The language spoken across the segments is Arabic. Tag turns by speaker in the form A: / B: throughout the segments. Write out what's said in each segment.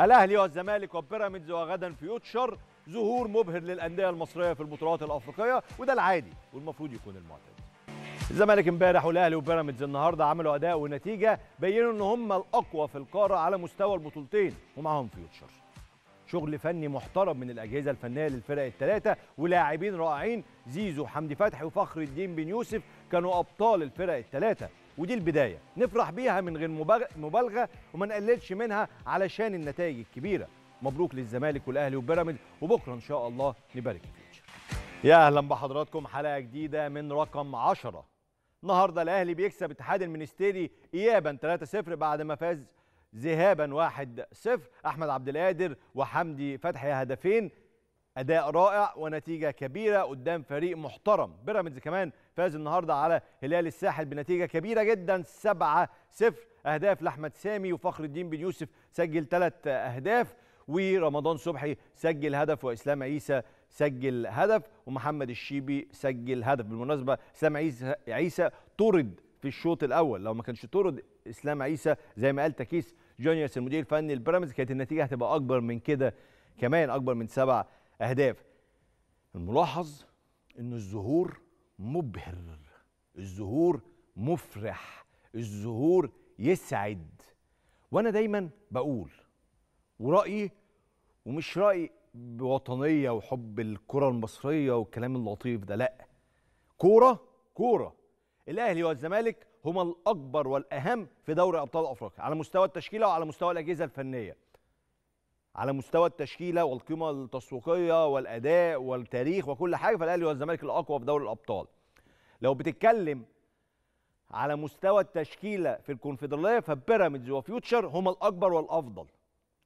A: الاهلي والزمالك وبيراميدز وغدا فيوتشر ظهور مبهر للانديه المصريه في البطولات الافريقيه وده العادي والمفروض يكون المعتاد الزمالك امبارح والاهلي وبيراميدز النهارده عملوا اداء ونتيجه بينوا ان هم الاقوى في القاره على مستوى البطولتين ومعاهم فيوتشر شغل فني محترم من الاجهزه الفنيه للفرق الثلاثه ولاعبين رائعين زيزو حمدي فتحي وفخر الدين بن يوسف كانوا ابطال الفرق الثلاثه ودي البدايه نفرح بيها من غير مبالغه وما نقللش منها علشان النتائج الكبيره مبروك للزمالك والاهلي وبيراميدز وبكره ان شاء الله نبارك فيك يا اهلا بحضراتكم حلقه جديده من رقم 10 النهارده الاهلي بيكسب اتحاد المنستيري ايابا 3-0 بعد ما فاز ذهابا 1-0 احمد عبد القادر وحمدي فتحي هدفين اداء رائع ونتيجه كبيره قدام فريق محترم بيراميدز كمان فاز النهارده على هلال الساحل بنتيجه كبيره جدا 7 0 اهداف لاحمد سامي وفخر الدين بن يوسف سجل ثلاث اهداف ورمضان صبحي سجل هدف واسلام عيسى سجل هدف ومحمد الشيبي سجل هدف بالمناسبه اسلام عيسى عيسى طرد في الشوط الاول لو ما كانش طرد اسلام عيسى زي ما قال تكيس جونيورس المدير الفني لبيراميدز كانت النتيجه هتبقى اكبر من كده كمان اكبر من سبع اهداف الملاحظ ان الظهور مبهر الزهور مفرح الزهور يسعد وانا دايما بقول ورايي ومش راي بوطنيه وحب الكره المصريه والكلام اللطيف ده لا كوره كوره الاهلي والزمالك هما الاكبر والاهم في دوري ابطال افريقيا على مستوى التشكيله وعلى مستوى الاجهزه الفنيه على مستوى التشكيله والقيمه التسويقيه والاداء والتاريخ وكل حاجه فالاهلي والزمالك الاقوى في دوري الابطال لو بتتكلم على مستوى التشكيله في الكونفدراليه فبيراميدز وفيوتشر هما الاكبر والافضل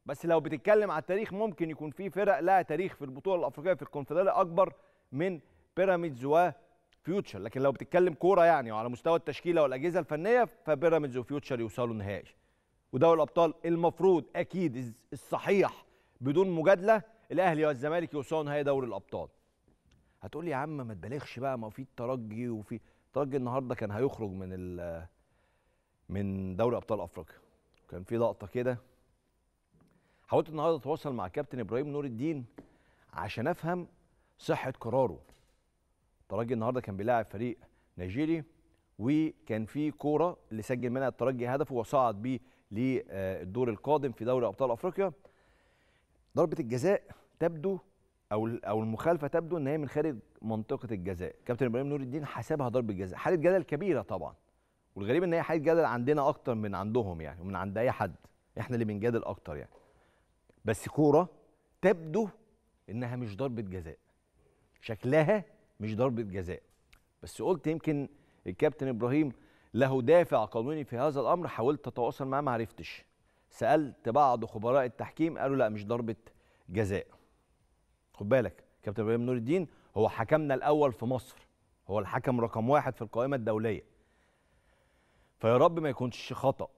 A: بس لو بتتكلم على التاريخ ممكن يكون في فرق لها تاريخ في البطوله الافريقيه في الكونفدراليه اكبر من بيراميدز وفيوتشر لكن لو بتتكلم كوره يعني وعلى مستوى التشكيله والاجهزه الفنيه فبيراميدز وفيوتشر يوصلوا نهائي ودوري الابطال المفروض اكيد الصحيح بدون مجادله الاهلي والزمالك يوصلوا نهائي دوري الابطال هتقول لي يا عم ما تبالغش بقى ما في الترجي وفي الترجي النهارده كان هيخرج من ال من دوري ابطال افريقيا كان في لقطه كده حاولت النهارده اتواصل مع كابتن ابراهيم نور الدين عشان افهم صحه قراره الترجي النهارده كان بيلاعب فريق نيجيري وكان في كوره اللي سجل منها الترجي هدفه وصعد بيه للدور القادم في دوري ابطال افريقيا ضربه الجزاء تبدو او او المخالفه تبدو ان هي من خارج منطقه الجزاء كابتن ابراهيم نور الدين حسبها ضربه جزاء حاله جدل كبيره طبعا والغريب ان هي حاله جدل عندنا اكتر من عندهم يعني ومن عند اي حد احنا اللي بنجادل اكتر يعني بس كوره تبدو انها مش ضربه جزاء شكلها مش ضربه جزاء بس قلت يمكن الكابتن ابراهيم له دافع قانوني في هذا الامر حاولت اتواصل معاه ما عرفتش سالت بعض خبراء التحكيم قالوا لا مش ضربه جزاء خد بالك كابتن ابراهيم نور الدين هو حكمنا الاول في مصر هو الحكم رقم واحد في القائمه الدوليه فيا رب ما يكونش خطا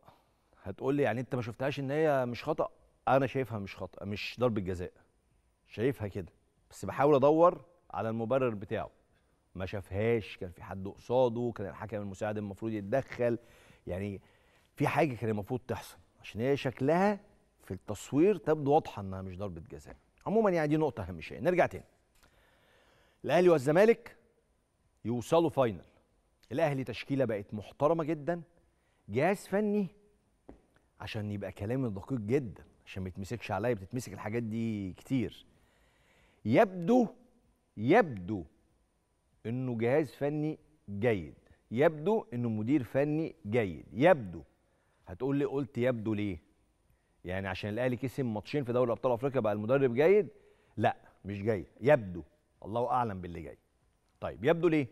A: هتقول لي يعني انت ما شفتهاش ان هي مش خطا انا شايفها مش خطا مش ضربه جزاء شايفها كده بس بحاول ادور على المبرر بتاعه ما شافهاش كان في حد قصاده كان الحكم المساعد المفروض يتدخل يعني في حاجه كان المفروض تحصل عشان هي شكلها في التصوير تبدو واضحه انها مش ضربه جزاء عموما يعني دي نقطه هامشيه نرجع تاني الاهلي والزمالك يوصلوا فاينل الاهلي تشكيله بقت محترمه جدا جهاز فني عشان يبقى كلامي دقيق جدا عشان ما يتمسكش عليا بتتمسك الحاجات دي كتير يبدو يبدو انه جهاز فني جيد يبدو انه مدير فني جيد يبدو هتقول لي قلت يبدو ليه يعني عشان الاهلي كسب ماتشين في دوري ابطال افريقيا بقى المدرب جيد لا مش جيد يبدو الله اعلم باللي جاي طيب يبدو ليه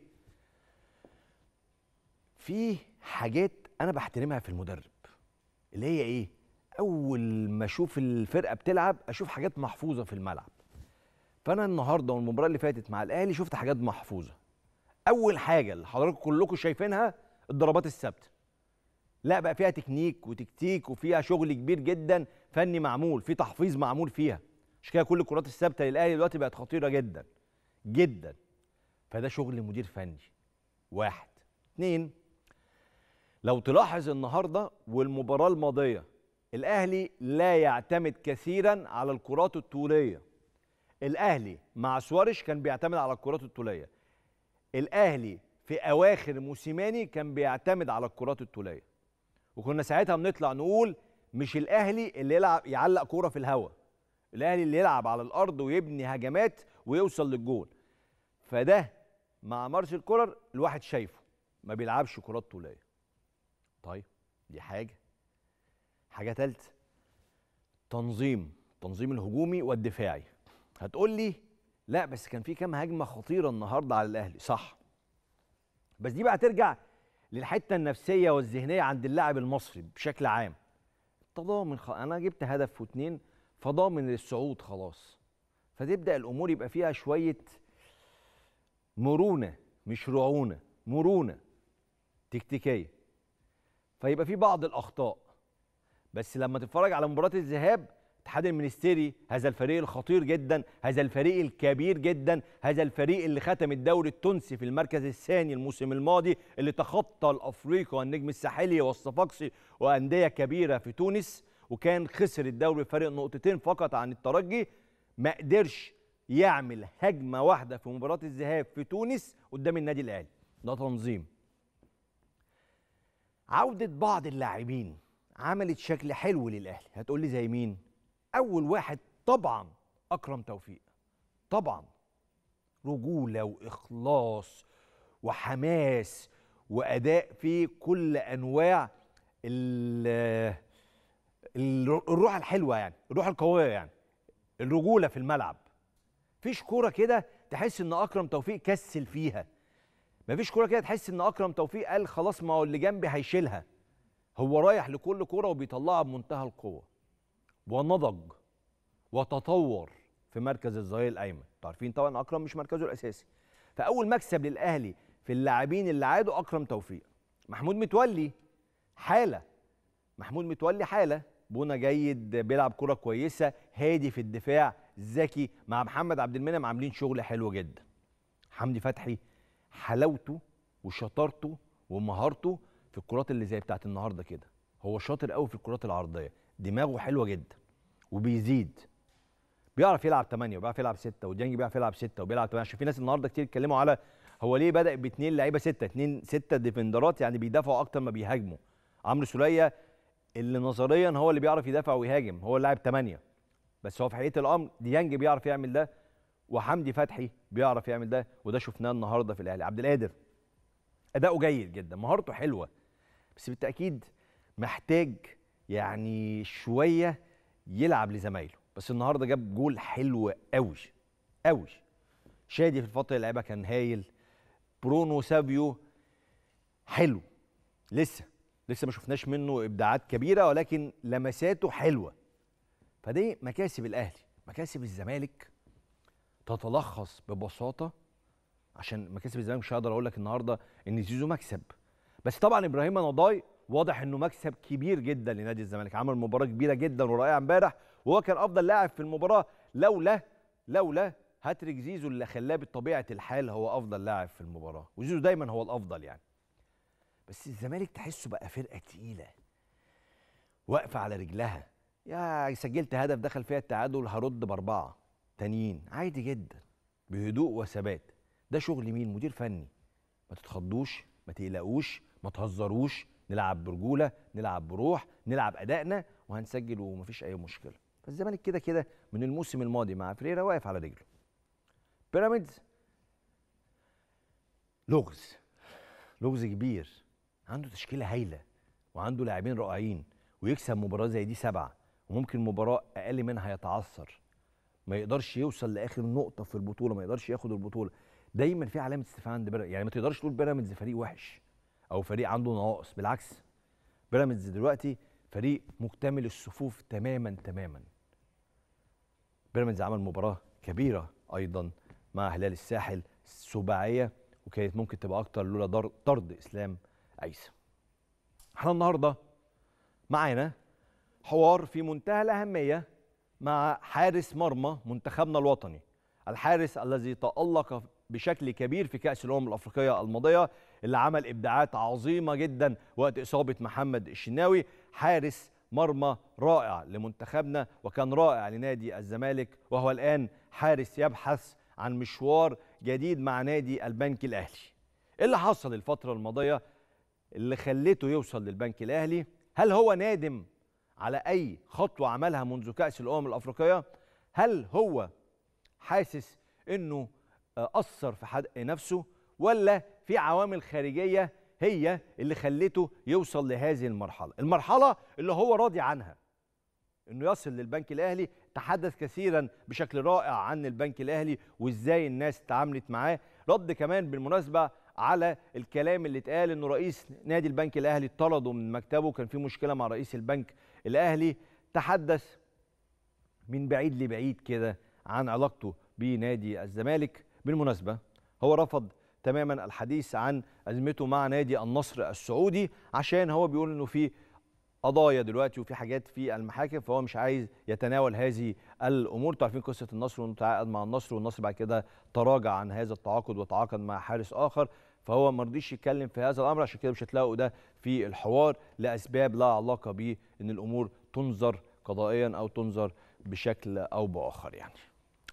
A: في حاجات انا بحترمها في المدرب اللي هي ايه اول ما اشوف الفرقه بتلعب اشوف حاجات محفوظه في الملعب فانا النهارده والمباراه اللي فاتت مع الاهلي شفت حاجات محفوظه اول حاجه اللي حضراتكم كلكم شايفينها الضربات الثابته لا بقى فيها تكنيك وتكتيك وفيها شغل كبير جدا فني معمول في تحفيظ معمول فيها عشان كده كل الكرات الثابته للاهلي دلوقتي بقت خطيره جدا جدا فده شغل مدير فني واحد اتنين لو تلاحظ النهارده والمباراه الماضيه الاهلي لا يعتمد كثيرا على الكرات الطوليه الاهلي مع سوارش كان بيعتمد على الكرات الطوليه الاهلي في اواخر موسيماني كان بيعتمد على الكرات الطوليه وكنا ساعتها بنطلع نقول مش الاهلي اللي يلعب يعلق كوره في الهواء الاهلي اللي يلعب على الارض ويبني هجمات ويوصل للجول فده مع مارسيل كولر الواحد شايفه ما بيلعبش كرات طوليه طيب دي حاجه حاجه ثالثه تنظيم تنظيم الهجومي والدفاعي هتقول لي لا بس كان في كام هجمه خطيره النهارده على الاهلي صح بس دي بقى ترجع للحته النفسيه والذهنيه عند اللاعب المصري بشكل عام تضامن خ... انا جبت هدف واثنين فضامن للصعود خلاص فتبدا الامور يبقى فيها شويه مرونه مش رعونه مرونه تكتيكيه فيبقى في بعض الاخطاء بس لما تتفرج على مباراه الذهاب الاتحاد المنستيري هذا الفريق الخطير جدا هذا الفريق الكبير جدا هذا الفريق اللي ختم الدوري التونسي في المركز الثاني الموسم الماضي اللي تخطى الافريقي والنجم الساحلي والصفاقسي وانديه كبيره في تونس وكان خسر الدوري فريق نقطتين فقط عن الترجي ما قدرش يعمل هجمه واحده في مباراه الذهاب في تونس قدام النادي الاهلي ده تنظيم عوده بعض اللاعبين عملت شكل حلو للاهلي هتقول لي زي مين اول واحد طبعا اكرم توفيق طبعا رجوله واخلاص وحماس واداء في كل انواع الروح الحلوه يعني الروح القويه يعني الرجوله في الملعب فيش كوره كده تحس ان اكرم توفيق كسل فيها مفيش كوره كده تحس ان اكرم توفيق قال خلاص ما هو اللي جنبي هيشيلها هو رايح لكل كوره وبيطلعها بمنتهى القوه ونضج وتطور في مركز الظهير الايمن انتوا عارفين طبعا اكرم مش مركزه الاساسي فاول مكسب للاهلي في اللاعبين اللي عادوا اكرم توفيق محمود متولي حاله محمود متولي حاله بونا جيد بيلعب كره كويسه هادي في الدفاع ذكي مع محمد عبد المنعم عاملين شغل حلو جدا حمدي فتحي حلاوته وشطارته ومهارته في الكرات اللي زي بتاعت النهارده كده هو شاطر قوي في الكرات العرضيه دماغه حلوه جدا وبيزيد بيعرف يلعب 8 وبيعرف يلعب 6 وديانج بيعرف يلعب 6 وبيلعب 8 عشان في ناس النهارده كتير اتكلموا على هو ليه بدا باثنين لعيبه 6 2 6 ديفندرات يعني بيدافعوا اكتر ما بيهاجموا عمرو سوليه اللي نظريا هو اللي بيعرف يدافع ويهاجم هو اللاعب 8 بس هو في حقيقه الامر ديانج بيعرف يعمل ده وحمدي فتحي بيعرف يعمل ده وده شفناه النهارده في الاهلي عبد القادر اداؤه جيد جدا مهارته حلوه بس بالتاكيد محتاج يعني شويه يلعب لزمايله بس النهارده جاب جول حلو قوي قوي شادي في الفتره اللي لعبها كان هايل برونو سابيو حلو لسه لسه ما شفناش منه ابداعات كبيره ولكن لمساته حلوه فدي مكاسب الاهلي مكاسب الزمالك تتلخص ببساطه عشان مكاسب الزمالك مش هقدر اقول لك النهارده ان زيزو مكسب بس طبعا ابراهيم نضاي واضح انه مكسب كبير جدا لنادي الزمالك عمل مباراه كبيره جدا ورائعه امبارح وهو كان افضل لاعب في المباراه لولا لولا هاتريك زيزو اللي خلاه بطبيعه الحال هو افضل لاعب في المباراه وزيزو دايما هو الافضل يعني بس الزمالك تحسه بقى فرقه تقيله واقفه على رجلها يا سجلت هدف دخل فيها التعادل هرد باربعه تانيين عادي جدا بهدوء وثبات ده شغل مين مدير فني ما تتخضوش ما تقلقوش ما تهزروش نلعب برجوله نلعب بروح نلعب ادائنا وهنسجل ومفيش اي مشكله فالزمالك كده كده من الموسم الماضي مع فريرا واقف على رجله بيراميدز لغز لغز كبير عنده تشكيله هايله وعنده لاعبين رائعين ويكسب مباراه زي دي سبعه وممكن مباراه اقل منها يتعثر ما يقدرش يوصل لاخر نقطه في البطوله ما يقدرش ياخد البطوله دايما في علامه استفهام عند بيراميدز يعني ما تقدرش تقول بيراميدز فريق وحش او فريق عنده نواقص بالعكس بيراميدز دلوقتي فريق مكتمل الصفوف تماما تماما بيراميدز عمل مباراه كبيره ايضا مع هلال الساحل سباعيه وكانت ممكن تبقى اكتر لولا طرد اسلام عيسى احنا النهارده معانا حوار في منتهى الاهميه مع حارس مرمى منتخبنا الوطني الحارس الذي تالق بشكل كبير في كاس الامم الافريقيه الماضيه اللي عمل ابداعات عظيمه جدا وقت اصابه محمد الشناوي حارس مرمى رائع لمنتخبنا وكان رائع لنادي الزمالك وهو الان حارس يبحث عن مشوار جديد مع نادي البنك الاهلي. ايه اللي حصل الفتره الماضيه اللي خلته يوصل للبنك الاهلي؟ هل هو نادم على اي خطوه عملها منذ كاس الامم الافريقيه؟ هل هو حاسس انه آه، اثر في حد نفسه ولا في عوامل خارجيه هي اللي خلته يوصل لهذه المرحله المرحله اللي هو راضي عنها انه يصل للبنك الاهلي تحدث كثيرا بشكل رائع عن البنك الاهلي وازاي الناس اتعاملت معاه رد كمان بالمناسبه على الكلام اللي اتقال انه رئيس نادي البنك الاهلي طرده من مكتبه كان في مشكله مع رئيس البنك الاهلي تحدث من بعيد لبعيد كده عن علاقته بنادي الزمالك بالمناسبه هو رفض تماما الحديث عن ازمته مع نادي النصر السعودي عشان هو بيقول انه في قضايا دلوقتي وفي حاجات في المحاكم فهو مش عايز يتناول هذه الامور انتوا عارفين قصه النصر وانه تعاقد مع النصر والنصر بعد كده تراجع عن هذا التعاقد وتعاقد مع حارس اخر فهو ما رضيش يتكلم في هذا الامر عشان كده مش هتلاقوا ده في الحوار لاسباب لا علاقه بيه ان الامور تنظر قضائيا او تنظر بشكل او باخر يعني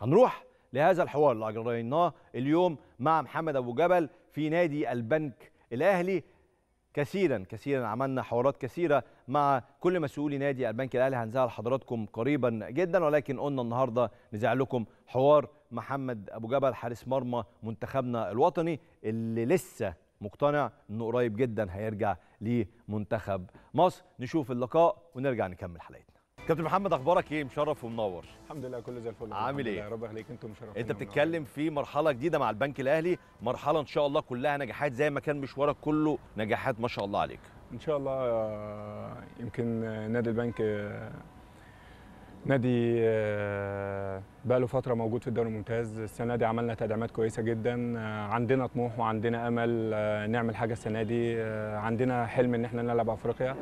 A: هنروح لهذا الحوار اللي اجريناه اليوم مع محمد ابو جبل في نادي البنك الاهلي كثيرا كثيرا عملنا حوارات كثيره مع كل مسؤولي نادي البنك الاهلي هنزعل حضراتكم قريبا جدا ولكن قلنا النهارده نزعل لكم حوار محمد ابو جبل حارس مرمى منتخبنا الوطني اللي لسه مقتنع انه قريب جدا هيرجع لمنتخب مصر نشوف اللقاء ونرجع نكمل حلقتنا كابتن محمد اخبارك ايه مشرف ومنور
B: الحمد لله كله زي الفل عامل ايه يا رب انتم مشرفين انت
A: بتتكلم في مرحله جديده مع البنك الاهلي مرحله ان شاء الله كلها نجاحات زي ما كان مشوارك كله نجاحات ما شاء الله عليك
B: ان شاء الله آه، يمكن آه، نادي البنك آه، نادي آه، بقى له فتره موجود في الدوري الممتاز السنه دي عملنا تدعيمات كويسه جدا آه، عندنا طموح وعندنا امل آه، نعمل حاجه السنه دي عندنا حلم ان احنا نلعب افريقيا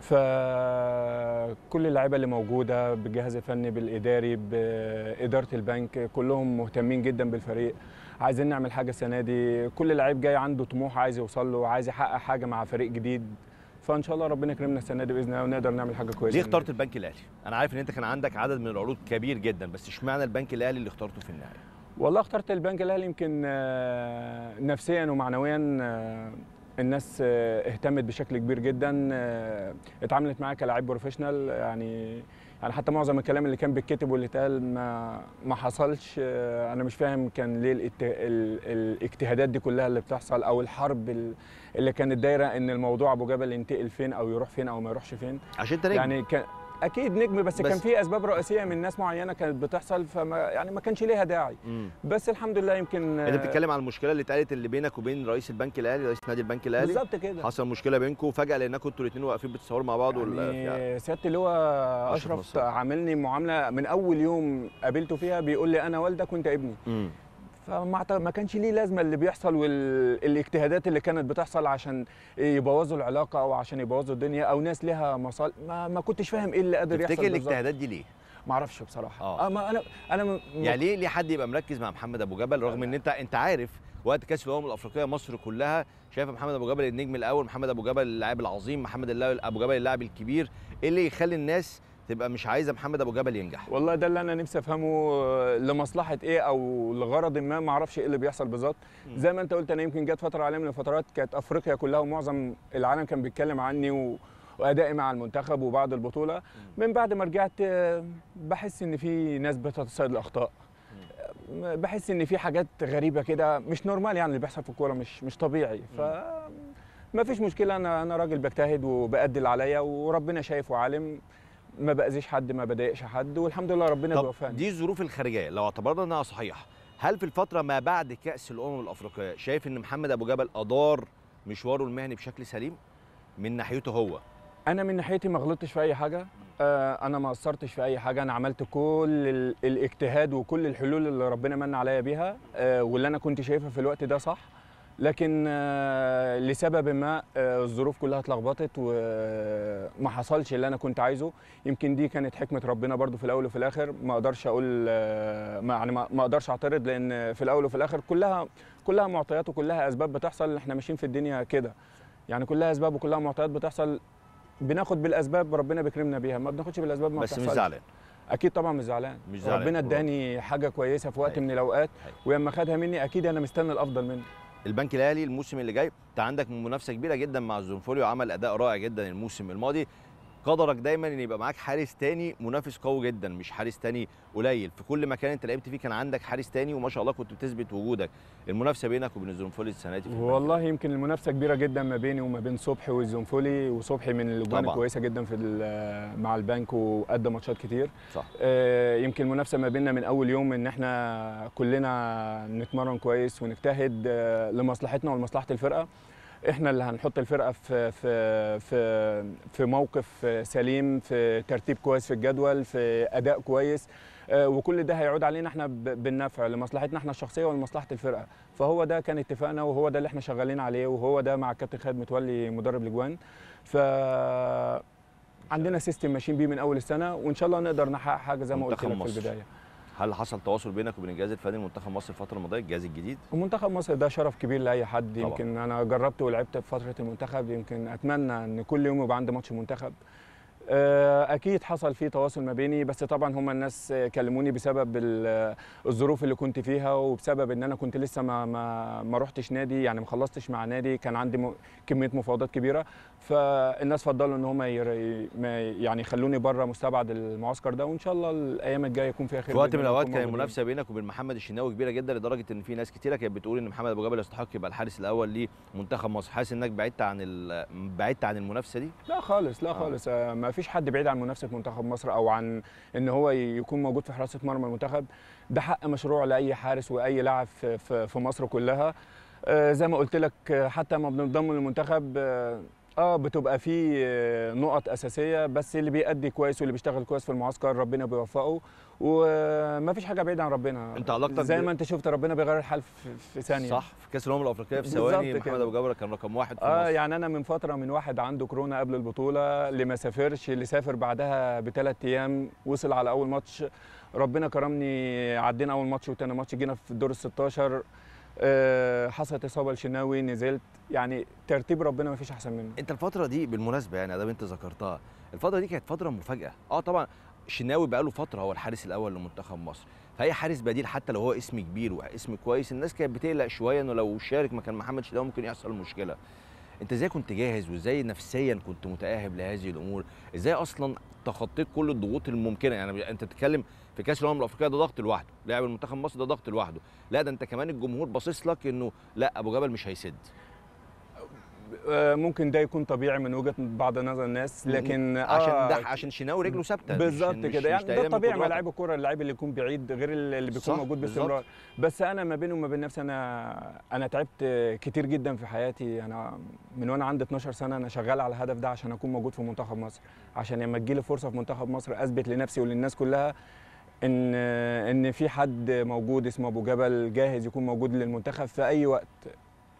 B: فكل اللعيبه اللي موجوده بالجهاز الفني بالاداري باداره البنك كلهم مهتمين جدا بالفريق عايزين نعمل حاجه السنه دي كل لعيب جاي عنده طموح عايز يوصل له عايز يحقق حاجه مع فريق جديد فان شاء الله ربنا يكرمنا السنه دي باذن الله ونقدر نعمل حاجه كويسه ليه اخترت
A: البنك الاهلي انا عارف ان انت كان عندك عدد من العروض كبير جدا بس اشمعنى البنك الاهلي اللي اخترته في النهايه
B: والله اخترت البنك الاهلي يمكن آه، نفسيا ومعنويا آه، الناس آه، اهتمت بشكل كبير جدا اتعاملت معايا كلاعب بروفيشنال يعني يعني حتى معظم الكلام اللي كان بيتكتب واللي اتقال ما ما حصلش انا مش فاهم كان ليه الاجتهادات دي كلها اللي بتحصل او الحرب اللي كانت دايره ان الموضوع ابو جبل ينتقل فين او يروح فين او ما يروحش فين عشان انت نجم يعني كان اكيد نجم بس, بس كان في اسباب رئيسيه من ناس معينه كانت بتحصل فما يعني ما كانش ليها داعي مم. بس الحمد لله يمكن انت بتتكلم عن
A: المشكله اللي اتقالت اللي بينك وبين رئيس البنك الاهلي رئيس نادي البنك الاهلي بالظبط كده حصل مشكله بينكم فجاه لانكم انتوا الاثنين واقفين بتصوروا مع بعض يعني, ولا يعني
B: سياده اللواء اشرف عاملني معامله من اول يوم قابلته فيها بيقول لي انا والدك وانت ابني مم. فما ما كانش ليه لازمه اللي بيحصل والاجتهادات اللي كانت بتحصل عشان يبوظوا العلاقه او عشان يبوظوا الدنيا او ناس ليها مصالح ما, ما كنتش فاهم ايه اللي قادر يحصل تفتكر الاجتهادات دي ليه؟ ما اعرفش بصراحه
A: اه ما انا انا م... يعني ليه ليه حد يبقى مركز مع محمد ابو جبل رغم ان انت انت عارف وقت كاس الامم الافريقيه مصر كلها شايفه محمد ابو جبل النجم الاول محمد ابو جبل اللاعب العظيم محمد ابو جبل اللاعب الكبير ايه اللي يخلي الناس تبقى مش عايزه محمد ابو جبل ينجح
B: والله ده اللي انا نفسي افهمه آه، لمصلحه ايه او لغرض ما ما اعرفش ايه اللي بيحصل بالظبط زي ما انت قلت انا يمكن جت فتره عليا من الفترات كانت افريقيا كلها ومعظم العالم كان بيتكلم عني و... وادائي مع المنتخب وبعد البطوله من بعد ما رجعت آه، بحس ان في ناس بتتصيد الاخطاء آه، بحس ان في حاجات غريبه كده مش نورمال يعني اللي بيحصل في الكوره مش مش طبيعي ف ما فيش مشكله انا انا راجل بجتهد وبادي اللي عليا وربنا شايف وعالم ما باذيش حد ما بضايقش حد والحمد لله ربنا بيوفقني دي الظروف الخارجيه لو اعتبرنا انها صحيحه
A: هل في الفتره ما بعد كاس الامم الافريقيه شايف ان محمد ابو جبل ادار مشواره المهني
B: بشكل سليم من ناحيته هو انا من ناحيتي ما غلطتش في اي حاجه آه انا ما قصرتش في اي حاجه انا عملت كل الاجتهاد وكل الحلول اللي ربنا من عليا بيها آه واللي انا كنت شايفها في الوقت ده صح لكن آه، لسبب ما آه، الظروف كلها اتلخبطت وما حصلش اللي انا كنت عايزه يمكن دي كانت حكمه ربنا برضو في الاول وفي الاخر ما اقدرش اقول آه، ما يعني ما اقدرش اعترض لان في الاول وفي الاخر كلها كلها معطيات وكلها اسباب بتحصل احنا ماشيين في الدنيا كده يعني كلها اسباب وكلها معطيات بتحصل بناخد بالاسباب ربنا بيكرمنا بيها ما بناخدش بالاسباب ما بس مش زعلان اكيد طبعا مش زعلان مش زعلان ربنا اداني حاجه كويسه في وقت هي. من الاوقات ولما خدها مني اكيد انا مستني الافضل منه البنك الاهلي الموسم اللي جاي انت عندك منافسه كبيره
A: جدا مع الزنفوليو عمل اداء رائع جدا الموسم الماضي قدرك دايما ان يبقى معاك حارس تاني منافس قوي جدا مش حارس تاني قليل في كل مكان انت لعبت فيه كان عندك حارس تاني وما شاء الله كنت بتثبت وجودك المنافسه بينك وبين الزنفولي السنه دي والله
B: يمكن المنافسه كبيره جدا ما بيني وما بين صبحي والزنفولي وصبحي من الاجوان كويسه جدا في مع البنك وقدم ماتشات كتير صح. آه يمكن المنافسه ما بيننا من اول يوم ان احنا كلنا نتمرن كويس ونجتهد آه لمصلحتنا ولمصلحه الفرقه احنا اللي هنحط الفرقه في في في في موقف سليم في ترتيب كويس في الجدول في اداء كويس آه، وكل ده هيعود علينا احنا بالنفع لمصلحتنا احنا الشخصيه ولمصلحه الفرقه فهو ده كان اتفاقنا وهو ده اللي احنا شغالين عليه وهو ده مع الكابتن خالد متولي مدرب الاجوان ف عندنا سيستم ماشيين بيه من اول السنه وان شاء الله نقدر نحقق حاجه زي ما قلت لك في البدايه
A: هل حصل تواصل بينك وبين الجهاز الفني لمنتخب مصر الفتره الماضيه الجهاز الجديد
B: ومنتخب مصر ده شرف كبير لاي حد طبعا. يمكن انا جربت ولعبت في فتره المنتخب يمكن اتمنى ان كل يوم يبقى عندي ماتش منتخب آه، اكيد حصل في تواصل ما بيني بس طبعا هم الناس كلموني بسبب الظروف اللي كنت فيها وبسبب ان انا كنت لسه ما ما, رحتش نادي يعني ما خلصتش مع نادي كان عندي كميه مفاوضات كبيره فالناس فضلوا ان هم يعني يخلوني بره مستبعد المعسكر ده وان شاء الله الايام الجايه يكون فيها خير في وقت من الاوقات كانت المنافسه
A: بينك وبين محمد الشناوي كبيره جدا لدرجه ان في ناس كتيره كانت بتقول ان محمد ابو جبل يستحق يبقى الحارس الاول لمنتخب مصر حاسس انك بعدت عن
B: بعدت عن المنافسه دي لا خالص لا آه. خالص آه، ما فيش حد بعيد عن منافسه منتخب مصر او عن ان هو يكون موجود في حراسه مرمى المنتخب ده حق مشروع لاي حارس واي لاعب في مصر كلها آه، زي ما قلت لك آه، حتى ما بنضم للمنتخب اه بتبقى في آه، نقط اساسيه بس اللي بيأدي كويس واللي بيشتغل كويس في المعسكر ربنا بيوفقه وما فيش حاجه بعيده عن ربنا انت علاقتك زي ما انت شفت ربنا بيغير الحال في ثانيه صح في كاس الامم الافريقيه في ثواني محمد ابو
A: جبره كان رقم واحد في اه مصر. يعني
B: انا من فتره من واحد عنده كورونا قبل البطوله اللي ما سافرش اللي سافر بعدها بثلاث ايام وصل على اول ماتش ربنا كرمني عدينا اول ماتش وتاني ماتش جينا في الدور ال 16 آه، حصلت اصابه لشناوي نزلت يعني ترتيب ربنا ما فيش احسن منه انت الفتره دي بالمناسبه يعني ده انت ذكرتها الفتره دي كانت فتره مفاجاه
A: اه طبعا شناوي بقاله فتره هو الحارس الاول لمنتخب مصر فاي حارس بديل حتى لو هو اسم كبير واسم كويس الناس كانت بتقلق شويه انه لو شارك مكان محمد شناوي ممكن يحصل مشكله انت ازاي كنت جاهز وازاي نفسيا كنت متاهب لهذه الامور ازاي اصلا تخطيت كل الضغوط الممكنه يعني انت بتتكلم في كاس الامم الافريقيه ده ضغط لوحده لاعب المنتخب المصري ده ضغط لوحده لا ده انت كمان الجمهور باصص لك انه لا ابو جبل مش هيسد
B: آه، ممكن ده يكون طبيعي من وجهه بعض نظر الناس لكن عشان آه، ده عشان شناوي رجله ثابته بالظبط كده يعني ده طبيعي مع لاعب الكوره اللاعب اللي يكون بعيد غير اللي بيكون موجود باستمرار بس انا ما بيني وما بين نفسي انا انا تعبت كتير جدا في حياتي انا من وانا عندي 12 سنه انا شغال على الهدف ده عشان اكون موجود في منتخب مصر عشان لما تجي لي فرصه في منتخب مصر اثبت لنفسي وللناس كلها ان ان في حد موجود اسمه ابو جبل جاهز يكون موجود للمنتخب في اي وقت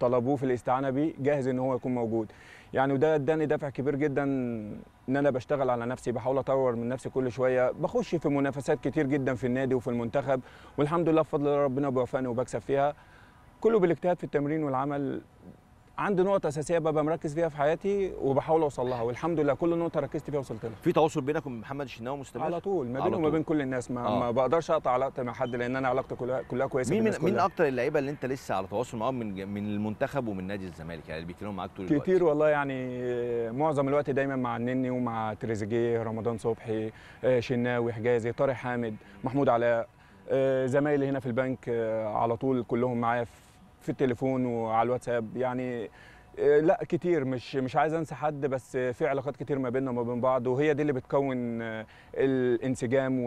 B: طلبوه في الاستعانه بيه جاهز ان هو يكون موجود يعني وده اداني دافع كبير جدا ان انا بشتغل على نفسي بحاول اطور من نفسي كل شويه بخش في منافسات كتير جدا في النادي وفي المنتخب والحمد لله بفضل ربنا بيوفقني وبكسب فيها كله بالاجتهاد في التمرين والعمل عندي نقطه اساسيه ببقى مركز فيها في حياتي وبحاول اوصل لها والحمد لله كل نقطه ركزت فيها وصلت لها في تواصل بينك وبين محمد الشناوي مستمر على طول ما بينه وما بين كل الناس ما, آه. ما بقدرش اقطع علاقتي مع حد لان انا علاقتي كلها كلها كويسه مين من مين
A: اكتر اللعيبه اللي انت لسه على تواصل معاهم من من المنتخب ومن نادي الزمالك يعني اللي بيتكلموا معاك طول الوقت كتير
B: والله يعني معظم الوقت دايما مع النني ومع تريزيجيه رمضان صبحي آه، شناوي حجازي طارق حامد محمود علاء آه، زمايلي هنا في البنك آه، على طول كلهم معايا في في التليفون وعلى الواتساب يعني آه، لا كتير مش مش عايز انسى حد بس في علاقات كتير ما بيننا وما بين بعض وهي دي اللي بتكون آه، الانسجام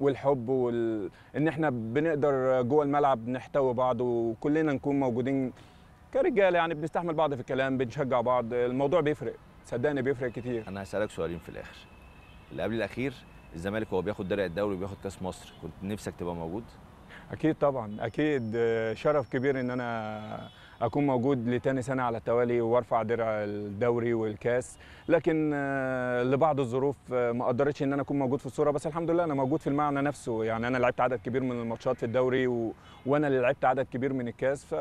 B: والحب وان احنا بنقدر جوه الملعب نحتوي بعض وكلنا نكون موجودين كرجاله يعني بنستحمل بعض في الكلام بنشجع بعض الموضوع بيفرق صدقني بيفرق كتير انا هسالك سؤالين في الاخر اللي قبل الاخير
A: الزمالك هو بياخد درع الدوري وبياخد كاس مصر كنت نفسك تبقى موجود
B: اكيد طبعا اكيد شرف كبير ان انا اكون موجود لتاني سنه على التوالي وارفع درع الدوري والكاس لكن لبعض الظروف ما قدرتش ان انا اكون موجود في الصوره بس الحمد لله انا موجود في المعنى نفسه يعني انا لعبت عدد كبير من الماتشات في الدوري و... وانا اللي لعبت عدد كبير من الكاس ف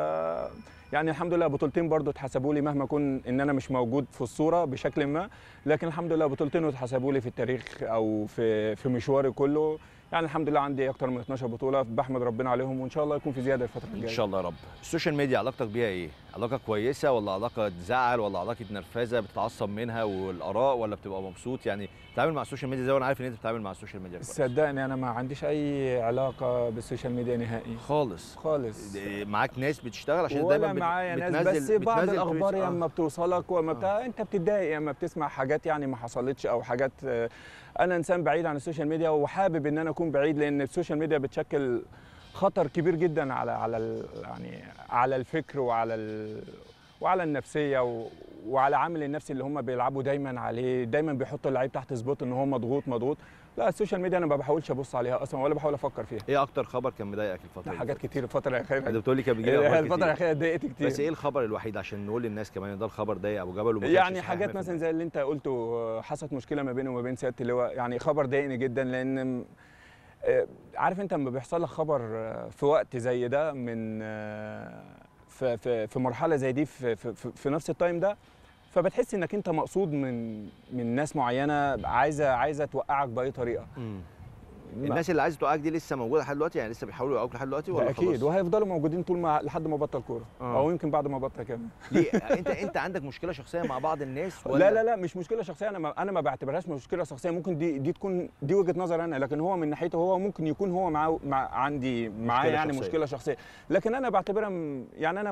B: يعني الحمد لله بطولتين برضو اتحسبوا لي مهما اكون ان انا مش موجود في الصوره بشكل ما لكن الحمد لله بطولتين اتحسبوا لي في التاريخ او في في مشواري كله يعني الحمد لله عندي اكتر من 12 بطوله بحمد ربنا عليهم وان شاء الله يكون في زياده الفتره الجايه ان شاء
A: الله يا رب السوشيال ميديا علاقتك بيها ايه علاقه كويسه ولا علاقه تزعل ولا علاقه نرفزه بتتعصب منها والاراء ولا بتبقى مبسوط يعني بتتعامل مع السوشيال ميديا زي وانا عارف ان انت بتتعامل مع السوشيال ميديا
B: صدقني انا ما عنديش اي علاقه بالسوشيال ميديا نهائي خالص خالص
A: معاك ناس بتشتغل عشان دايما بت... معايا ناس بس بعض الاخبار لما
B: آه. بتوصلك وما بتاع آه. انت بتتضايق لما بتسمع حاجات يعني ما حصلتش او حاجات آه انا انسان بعيد عن السوشيال ميديا وحابب ان انا اكون بعيد لان السوشيال ميديا بتشكل خطر كبير جدا على على يعني على الفكر وعلى ال وعلى النفسيه و... وعلى عامل النفسي اللي هم بيلعبوا دايما عليه دايما بيحطوا اللعيب تحت سبوت ان هو مضغوط مضغوط لا السوشيال ميديا انا ما بحاولش ابص عليها اصلا ولا بحاول افكر فيها
A: ايه اكتر خبر كان مضايقك الفتره دي حاجات كتير الفتره الاخيره انت بتقول لي كان بيجي لك الفتره الاخيره اتضايقت كتير بس ايه الخبر الوحيد عشان نقول للناس كمان ده الخبر ضايق ابو جبل
B: يعني حاجات مثلا زي اللي انت قلته حصلت مشكله ما بينه وما بين سياده اللواء يعني خبر ضايقني جدا لان آه، عارف انت لما بيحصل لك خبر آه، في وقت زي ده من آه، في في, في مرحله زي دي في, في, في نفس التايم ده فبتحس انك انت مقصود من من ناس معينه عايزه عايزه توقعك باي طريقه الناس اللي عايزه توقعك دي لسه موجوده لحد دلوقتي يعني لسه بيحاولوا يوقعوك لحد دلوقتي ولا اكيد وهيفضلوا موجودين طول ما لحد ما بطل كوره آه. او يمكن بعد ما بطل كمان ليه انت
A: انت عندك مشكله شخصيه مع بعض الناس
B: ولا لا لا لا مش مشكله شخصيه انا ما انا ما بعتبرهاش مشكله شخصيه ممكن دي دي تكون دي وجهه نظر انا لكن هو من ناحيته هو ممكن يكون هو معاه مع عندي معاه يعني شخصية. مشكله شخصيه لكن انا بعتبرها يعني انا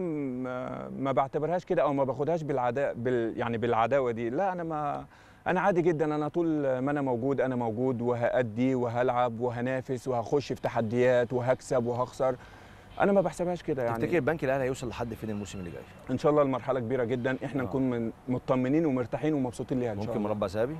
B: ما بعتبرهاش كده او ما باخدهاش بالعداء بال يعني بالعداوه دي لا انا ما انا عادي جدا انا طول ما انا موجود انا موجود وهادي وهلعب وهنافس وهخش في تحديات وهكسب وهخسر انا ما بحسبهاش كده يعني تفتكر البنك الاهلي هيوصل لحد فين الموسم اللي جاي ان شاء الله المرحله كبيره جدا احنا آه. نكون من مطمنين ومرتاحين ومبسوطين ليها ان شاء الله ممكن مربع
A: ذهبي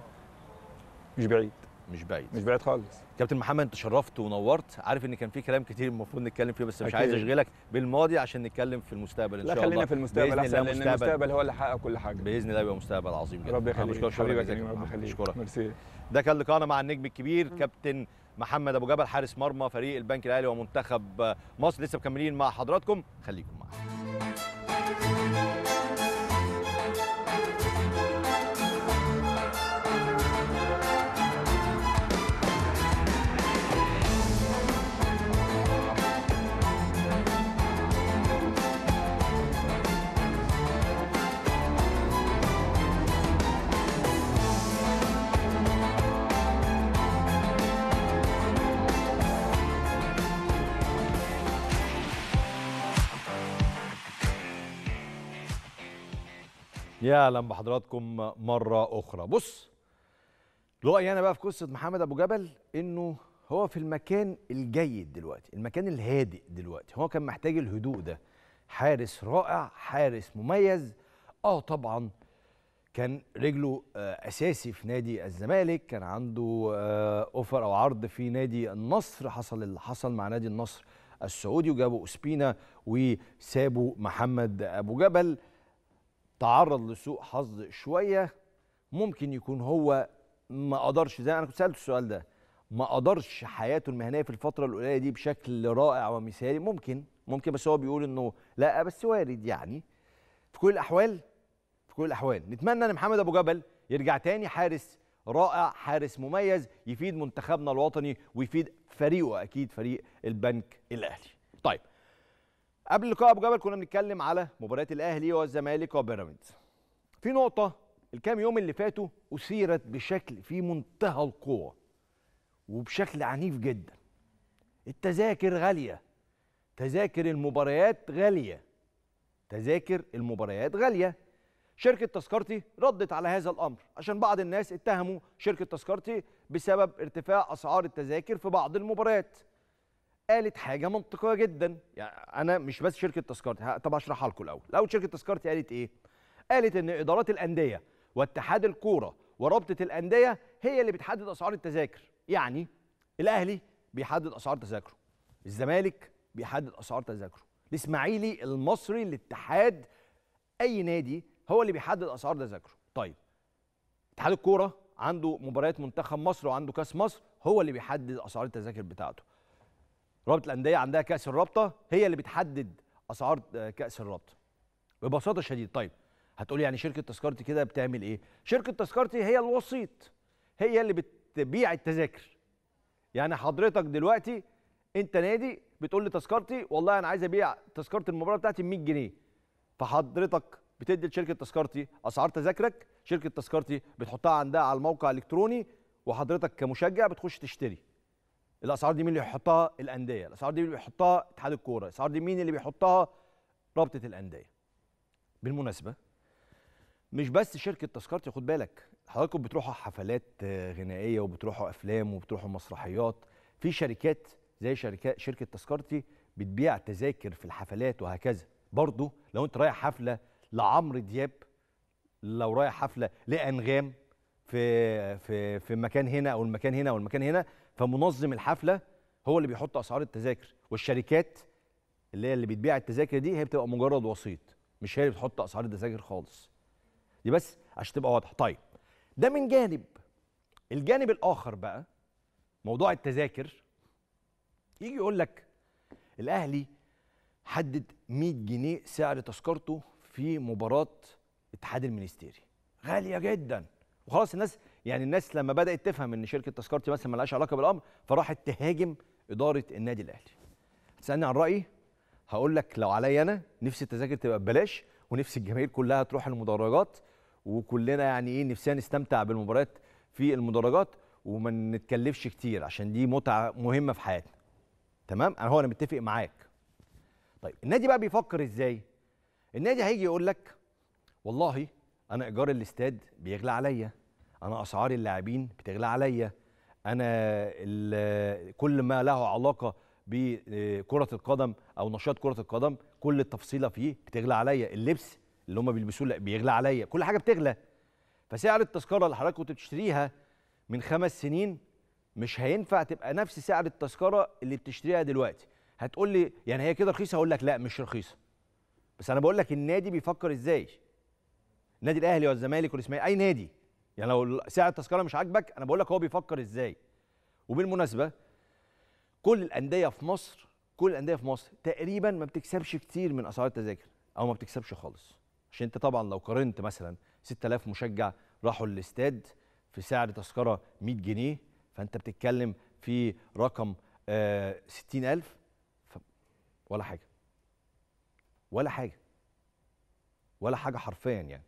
A: مش بعيد مش بعيد مش بعيد خالص كابتن محمد انت تشرفت ونورت عارف ان كان في كلام كتير المفروض نتكلم فيه بس مش عايز اشغلك بالماضي عشان نتكلم في المستقبل ان شاء الله لا خلينا في المستقبل احسن لان المستقبل هو اللي
B: حقق كل حاجه باذن
A: الله يبقى مستقبل عظيم جدا ربنا يخليك حبيبك يا ربي يخليك اشكرك ميرسي ده كان لقاءنا مع النجم الكبير كابتن محمد ابو جبل حارس مرمى فريق البنك الاهلي ومنتخب مصر لسه مكملين مع حضراتكم خليكم معانا يا اهلا بحضراتكم مره اخرى بص رأيي انا بقى في قصه محمد ابو جبل انه هو في المكان الجيد دلوقتي المكان الهادئ دلوقتي هو كان محتاج الهدوء ده حارس رائع حارس مميز اه طبعا كان رجله آه، اساسي في نادي الزمالك كان عنده آه، اوفر او عرض في نادي النصر حصل اللي حصل مع نادي النصر السعودي وجابوا اسبينا وسابوا محمد ابو جبل تعرض لسوء حظ شويه ممكن يكون هو ما قدرش زي انا كنت سالت السؤال ده ما قدرش حياته المهنيه في الفتره القليله دي بشكل رائع ومثالي ممكن ممكن بس هو بيقول انه لا بس وارد يعني في كل الاحوال في كل الاحوال نتمنى ان محمد ابو جبل يرجع تاني حارس رائع حارس مميز يفيد منتخبنا الوطني ويفيد فريقه اكيد فريق البنك الاهلي طيب قبل اللقاء ابو جبل كنا بنتكلم على مباراه الاهلي والزمالك وبيراميدز في نقطه الكام يوم اللي فاتوا اثيرت بشكل في منتهى القوه وبشكل عنيف جدا التذاكر غاليه تذاكر المباريات غاليه تذاكر المباريات غاليه شركه تذكرتي ردت على هذا الامر عشان بعض الناس اتهموا شركه تذكرتي بسبب ارتفاع اسعار التذاكر في بعض المباريات قالت حاجه منطقيه جدا يعني انا مش بس شركه تذكرتي طب اشرحها لكم الاول الاول شركه تذكرتي قالت ايه قالت ان ادارات الانديه واتحاد الكوره ورابطه الانديه هي اللي بتحدد اسعار التذاكر يعني الاهلي بيحدد اسعار تذاكره الزمالك بيحدد اسعار تذاكره الاسماعيلي المصري الاتحاد اي نادي هو اللي بيحدد اسعار تذاكره طيب اتحاد الكوره عنده مباريات منتخب مصر وعنده كاس مصر هو اللي بيحدد اسعار التذاكر بتاعته رابطه الانديه عندها كاس الرابطه هي اللي بتحدد اسعار آه، كاس الرابطه ببساطه شديده طيب هتقولي يعني شركه تذكرتي كده بتعمل ايه شركه تذكرتي هي الوسيط هي اللي بتبيع التذاكر يعني حضرتك دلوقتي انت نادي بتقول لي تذكرتي والله انا عايز ابيع تذكره المباراه بتاعتي ب 100 جنيه فحضرتك بتدي لشركه تذكرتي اسعار تذاكرك شركه تذكرتي بتحطها عندها على الموقع الالكتروني وحضرتك كمشجع بتخش تشتري الاسعار دي مين اللي بيحطها الانديه الاسعار دي اللي بيحطها اتحاد الكوره الاسعار دي مين اللي بيحطها رابطه الانديه بالمناسبه مش بس شركه تذكرتي خد بالك حضراتكم بتروحوا حفلات غنائيه وبتروحوا افلام وبتروحوا مسرحيات في شركات زي شركه شركه تذكرتي بتبيع تذاكر في الحفلات وهكذا برضه لو انت رايح حفله لعمرو دياب لو رايح حفله لانغام في في في مكان هنا او المكان هنا او المكان هنا فمنظم الحفله هو اللي بيحط اسعار التذاكر والشركات اللي هي اللي بتبيع التذاكر دي هي بتبقى مجرد وسيط مش هي اللي بتحط اسعار التذاكر خالص دي بس عشان تبقى واضحه طيب ده من جانب الجانب الاخر بقى موضوع التذاكر يجي يقول لك الاهلي حدد 100 جنيه سعر تذكرته في مباراه اتحاد المنستيري غاليه جدا وخلاص الناس يعني الناس لما بدات تفهم ان شركه تذكرتي مثلا مالهاش علاقه بالامر فراحت تهاجم اداره النادي الاهلي تسالني عن رايي هقول لك لو عليا انا نفسي التذاكر تبقى ببلاش ونفسي الجماهير كلها تروح المدرجات وكلنا يعني ايه نفسنا نستمتع بالمباريات في المدرجات وما نتكلفش كتير عشان دي متعه مهمه في حياتنا تمام انا هو انا متفق معاك طيب النادي بقى بيفكر ازاي النادي هيجي يقول لك والله انا ايجار الاستاد بيغلى عليا انا اسعار اللاعبين بتغلى عليا انا كل ما له علاقه بكره القدم او نشاط كره القدم كل التفصيله فيه بتغلى عليا اللبس اللي هم بيلبسوه بيغلى عليا كل حاجه بتغلى فسعر التذكره اللي حضرتك كنت بتشتريها من خمس سنين مش هينفع تبقى نفس سعر التذكره اللي بتشتريها دلوقتي هتقول لي يعني هي كده رخيصه هقول لك لا مش رخيصه بس انا بقول لك النادي بيفكر ازاي نادي الاهلي والزمالك والاسماعيلي اي نادي يعني لو سعر التذكره مش عاجبك انا بقول لك هو بيفكر ازاي وبالمناسبه كل الانديه في مصر كل الانديه في مصر تقريبا ما بتكسبش كتير من اسعار التذاكر او ما بتكسبش خالص عشان انت طبعا لو قارنت مثلا 6000 مشجع راحوا الاستاد في سعر تذكره 100 جنيه فانت بتتكلم في رقم آه 60000 ولا حاجه ولا حاجه ولا حاجه حرفيا يعني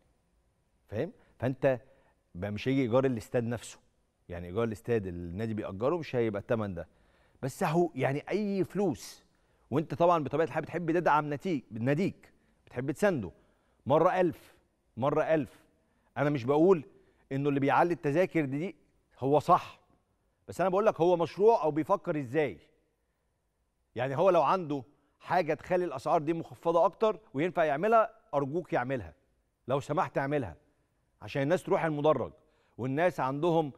A: فاهم فانت بقى مش هيجي ايجار الاستاد نفسه يعني ايجار الاستاد النادي بيأجره مش هيبقى الثمن ده بس اهو يعني اي فلوس وانت طبعا بطبيعه الحال بتحب تدعم نتيج ناديك بتحب تسنده مره ألف مره ألف انا مش بقول انه اللي بيعلي التذاكر دي, دي هو صح بس انا بقول لك هو مشروع او بيفكر ازاي يعني هو لو عنده حاجه تخلي الاسعار دي مخفضه اكتر وينفع يعملها ارجوك يعملها لو سمحت اعملها عشان الناس تروح المدرج والناس عندهم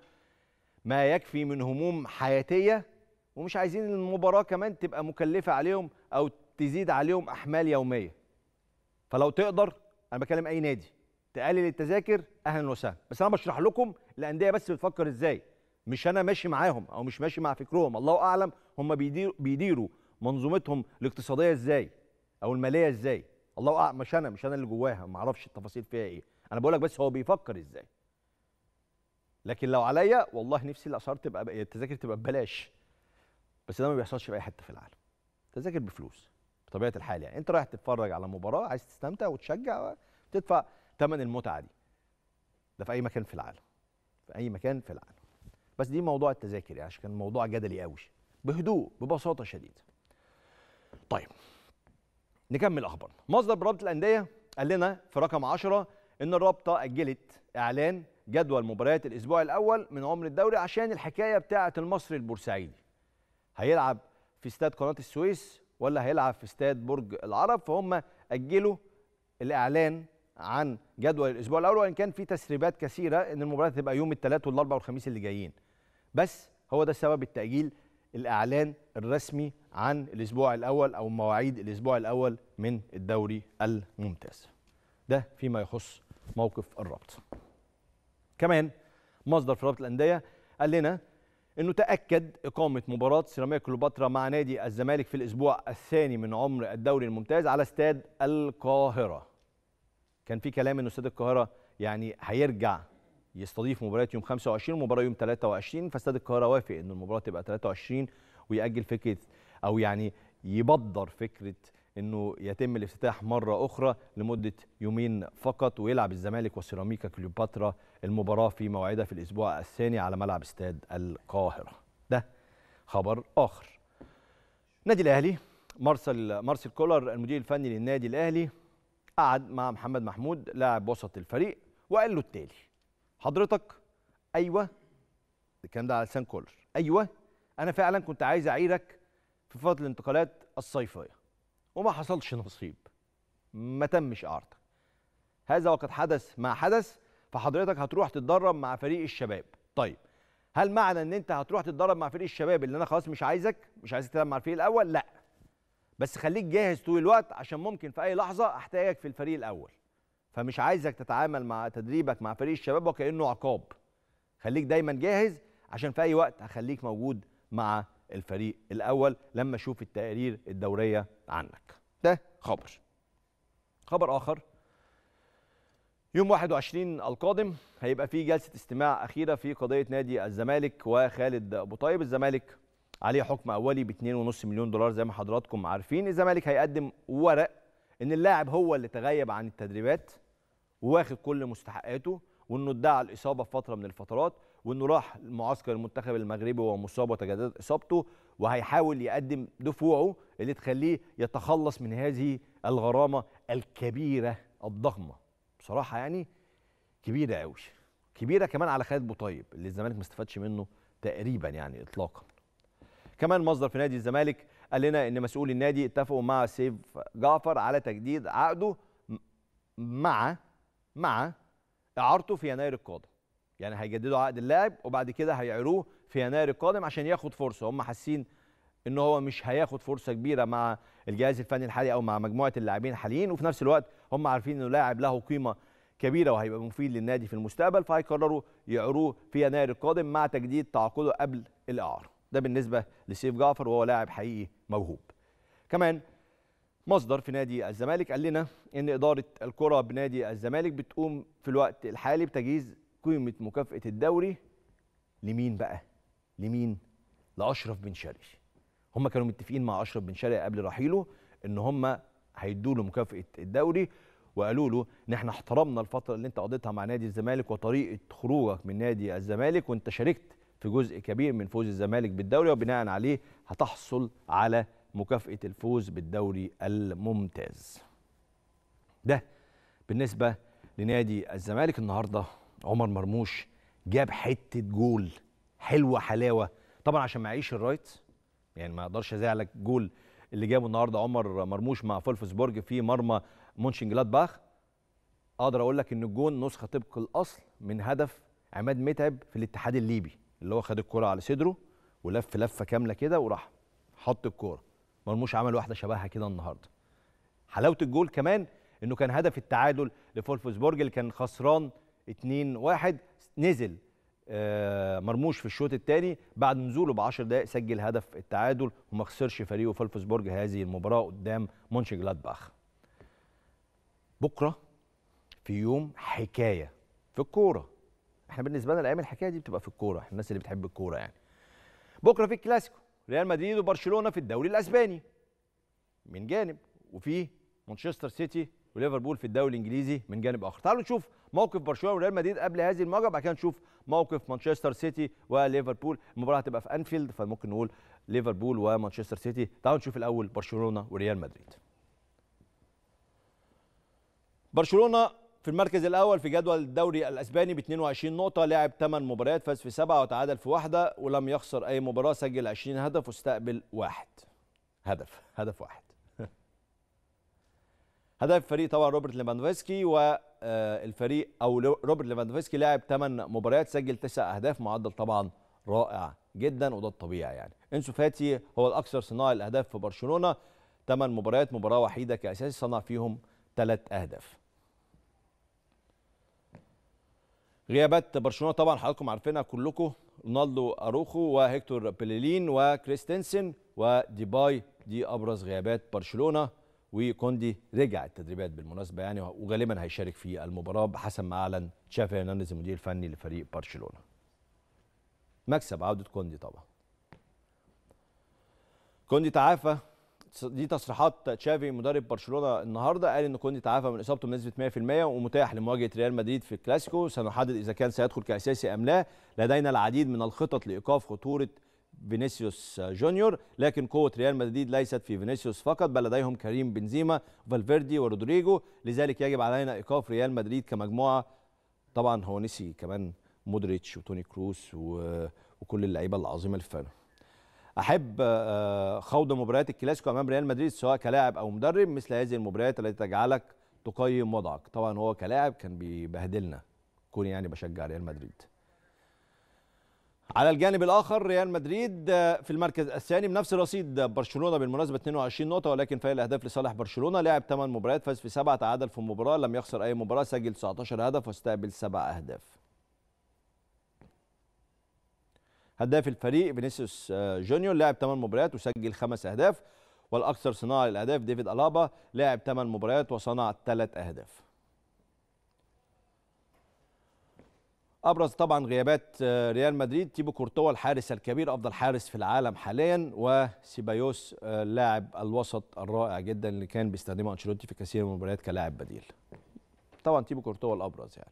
A: ما يكفي من هموم حياتيه ومش عايزين المباراه كمان تبقى مكلفه عليهم او تزيد عليهم احمال يوميه فلو تقدر انا بكلم اي نادي تقلل التذاكر اهلا وسهلا بس انا بشرح لكم الانديه بس بتفكر ازاي مش انا ماشي معاهم او مش ماشي مع فكرهم الله اعلم هم بيديروا بيديروا منظومتهم الاقتصاديه ازاي او الماليه ازاي الله اعلم مش انا مش انا اللي جواها ما اعرفش التفاصيل فيها ايه انا بقول لك بس هو بيفكر ازاي لكن لو عليا والله نفسي الاسعار تبقى التذاكر تبقى ببلاش بس ده ما بيحصلش في اي حته في العالم تذاكر بفلوس بطبيعه الحال يعني انت رايح تتفرج على مباراه عايز تستمتع وتشجع تدفع ثمن المتعه دي ده في اي مكان في العالم في اي مكان في العالم بس دي موضوع التذاكر يعني عشان كان موضوع جدلي قوي بهدوء ببساطه شديده طيب نكمل اخبارنا مصدر برابط الانديه قال لنا في رقم 10 ان الرابطه اجلت اعلان جدول مباريات الاسبوع الاول من عمر الدوري عشان الحكايه بتاعه المصري البورسعيدي هيلعب في استاد قناه السويس ولا هيلعب في استاد برج العرب فهم اجلوا الاعلان عن جدول الاسبوع الاول وان كان في تسريبات كثيره ان المباريات هتبقى يوم الثلاث والاربع والخميس اللي جايين بس هو ده سبب التاجيل الاعلان الرسمي عن الاسبوع الاول او مواعيد الاسبوع الاول من الدوري الممتاز ده فيما يخص موقف الرابط كمان مصدر في رابطه الانديه قال لنا انه تاكد اقامه مباراه سيراميكا كليوباترا مع نادي الزمالك في الاسبوع الثاني من عمر الدوري الممتاز على استاد القاهره كان في كلام انه استاد القاهره يعني هيرجع يستضيف مباراه يوم 25 ومباراه يوم 23 فاستاد القاهره وافق ان المباراه تبقى 23 ويأجل فكره او يعني يبدر فكره انه يتم الافتتاح مره اخرى لمده يومين فقط ويلعب الزمالك وسيراميكا كليوباترا المباراه في موعدها في الاسبوع الثاني على ملعب استاد القاهره. ده خبر اخر. نادي الاهلي مارسل مارسيل كولر المدير الفني للنادي الاهلي قعد مع محمد محمود لاعب وسط الفريق وقال له التالي حضرتك ايوه الكلام ده على لسان كولر ايوه انا فعلا كنت عايز اعيرك في فتره الانتقالات الصيفيه وما حصلش نصيب ما تمش اعارتك هذا وقد حدث ما حدث فحضرتك هتروح تتدرب مع فريق الشباب طيب هل معنى ان انت هتروح تتدرب مع فريق الشباب اللي انا خلاص مش عايزك مش عايزك تلعب مع الفريق الاول لا بس خليك جاهز طول الوقت عشان ممكن في اي لحظه احتاجك في الفريق الاول فمش عايزك تتعامل مع تدريبك مع فريق الشباب وكانه عقاب خليك دايما جاهز عشان في اي وقت هخليك موجود مع الفريق الاول لما اشوف التقارير الدوريه عنك ده خبر خبر اخر يوم 21 القادم هيبقى في جلسه استماع اخيره في قضيه نادي الزمالك وخالد ابو طيب الزمالك عليه حكم اولي ب 2.5 مليون دولار زي ما حضراتكم عارفين الزمالك هيقدم ورق ان اللاعب هو اللي تغيب عن التدريبات وواخد كل مستحقاته وانه ادعى الاصابه في فتره من الفترات وانه راح معسكر المنتخب المغربي ومصاب وتجددت اصابته وهيحاول يقدم دفوعه اللي تخليه يتخلص من هذه الغرامه الكبيره الضخمه بصراحه يعني كبيره قوي كبيره كمان على خالد بوطيب اللي الزمالك ما استفادش منه تقريبا يعني اطلاقا كمان مصدر في نادي الزمالك قال لنا ان مسؤول النادي اتفقوا مع سيف جعفر على تجديد عقده مع مع اعارته في يناير القادم يعني هيجددوا عقد اللاعب وبعد كده هيعروه في يناير القادم عشان ياخد فرصه هم حاسين ان هو مش هياخد فرصه كبيره مع الجهاز الفني الحالي او مع مجموعه اللاعبين الحاليين وفي نفس الوقت هم عارفين انه لاعب له قيمه كبيره وهيبقى مفيد للنادي في المستقبل فهيقرروا يعروه في يناير القادم مع تجديد تعاقده قبل الاعاره ده بالنسبه لسيف جعفر وهو لاعب حقيقي موهوب كمان مصدر في نادي الزمالك قال لنا ان اداره الكره بنادي الزمالك بتقوم في الوقت الحالي بتجهيز قيمه مكافاه الدوري لمين بقى؟ لمين؟ لاشرف بن شرقي. هم كانوا متفقين مع اشرف بن شرقي قبل رحيله ان هم هيدوا له مكافاه الدوري وقالوا له ان احنا احترمنا الفتره اللي انت قضيتها مع نادي الزمالك وطريقه خروجك من نادي الزمالك وانت شاركت في جزء كبير من فوز الزمالك بالدوري وبناء عليه هتحصل على مكافاه الفوز بالدوري الممتاز. ده بالنسبه لنادي الزمالك النهارده عمر مرموش جاب حته جول حلوه حلاوه طبعا عشان ما يعيش الرايت يعني ما اقدرش ازعلك جول اللي جابه النهارده عمر مرموش مع فولفسبورج في مرمى باخ اقدر اقول لك ان الجون نسخه طبق الاصل من هدف عماد متعب في الاتحاد الليبي اللي هو خد الكره على صدره ولف لفه كامله كده وراح حط الكوره مرموش عمل واحده شبهها كده النهارده حلاوه الجول كمان انه كان هدف التعادل لفولفسبورج اللي كان خسران 2 1 نزل آه، مرموش في الشوط الثاني بعد نزوله ب 10 دقائق سجل هدف التعادل وما خسرش فريقه فولفسبورج هذه المباراه قدام مونش جلادباخ بكره في يوم حكايه في الكوره احنا بالنسبه لنا الايام الحكايه دي بتبقى في الكوره احنا الناس اللي بتحب الكوره يعني بكره في الكلاسيكو ريال مدريد وبرشلونه في الدوري الاسباني من جانب وفي مانشستر سيتي وليفربول في الدوري الانجليزي من جانب اخر تعالوا نشوف موقف برشلونه وريال مدريد قبل هذه المباراه بعد كده نشوف موقف مانشستر سيتي وليفربول المباراه هتبقى في انفيلد فممكن نقول ليفربول ومانشستر سيتي تعالوا نشوف الاول برشلونه وريال مدريد برشلونه في المركز الاول في جدول الدوري الاسباني ب 22 نقطه لعب 8 مباريات فاز في 7 وتعادل في واحده ولم يخسر اي مباراه سجل 20 هدف واستقبل واحد هدف هدف واحد هداف الفريق طبعا روبرت ليفاندوفسكي والفريق آه، او روبرت ليفاندوفسكي لعب 8 مباريات سجل 9 اهداف معدل طبعا رائع جدا وده الطبيعي يعني انسو فاتي هو الاكثر صناعه الاهداف في برشلونه 8 مباريات مباراه وحيده كاساسي صنع فيهم 3 اهداف غيابات برشلونه طبعا حضراتكم عارفينها كلكم رونالدو اروخو وهيكتور بليلين وكريستنسن وديباي دي ابرز غيابات برشلونه وكوندي رجع التدريبات بالمناسبه يعني وغالبا هيشارك في المباراه بحسب ما اعلن تشافي هرنانديز المدير الفني لفريق برشلونه. مكسب عوده كوندي طبعا. كوندي تعافى دي تصريحات تشافي مدرب برشلونه النهارده قال ان كوندي تعافى من اصابته بنسبه 100% ومتاح لمواجهه ريال مدريد في الكلاسيكو سنحدد اذا كان سيدخل كاساسي ام لا لدينا العديد من الخطط لايقاف خطوره فينيسيوس جونيور لكن قوة ريال مدريد ليست في فينيسيوس فقط بل لديهم كريم بنزيما فالفيردي ورودريجو لذلك يجب علينا إيقاف ريال مدريد كمجموعة طبعا هو نسي كمان مودريتش وتوني كروس وكل اللعيبة العظيمة اللي فعلا أحب آه، خوض مباريات الكلاسيكو أمام ريال مدريد سواء كلاعب أو مدرب مثل هذه المباريات التي تجعلك تقيم وضعك طبعا هو كلاعب كان بيبهدلنا كوني يعني بشجع ريال مدريد على الجانب الاخر ريال مدريد آه، في المركز الثاني بنفس رصيد برشلونه بالمناسبه 22 نقطه ولكن فايل الاهداف لصالح برشلونه لعب 8 مباريات فاز في 7 تعادل في مباراه لم يخسر اي مباراه سجل 19 هدف واستقبل 7 اهداف هداف الفريق فينيسيوس آه، جونيور لعب 8 مباريات وسجل 5 اهداف والاكثر صناعه للاهداف ديفيد الابا لعب 8 مباريات وصنع 3 اهداف ابرز طبعا غيابات آه، ريال مدريد تيبو كورتوا الحارس الكبير افضل حارس في العالم حاليا وسيبايوس آه، اللاعب الوسط الرائع جدا اللي كان بيستخدمه انشيلوتي في كثير من المباريات كلاعب بديل طبعا تيبو كورتوا الابرز يعني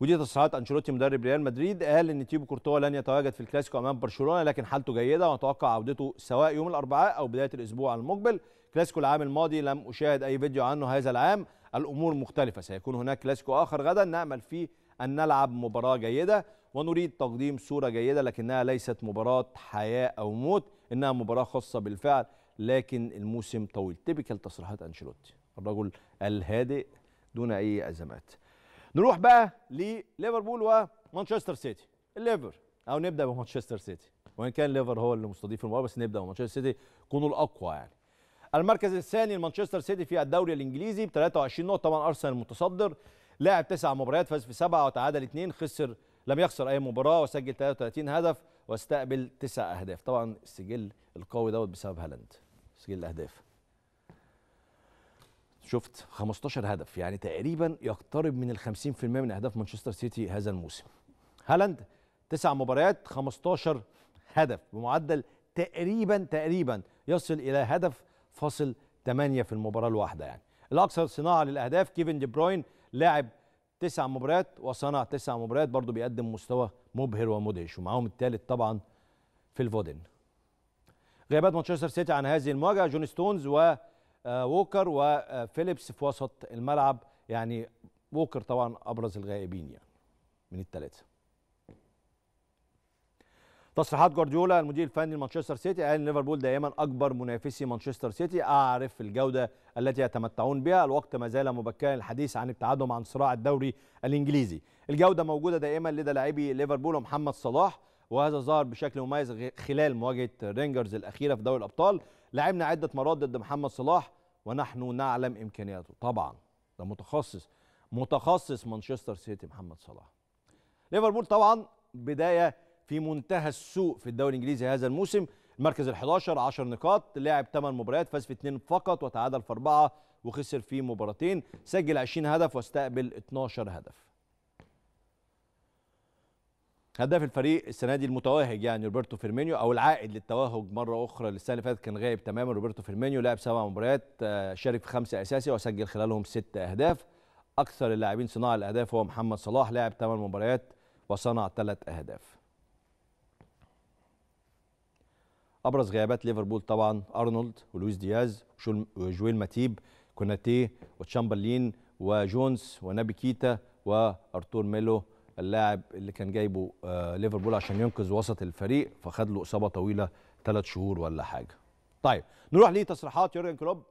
A: ودي تصريحات انشيلوتي مدرب ريال مدريد قال ان تيبو كورتوا لن يتواجد في الكلاسيكو امام برشلونه لكن حالته جيده ونتوقع عودته سواء يوم الاربعاء او بدايه الاسبوع المقبل كلاسيكو العام الماضي لم اشاهد اي فيديو عنه هذا العام الامور مختلفه سيكون هناك كلاسيكو اخر غدا نامل فيه أن نلعب مباراة جيدة ونريد تقديم صورة جيدة لكنها ليست مباراة حياة أو موت إنها مباراة خاصة بالفعل لكن الموسم طويل تبكل تصريحات أنشيلوتي الرجل الهادئ دون أي أزمات نروح بقى لليفربول ومانشستر سيتي الليفر أو نبدأ بمانشستر سيتي وإن كان ليفر هو اللي مستضيف المباراة بس نبدأ بمانشستر سيتي كونوا الأقوى يعني المركز الثاني لمانشستر سيتي في الدوري الانجليزي ب 23 نقطه طبعا ارسنال المتصدر لعب تسع مباريات فاز في سبعه وتعادل اثنين خسر لم يخسر اي مباراه وسجل 33 هدف واستقبل تسع اهداف طبعا السجل القوي دوت بسبب هالاند سجل الاهداف شفت 15 هدف يعني تقريبا يقترب من ال 50% من اهداف مانشستر سيتي هذا الموسم هالاند تسع مباريات 15 هدف بمعدل تقريبا تقريبا يصل الى هدف فاصل 8 في المباراه الواحده يعني الاكثر صناعه للاهداف كيفن دي بروين لاعب تسع مباريات وصنع تسع مباريات برضه بيقدم مستوى مبهر ومدهش ومعاهم الثالث طبعا في الفودن غيابات مانشستر سيتي عن هذه المواجهه جون ستونز آه، ووكر وفيليبس آه، في وسط الملعب يعني ووكر طبعا ابرز الغائبين يعني من الثلاثه تصريحات جوارديولا المدير الفني لمانشستر سيتي قال ان ليفربول دائما اكبر منافسي مانشستر سيتي اعرف الجوده التي يتمتعون بها الوقت ما زال مبكرا الحديث عن ابتعادهم عن صراع الدوري الانجليزي الجوده موجوده دائما لدى لاعبي ليفربول ومحمد صلاح وهذا ظهر بشكل مميز خلال مواجهه رينجرز الاخيره في دوري الابطال لعبنا عده مرات ضد محمد صلاح ونحن نعلم امكانياته طبعا ده متخصص متخصص مانشستر سيتي محمد صلاح ليفربول طبعا بدايه في منتهى السوء في الدوري الانجليزي هذا الموسم المركز ال11 10 نقاط لعب 8 مباريات فاز في 2 فقط وتعادل في 4 وخسر في مباراتين سجل 20 هدف واستقبل 12 هدف هداف الفريق السنه دي المتوهج يعني روبرتو فيرمينيو او العائد للتوهج مره اخرى للسنه اللي فاتت كان غايب تماما روبرتو فيرمينيو لعب سبع مباريات آه، شارك في خمسه اساسي وسجل خلالهم ست اهداف اكثر اللاعبين صناع الاهداف هو محمد صلاح لعب ثمان مباريات وصنع ثلاث اهداف ابرز غيابات ليفربول طبعا ارنولد ولويس دياز وجويل ماتيب كوناتي وتشامبرلين وجونز ونابي كيتا وارتور ميلو اللاعب اللي كان جايبه آه، ليفربول عشان ينقذ وسط الفريق فخد له اصابه طويله ثلاث شهور ولا حاجه. طيب نروح لتصريحات يورجن كلوب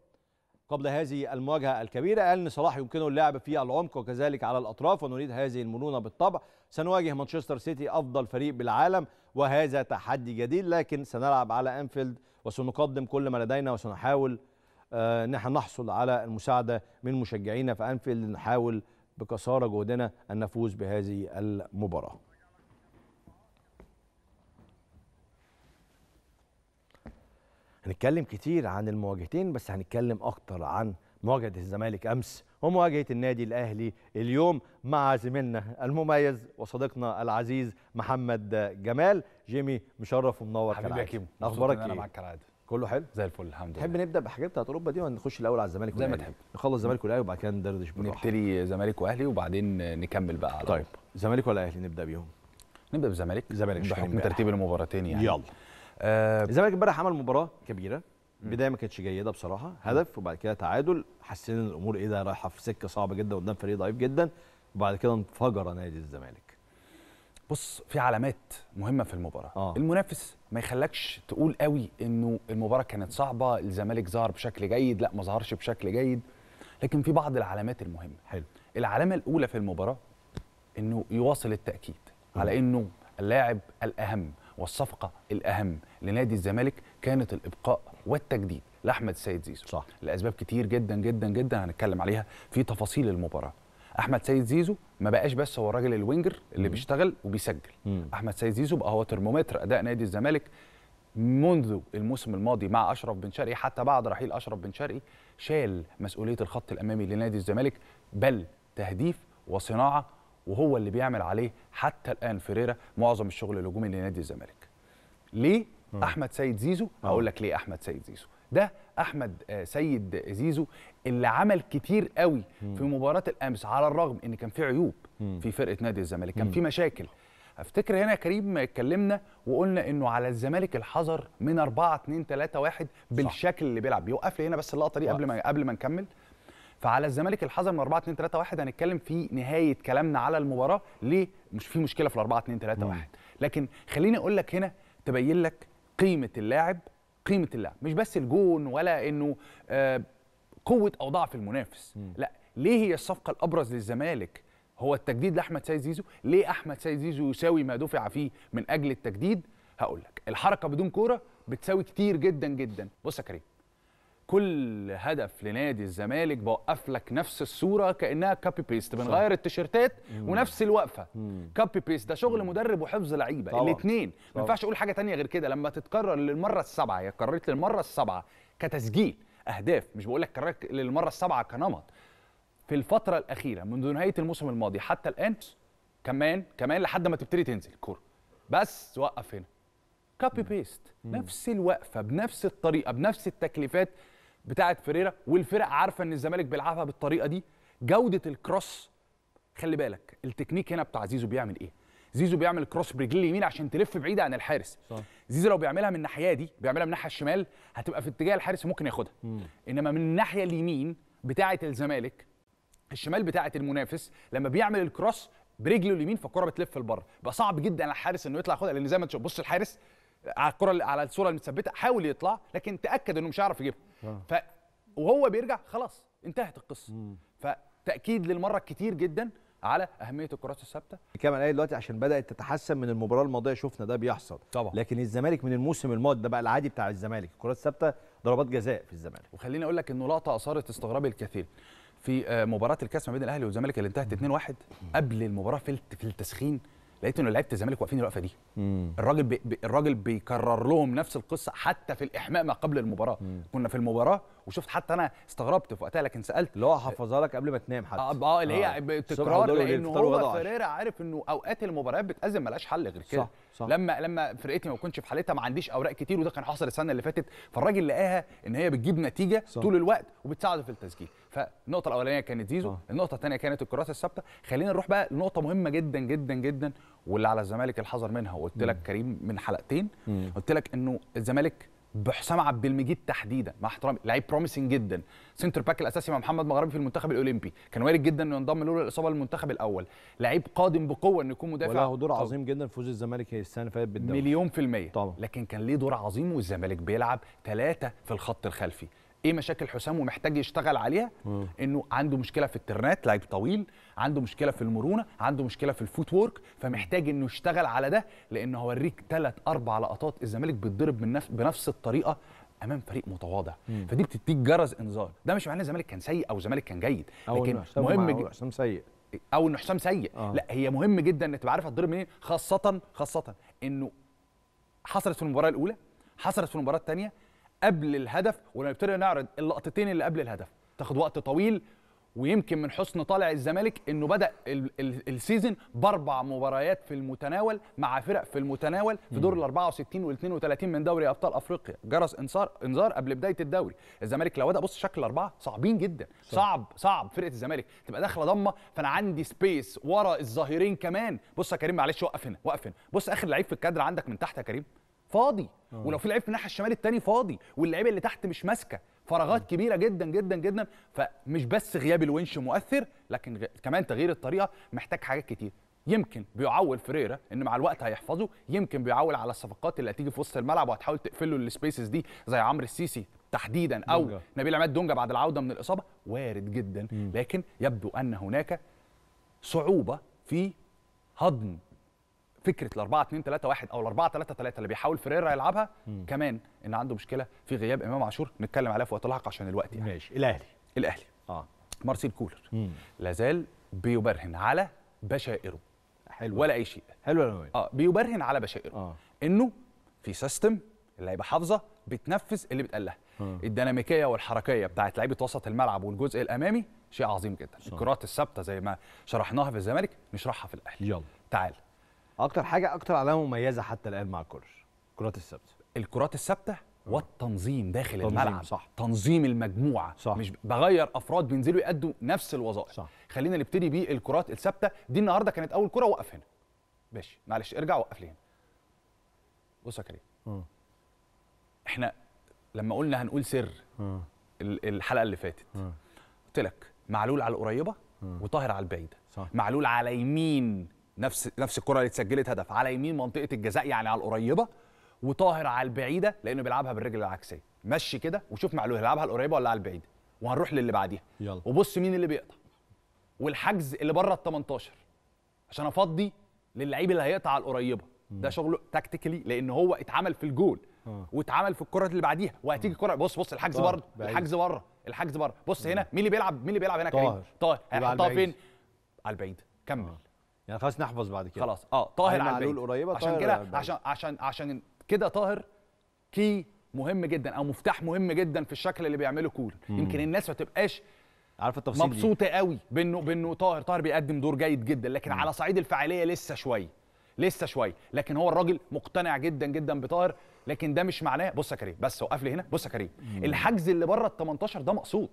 A: قبل هذه المواجهة الكبيرة قال أن صلاح يمكنه اللعب في العمق وكذلك على الأطراف ونريد هذه المرونة بالطبع سنواجه مانشستر سيتي أفضل فريق بالعالم وهذا تحدي جديد لكن سنلعب على أنفيلد وسنقدم كل ما لدينا وسنحاول آه، أن احنا نحصل على المساعدة من مشجعينا في أنفيلد نحاول بكثاره جهدنا أن نفوز بهذه المباراة هنتكلم كتير عن المواجهتين بس هنتكلم اكتر عن مواجهه الزمالك امس ومواجهه النادي الاهلي اليوم مع زميلنا المميز وصديقنا العزيز محمد جمال جيمي مشرف ومنور حبيبي يا كيمو اخبارك ايه انا معاك كالعاده
C: كله حلو زي الفل الحمد لله تحب نبدا بحاجات بتاعت اوروبا دي ونخش الاول على الزمالك زي ما تحب نخلص الزمالك والاهلي وبعد كده ندردش بالراحه نبتدي زمالك واهلي وبعدين نكمل بقى على طيب الزمالك ولا الاهلي نبدا بيهم نبدا بالزمالك الزمالك بحكم ترتيب المباراتين يعني يلا
A: آه، الزمالك امبارح عمل مباراه كبيره بدايه ما كانتش جيده بصراحه هدف وبعد كده تعادل حسينا ان الامور ايه ده رايحه في سكه صعبه جدا قدام فريق ضعيف جدا وبعد كده انفجر
C: نادي الزمالك بص في علامات مهمه في المباراه آه. المنافس ما يخلكش تقول قوي انه المباراه كانت صعبه الزمالك ظهر بشكل جيد لا ما ظهرش بشكل جيد لكن في بعض العلامات المهمه حلو العلامه الاولى في المباراه انه يواصل التاكيد على انه اللاعب الاهم والصفقه الاهم لنادي الزمالك كانت الابقاء والتجديد لاحمد سيد زيزو صح. لاسباب كتير جدا جدا جدا هنتكلم عليها في تفاصيل المباراه احمد سيد زيزو ما بقاش بس هو الراجل الوينجر اللي م. بيشتغل وبيسجل م. احمد سيد زيزو بقى هو ترمومتر اداء نادي الزمالك منذ الموسم الماضي مع اشرف بن شرقي حتى بعد رحيل اشرف بن شرقي شال مسؤوليه الخط الامامي لنادي الزمالك بل تهديف وصناعه وهو اللي بيعمل عليه حتى الان فيريرا معظم الشغل الهجومي لنادي الزمالك ليه احمد سيد زيزو هقول لك ليه احمد سيد زيزو ده احمد آه، سيد زيزو اللي عمل كتير قوي في مباراه الامس على الرغم ان كان في عيوب في فرقه نادي الزمالك كان في مشاكل افتكر هنا يا كريم اتكلمنا وقلنا انه على الزمالك الحذر من 4 2 3 1 بالشكل اللي بيلعب بيوقف لي هنا بس اللقطه دي قبل ما قبل ما نكمل فعلى الزمالك الحذر من 4 2 3 1 هنتكلم في نهايه كلامنا على المباراه ليه مش في مشكله في 4 2 3 1 لكن خليني اقول لك هنا تبين لك قيمه اللاعب قيمه اللاعب مش بس الجون ولا انه آه، قوه او ضعف المنافس لا ليه هي الصفقه الابرز للزمالك هو التجديد لاحمد سيد زيزو ليه احمد سيد زيزو يساوي ما دفع فيه من اجل التجديد هقول لك الحركه بدون كوره بتساوي كتير جدا جدا بص يا كريم كل هدف لنادي الزمالك بوقف لك نفس الصوره كانها كابي بيست بنغير التيشيرتات ونفس الوقفه كابي بيست ده شغل مدرب وحفظ لعيبه الاثنين ما ينفعش اقول حاجه تانية غير كده لما تتكرر للمره السابعه يا كررت للمره السابعه كتسجيل اهداف مش بقول لك كررت للمره السابعه كنمط في الفتره الاخيره منذ نهايه الموسم الماضي حتى الان كمان كمان لحد ما تبتدي تنزل كوره بس وقف هنا كابي بيست نفس الوقفه بنفس الطريقه بنفس التكليفات بتاعه فريرا والفرق عارفه ان الزمالك بيلعبها بالطريقه دي جوده الكروس خلي بالك التكنيك هنا بتاع زيزو بيعمل ايه زيزو بيعمل كروس برجل اليمين عشان تلف بعيده عن الحارس صح. زيزو لو بيعملها من الناحيه دي بيعملها من الناحيه الشمال هتبقى في اتجاه الحارس ممكن ياخدها مم. انما من الناحيه اليمين بتاعه الزمالك الشمال بتاعه المنافس لما بيعمل الكروس برجله اليمين فالكره بتلف لبره بقى صعب جدا على الحارس انه يطلع ياخدها لان زي ما تشوف بص الحارس على الكره على الصوره المثبته حاول يطلع لكن تاكد انه مش هيعرف يجيبها آه. ف وهو بيرجع خلاص انتهت القصه فتاكيد للمره الكتير جدا على اهميه الكرات الثابته
A: كمان الاهلي دلوقتي عشان بدات تتحسن من المباراه الماضيه شفنا ده بيحصل طبعا لكن الزمالك من
C: الموسم الماضي ده بقى العادي بتاع الزمالك الكرات الثابته ضربات جزاء في الزمالك وخليني اقول لك انه لقطه اثارت استغراب الكثير في آه، مباراه الكاس ما بين الاهلي والزمالك اللي انتهت 2-1 قبل المباراه في التسخين لقيت ان لعيبه الزمالك واقفين الوقفه دي مم. الراجل بي الراجل بيكرر لهم نفس القصه حتى في الاحماء ما قبل المباراه مم. كنا في المباراه وشفت حتى انا استغربت في وقتها لكن سالت اللي هو حافظها لك قبل ما تنام حتى اه, آه، اللي هي آه. تكرار لانه هو فريرا عارف انه اوقات المباريات بتأزم ملهاش حل غير كده صح صح لما لما فرقتي ما كنتش في حالتها ما عنديش اوراق كتير وده كان حصل السنه اللي فاتت فالراجل لقاها ان هي بتجيب نتيجه صح طول الوقت وبتساعده في التسجيل فالنقطه الاولانيه كانت زيزو النقطه الثانيه كانت الكرات الثابته خلينا نروح بقى لنقطه مهمه جدا جدا جدا واللي على الزمالك الحذر منها وقلت لك كريم من حلقتين قلت لك انه الزمالك بحسام عبد المجيد تحديدا مع احترامي لعيب بروميسنج جدا سنتر باك الاساسي مع محمد مغربي في المنتخب الاولمبي كان وارد جدا انه ينضم لولا الاصابه للمنتخب الاول لعيب قادم بقوه انه يكون مدافع وله دور عظيم جدا في فوز الزمالك السنه اللي فاتت بالدوري مليون في الميه طبعا. لكن كان ليه دور عظيم والزمالك بيلعب ثلاثه في الخط الخلفي ايه مشاكل حسام ومحتاج يشتغل عليها مم. انه عنده مشكله في الترنات لعيب طويل عنده مشكله في المرونه عنده مشكله في الفوت وورك فمحتاج انه يشتغل على ده لان هوريك ثلاث اربع لقطات الزمالك بيتضرب من نفس بنفس الطريقه امام فريق متواضع مم. فدي بتديك جرس انذار ده مش معناه الزمالك كان سيء او الزمالك كان جيد لكن مهم جدا حسام سيء او انه حسام سيء آه. لا هي مهم جدا ان تبقى عارف هتضرب منين خاصه خاصه انه حصلت في المباراه الاولى حصلت في المباراه الثانيه قبل الهدف ونبتدي نعرض اللقطتين اللي قبل الهدف تاخد وقت طويل ويمكن من حسن طالع الزمالك انه بدا السيزون باربع مباريات في المتناول مع فرق في المتناول في دور ال 64 وال 32 من دوري ابطال افريقيا جرس انذار انذار قبل بدايه الدوري الزمالك لو بدا بص شكل الاربعه صعبين جدا صعب صعب فرقه الزمالك تبقى داخله ضمه فانا عندي سبيس ورا الظهيرين كمان بص يا كريم معلش وقف هنا وقف هنا بص اخر لعيب في الكادر عندك من تحت يا كريم فاضي آه. ولو في لعيب في الناحيه الشمال الثاني فاضي واللعيبه اللي تحت مش ماسكه فراغات كبيره جدا جدا جدا فمش بس غياب الونش مؤثر لكن كمان تغيير الطريقه محتاج حاجات كتير يمكن بيعول فريرا ان مع الوقت هيحفظه يمكن بيعول على الصفقات اللي هتيجي في وسط الملعب وهتحاول تقفل له السبيسز دي زي عمرو السيسي تحديدا او دونجا. نبيل عماد دونجا بعد العوده من الاصابه وارد جدا م. لكن يبدو ان هناك صعوبه في هضم فكره ال 4 2 3 1 او ال 4 3 3 اللي بيحاول فيريرا يلعبها مم. كمان ان عنده مشكله في غياب امام عاشور نتكلم عليها في وقت لاحق عشان الوقت يعني ماشي الاهلي الاهلي اه مارسيل كولر لا زال بيبرهن على بشائره حلو ولا اي شيء حلو ولا اه بيبرهن على بشائره آه. انه في سيستم اللعيبه حافظه بتنفذ اللي بيتقال لها آه. الديناميكيه والحركيه بتاعت لعيبه وسط الملعب والجزء الامامي شيء عظيم جدا الكرات الثابته زي ما شرحناها في الزمالك نشرحها في الاهلي يلا تعال اكتر حاجه اكتر علامه مميزه حتى الان مع الكورش الكرات الثابته الكرات الثابته آه. والتنظيم داخل تنظيم الملعب صح. تنظيم المجموعه صح. مش بغير افراد بينزلوا يأدوا نفس الوظائف صح. خلينا نبتدي بالكرات الثابته دي النهارده كانت اول كره وقف هنا ماشي معلش ارجع وقف لي هنا بص يا كريم آه. احنا لما قلنا هنقول سر م. آه. الحلقه اللي فاتت قلت لك معلول على القريبه وطاهر على البعيده صح. معلول على يمين نفس نفس الكره اللي اتسجلت هدف على يمين منطقه الجزاء يعني على القريبه وطاهر على البعيده لانه بيلعبها بالرجل العكسيه مشي كده وشوف معلول هيلعبها القريبه ولا على البعيده وهنروح للي بعديها يلا. وبص مين اللي بيقطع والحجز اللي بره ال 18 عشان افضي للعيب اللي هيقطع على القريبه ده شغله تكتيكلي لان هو اتعمل في الجول آه. واتعمل في الكره اللي بعديها وهتيجي آه. الكره بص بص الحجز بره الحجز بره الحجز بره بص هنا مين اللي بيلعب مين اللي بيلعب هنا كريم طاهر هيحطها فين على البعيد كمل آه. يعني خلاص نحفظ بعد كده خلاص اه طاهر على البعيد قريبه عشان كده عشان عشان عشان كده طاهر كي مهم جدا او مفتاح مهم جدا في الشكل اللي بيعمله كول يمكن الناس ما تبقاش عارفه التفصيل مبسوطه دي. قوي بانه بانه طاهر طاهر بيقدم دور جيد جدا لكن مم. على صعيد الفعاليه لسه شويه لسه شويه لكن هو الراجل مقتنع جدا جدا بطاهر لكن ده مش معناه بص يا كريم بس وقف لي هنا بص يا كريم الحجز اللي بره ال 18 ده مقصود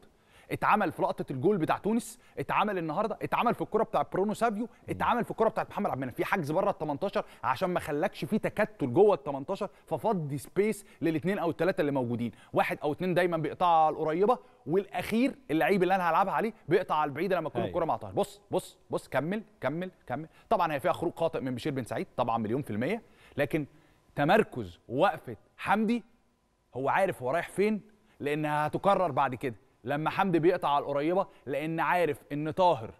C: اتعمل في لقطه الجول بتاع تونس اتعمل النهارده اتعمل في الكره بتاع برونو سافيو اتعمل في الكره بتاع محمد عبد المنعم في حجز بره ال 18 عشان ما خلكش في تكتل جوه ال 18 ففضي سبيس للاثنين او الثلاثه اللي موجودين واحد او اثنين دايما بيقطعها على القريبه والاخير اللعيب اللي انا هلعبها عليه بيقطع على البعيده لما تكون أيوة. الكره مع طاهر بص بص بص كمل كمل كمل طبعا هي فيها خروج خاطئ من بشير بن سعيد طبعا مليون في الميه لكن تمركز وقفه حمدي هو عارف هو رايح فين لانها هتكرر بعد كده لما حمدي بيقطع على القريبه لان عارف ان طاهر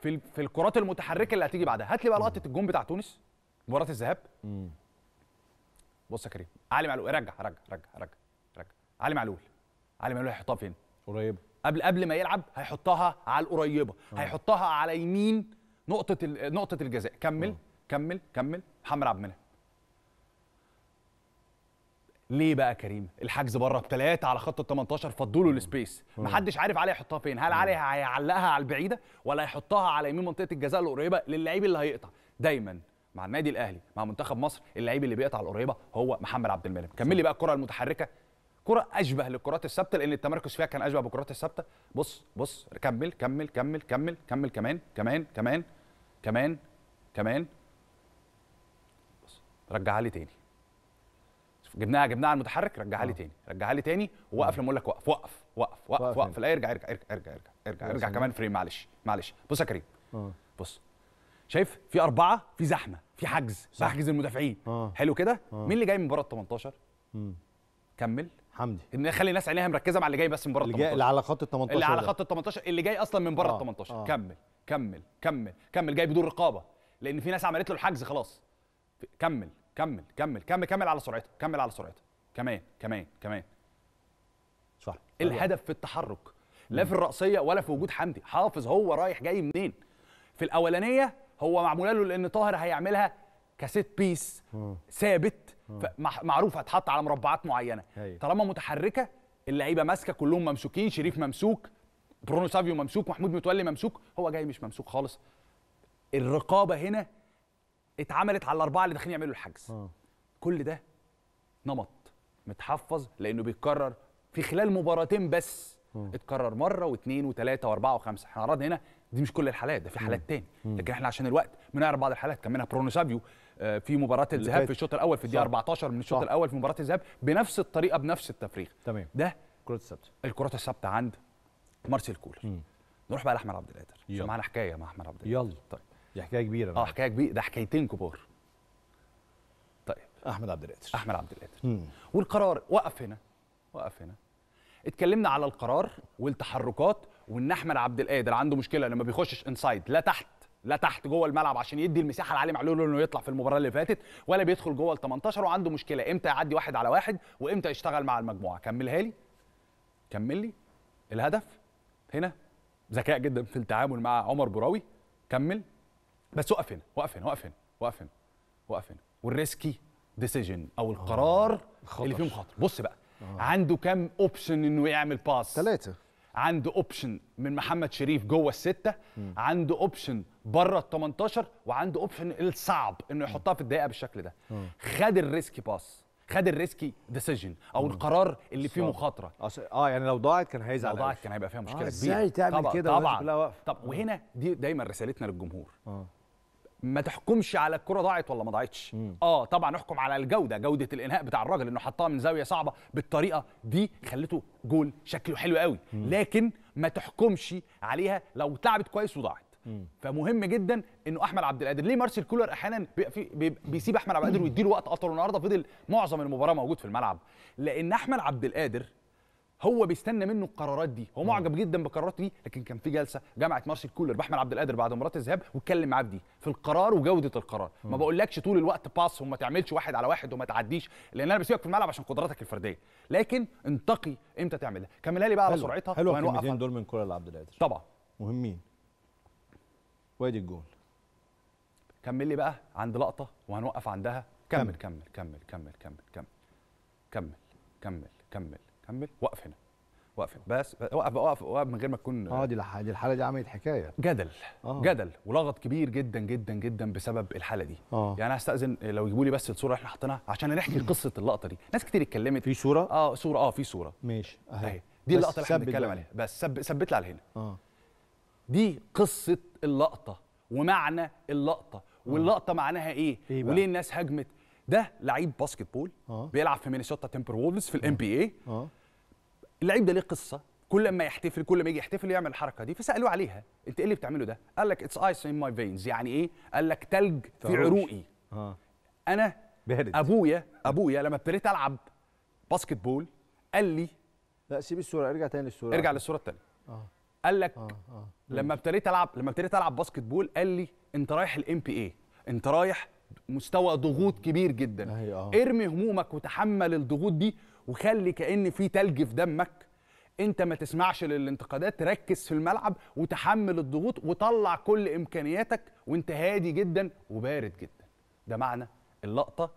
C: في في الكرات المتحركه اللي هتيجي بعدها هات لي بقى لقطه الجون بتاع تونس مباراه الذهاب بص يا كريم علي معلول رجع رجع رجع رجع رجع علي معلول علي معلول هيحطها فين قريبه قبل قبل ما يلعب هيحطها على القريبه أوه. هيحطها على يمين نقطه نقطه الجزاء كمل أوه. كمل كمل محمد عبد المنعم ليه بقى كريم الحجز بره بثلاثه على خط ال 18 فضوا له السبيس محدش عارف علي هيحطها فين هل علي هيعلقها على البعيده ولا هيحطها على يمين منطقه الجزاء القريبه للعيب اللي هيقطع دايما مع النادي الاهلي مع منتخب مصر اللعيب اللي بيقطع القريبه هو محمد عبد المنعم كمل لي بقى الكره المتحركه كره اشبه للكرات الثابته لان التمركز فيها كان اشبه بالكرات الثابته بص بص كمل كمل كمل كمل كمل كمان كمان كمان كمان كمان بص رجعها لي تاني جبناها جبناها على المتحرك رجعها لي آه. تاني رجعها لي تاني ووقف لما اقول لك وقف وقف وقف وقف وقف لا ارجع ارجع ارجع ارجع ارجع, ارجع كمان فريم معلش معلش بص يا كريم آه. بص شايف في اربعه في زحمه في حجز بحجز المدافعين آه. حلو كده مين اللي جاي من بره ال 18 كمل حمدي ان خلي الناس عينيها مركزه مع اللي جاي بس من بره ال 18 اللي على خط ال 18 اللي على خط ال 18 اللي جاي اصلا من بره ال 18 كمل كمل كمل كمل جاي بدون رقابه لان في ناس عملت له الحجز خلاص كمل كمل كمل كمل كمل على سرعته كمل على سرعته كمان كمان كمان صح إيه الهدف في التحرك لا في الرأسية ولا في وجود حمدي حافظ هو رايح جاي منين في الأولانية هو معمولة له لأن طاهر هيعملها كست بيس ثابت معروف هتحط على مربعات معينة أيوة. طالما متحركة اللعيبة ماسكة كلهم ممسوكين شريف ممسوك برونو سافيو ممسوك محمود متولي ممسوك هو جاي مش ممسوك خالص الرقابة هنا اتعملت على الاربعه اللي داخلين يعملوا الحجز آه. كل ده نمط متحفظ لانه بيتكرر في خلال مباراتين بس آه. اتكرر مره واثنين وثلاثه واربعه وخمسه احنا عرضنا هنا دي مش كل الحالات ده في حالات تاني لكن احنا عشان الوقت بنعرض بعض الحالات كان منها سافيو آه، في مباراه الذهاب في الشوط الاول في الدقيقه 14 من الشوط الاول في مباراه الذهاب بنفس الطريقه بنفس التفريغ تمام ده الكرات الثابته الكرات الثابته عند مارسيل كولر نروح بقى لاحمد عبد القادر معانا حكايه مع احمد عبد القادر يلا طيب دي حكايه كبيره اه حكايه كبيره ده حكايتين كبار طيب احمد عبد القادر احمد عبد القادر والقرار وقف هنا وقف هنا اتكلمنا على القرار والتحركات وان احمد عبد القادر عنده مشكله لما بيخشش انسايد لا تحت لا تحت جوه الملعب عشان يدي المساحه لعلي معلول انه يطلع في المباراه اللي فاتت ولا بيدخل جوه ال 18 وعنده مشكله امتى يعدي واحد على واحد وامتى يشتغل مع المجموعه كملها لي كمل لي الهدف هنا ذكاء جدا في التعامل مع عمر براوي كمل بس وقف هنا وقف هنا وقف هنا وقف هنا وقف هنا والريسكي ديسيجن او آه. القرار خطر. اللي فيه مخاطر بص بقى آه. عنده كام اوبشن انه يعمل باس ثلاثه عنده اوبشن من محمد شريف جوه السته م. عنده اوبشن بره ال 18 وعنده اوبشن الصعب انه يحطها في الدقيقه بالشكل ده م. خد الريسكي باس خد الريسكي ديسيجن او م. القرار اللي فيه مخاطره اه يعني لو ضاعت كان هيزعل لو ضاعت كان هيبقى فيها مشكله آه، كبيره آه ازاي تعمل كده طبعا طبعا طب وهنا دي دايما رسالتنا للجمهور آه. ما تحكمش على الكره ضاعت ولا ما ضاعتش اه طبعا احكم على الجوده جوده الانهاء بتاع الراجل انه حطها من زاويه صعبه بالطريقه دي خلته جول شكله حلو قوي مم. لكن ما تحكمش عليها لو اتلعبت كويس وضاعت مم. فمهم جدا انه احمد عبد القادر ليه مارسيل كولر احيانا بيسيب احمد عبد القادر ويديله وقت اطول النهارده فضل معظم المباراه موجود في الملعب لان احمد عبد القادر هو بيستنى منه القرارات دي هو معجب جدا بقراراته دي لكن كان في جلسه جامعه مارشال كولر باحمد عبد القادر بعد مباراه الذهاب واتكلم معاه بدي في القرار وجوده القرار ما بقولكش طول الوقت باص وما تعملش واحد على واحد وما تعديش لان انا بسيبك في الملعب عشان قدراتك الفرديه لكن انتقي امتى تعمل ده كملها لي بقى على سرعتها حلو الكلمتين دول من كولر لعبد القادر طبعا مهمين وادي الجول كمل لي بقى عند لقطه وهنوقف عندها كمل كمل كمل كمل كمل كمل كمل كمل كمل, كمل. كمل وقف هنا وقف بس وقف وقف وقف من غير ما تكون اه دي
A: دي الحاله دي عملت حكايه جدل
C: آه. جدل ولغط كبير جدا جدا جدا بسبب الحاله دي آه. يعني هستاذن لو يجيبوا لي بس الصوره اللي احنا حاطينها عشان نحكي قصه اللقطه دي ناس كتير اتكلمت في صوره اه صوره اه في صوره ماشي اهي دي اللقطه اللي احنا بنتكلم عليها بس ثبت سب... لي على هنا اه دي قصه اللقطه ومعنى اللقطه آه. واللقطه معناها ايه, إيه وليه الناس هاجمت ده لعيب باسكت بول آه. بيلعب في مينيسوتا تمبر وولفز في الام بي اي اللعيب ده ليه قصه كل ما يحتفل كل ما يجي يحتفل يعمل الحركه دي فسالوه عليها انت ايه اللي بتعمله ده قال لك اتس ايس ان ماي فينز يعني ايه قال لك تلج في عروقي آه. انا بارد ابويا ابويا لما ابتديت العب باسكت بول قال لي
A: لا سيب الصوره ارجع تاني للصوره ارجع للصوره الثانيه اه
C: قال لك آه. آه. لما ابتديت العب لما ابتديت العب باسكت بول قال لي انت رايح الام بي اي انت رايح مستوى ضغوط كبير جدا أيوة. آه. ارمي همومك وتحمل الضغوط دي وخلي كأن في تلج في دمك انت ما تسمعش للانتقادات ركز في الملعب وتحمل الضغوط وطلع كل امكانياتك وانت هادي جدا وبارد جدا ده معنى اللقطه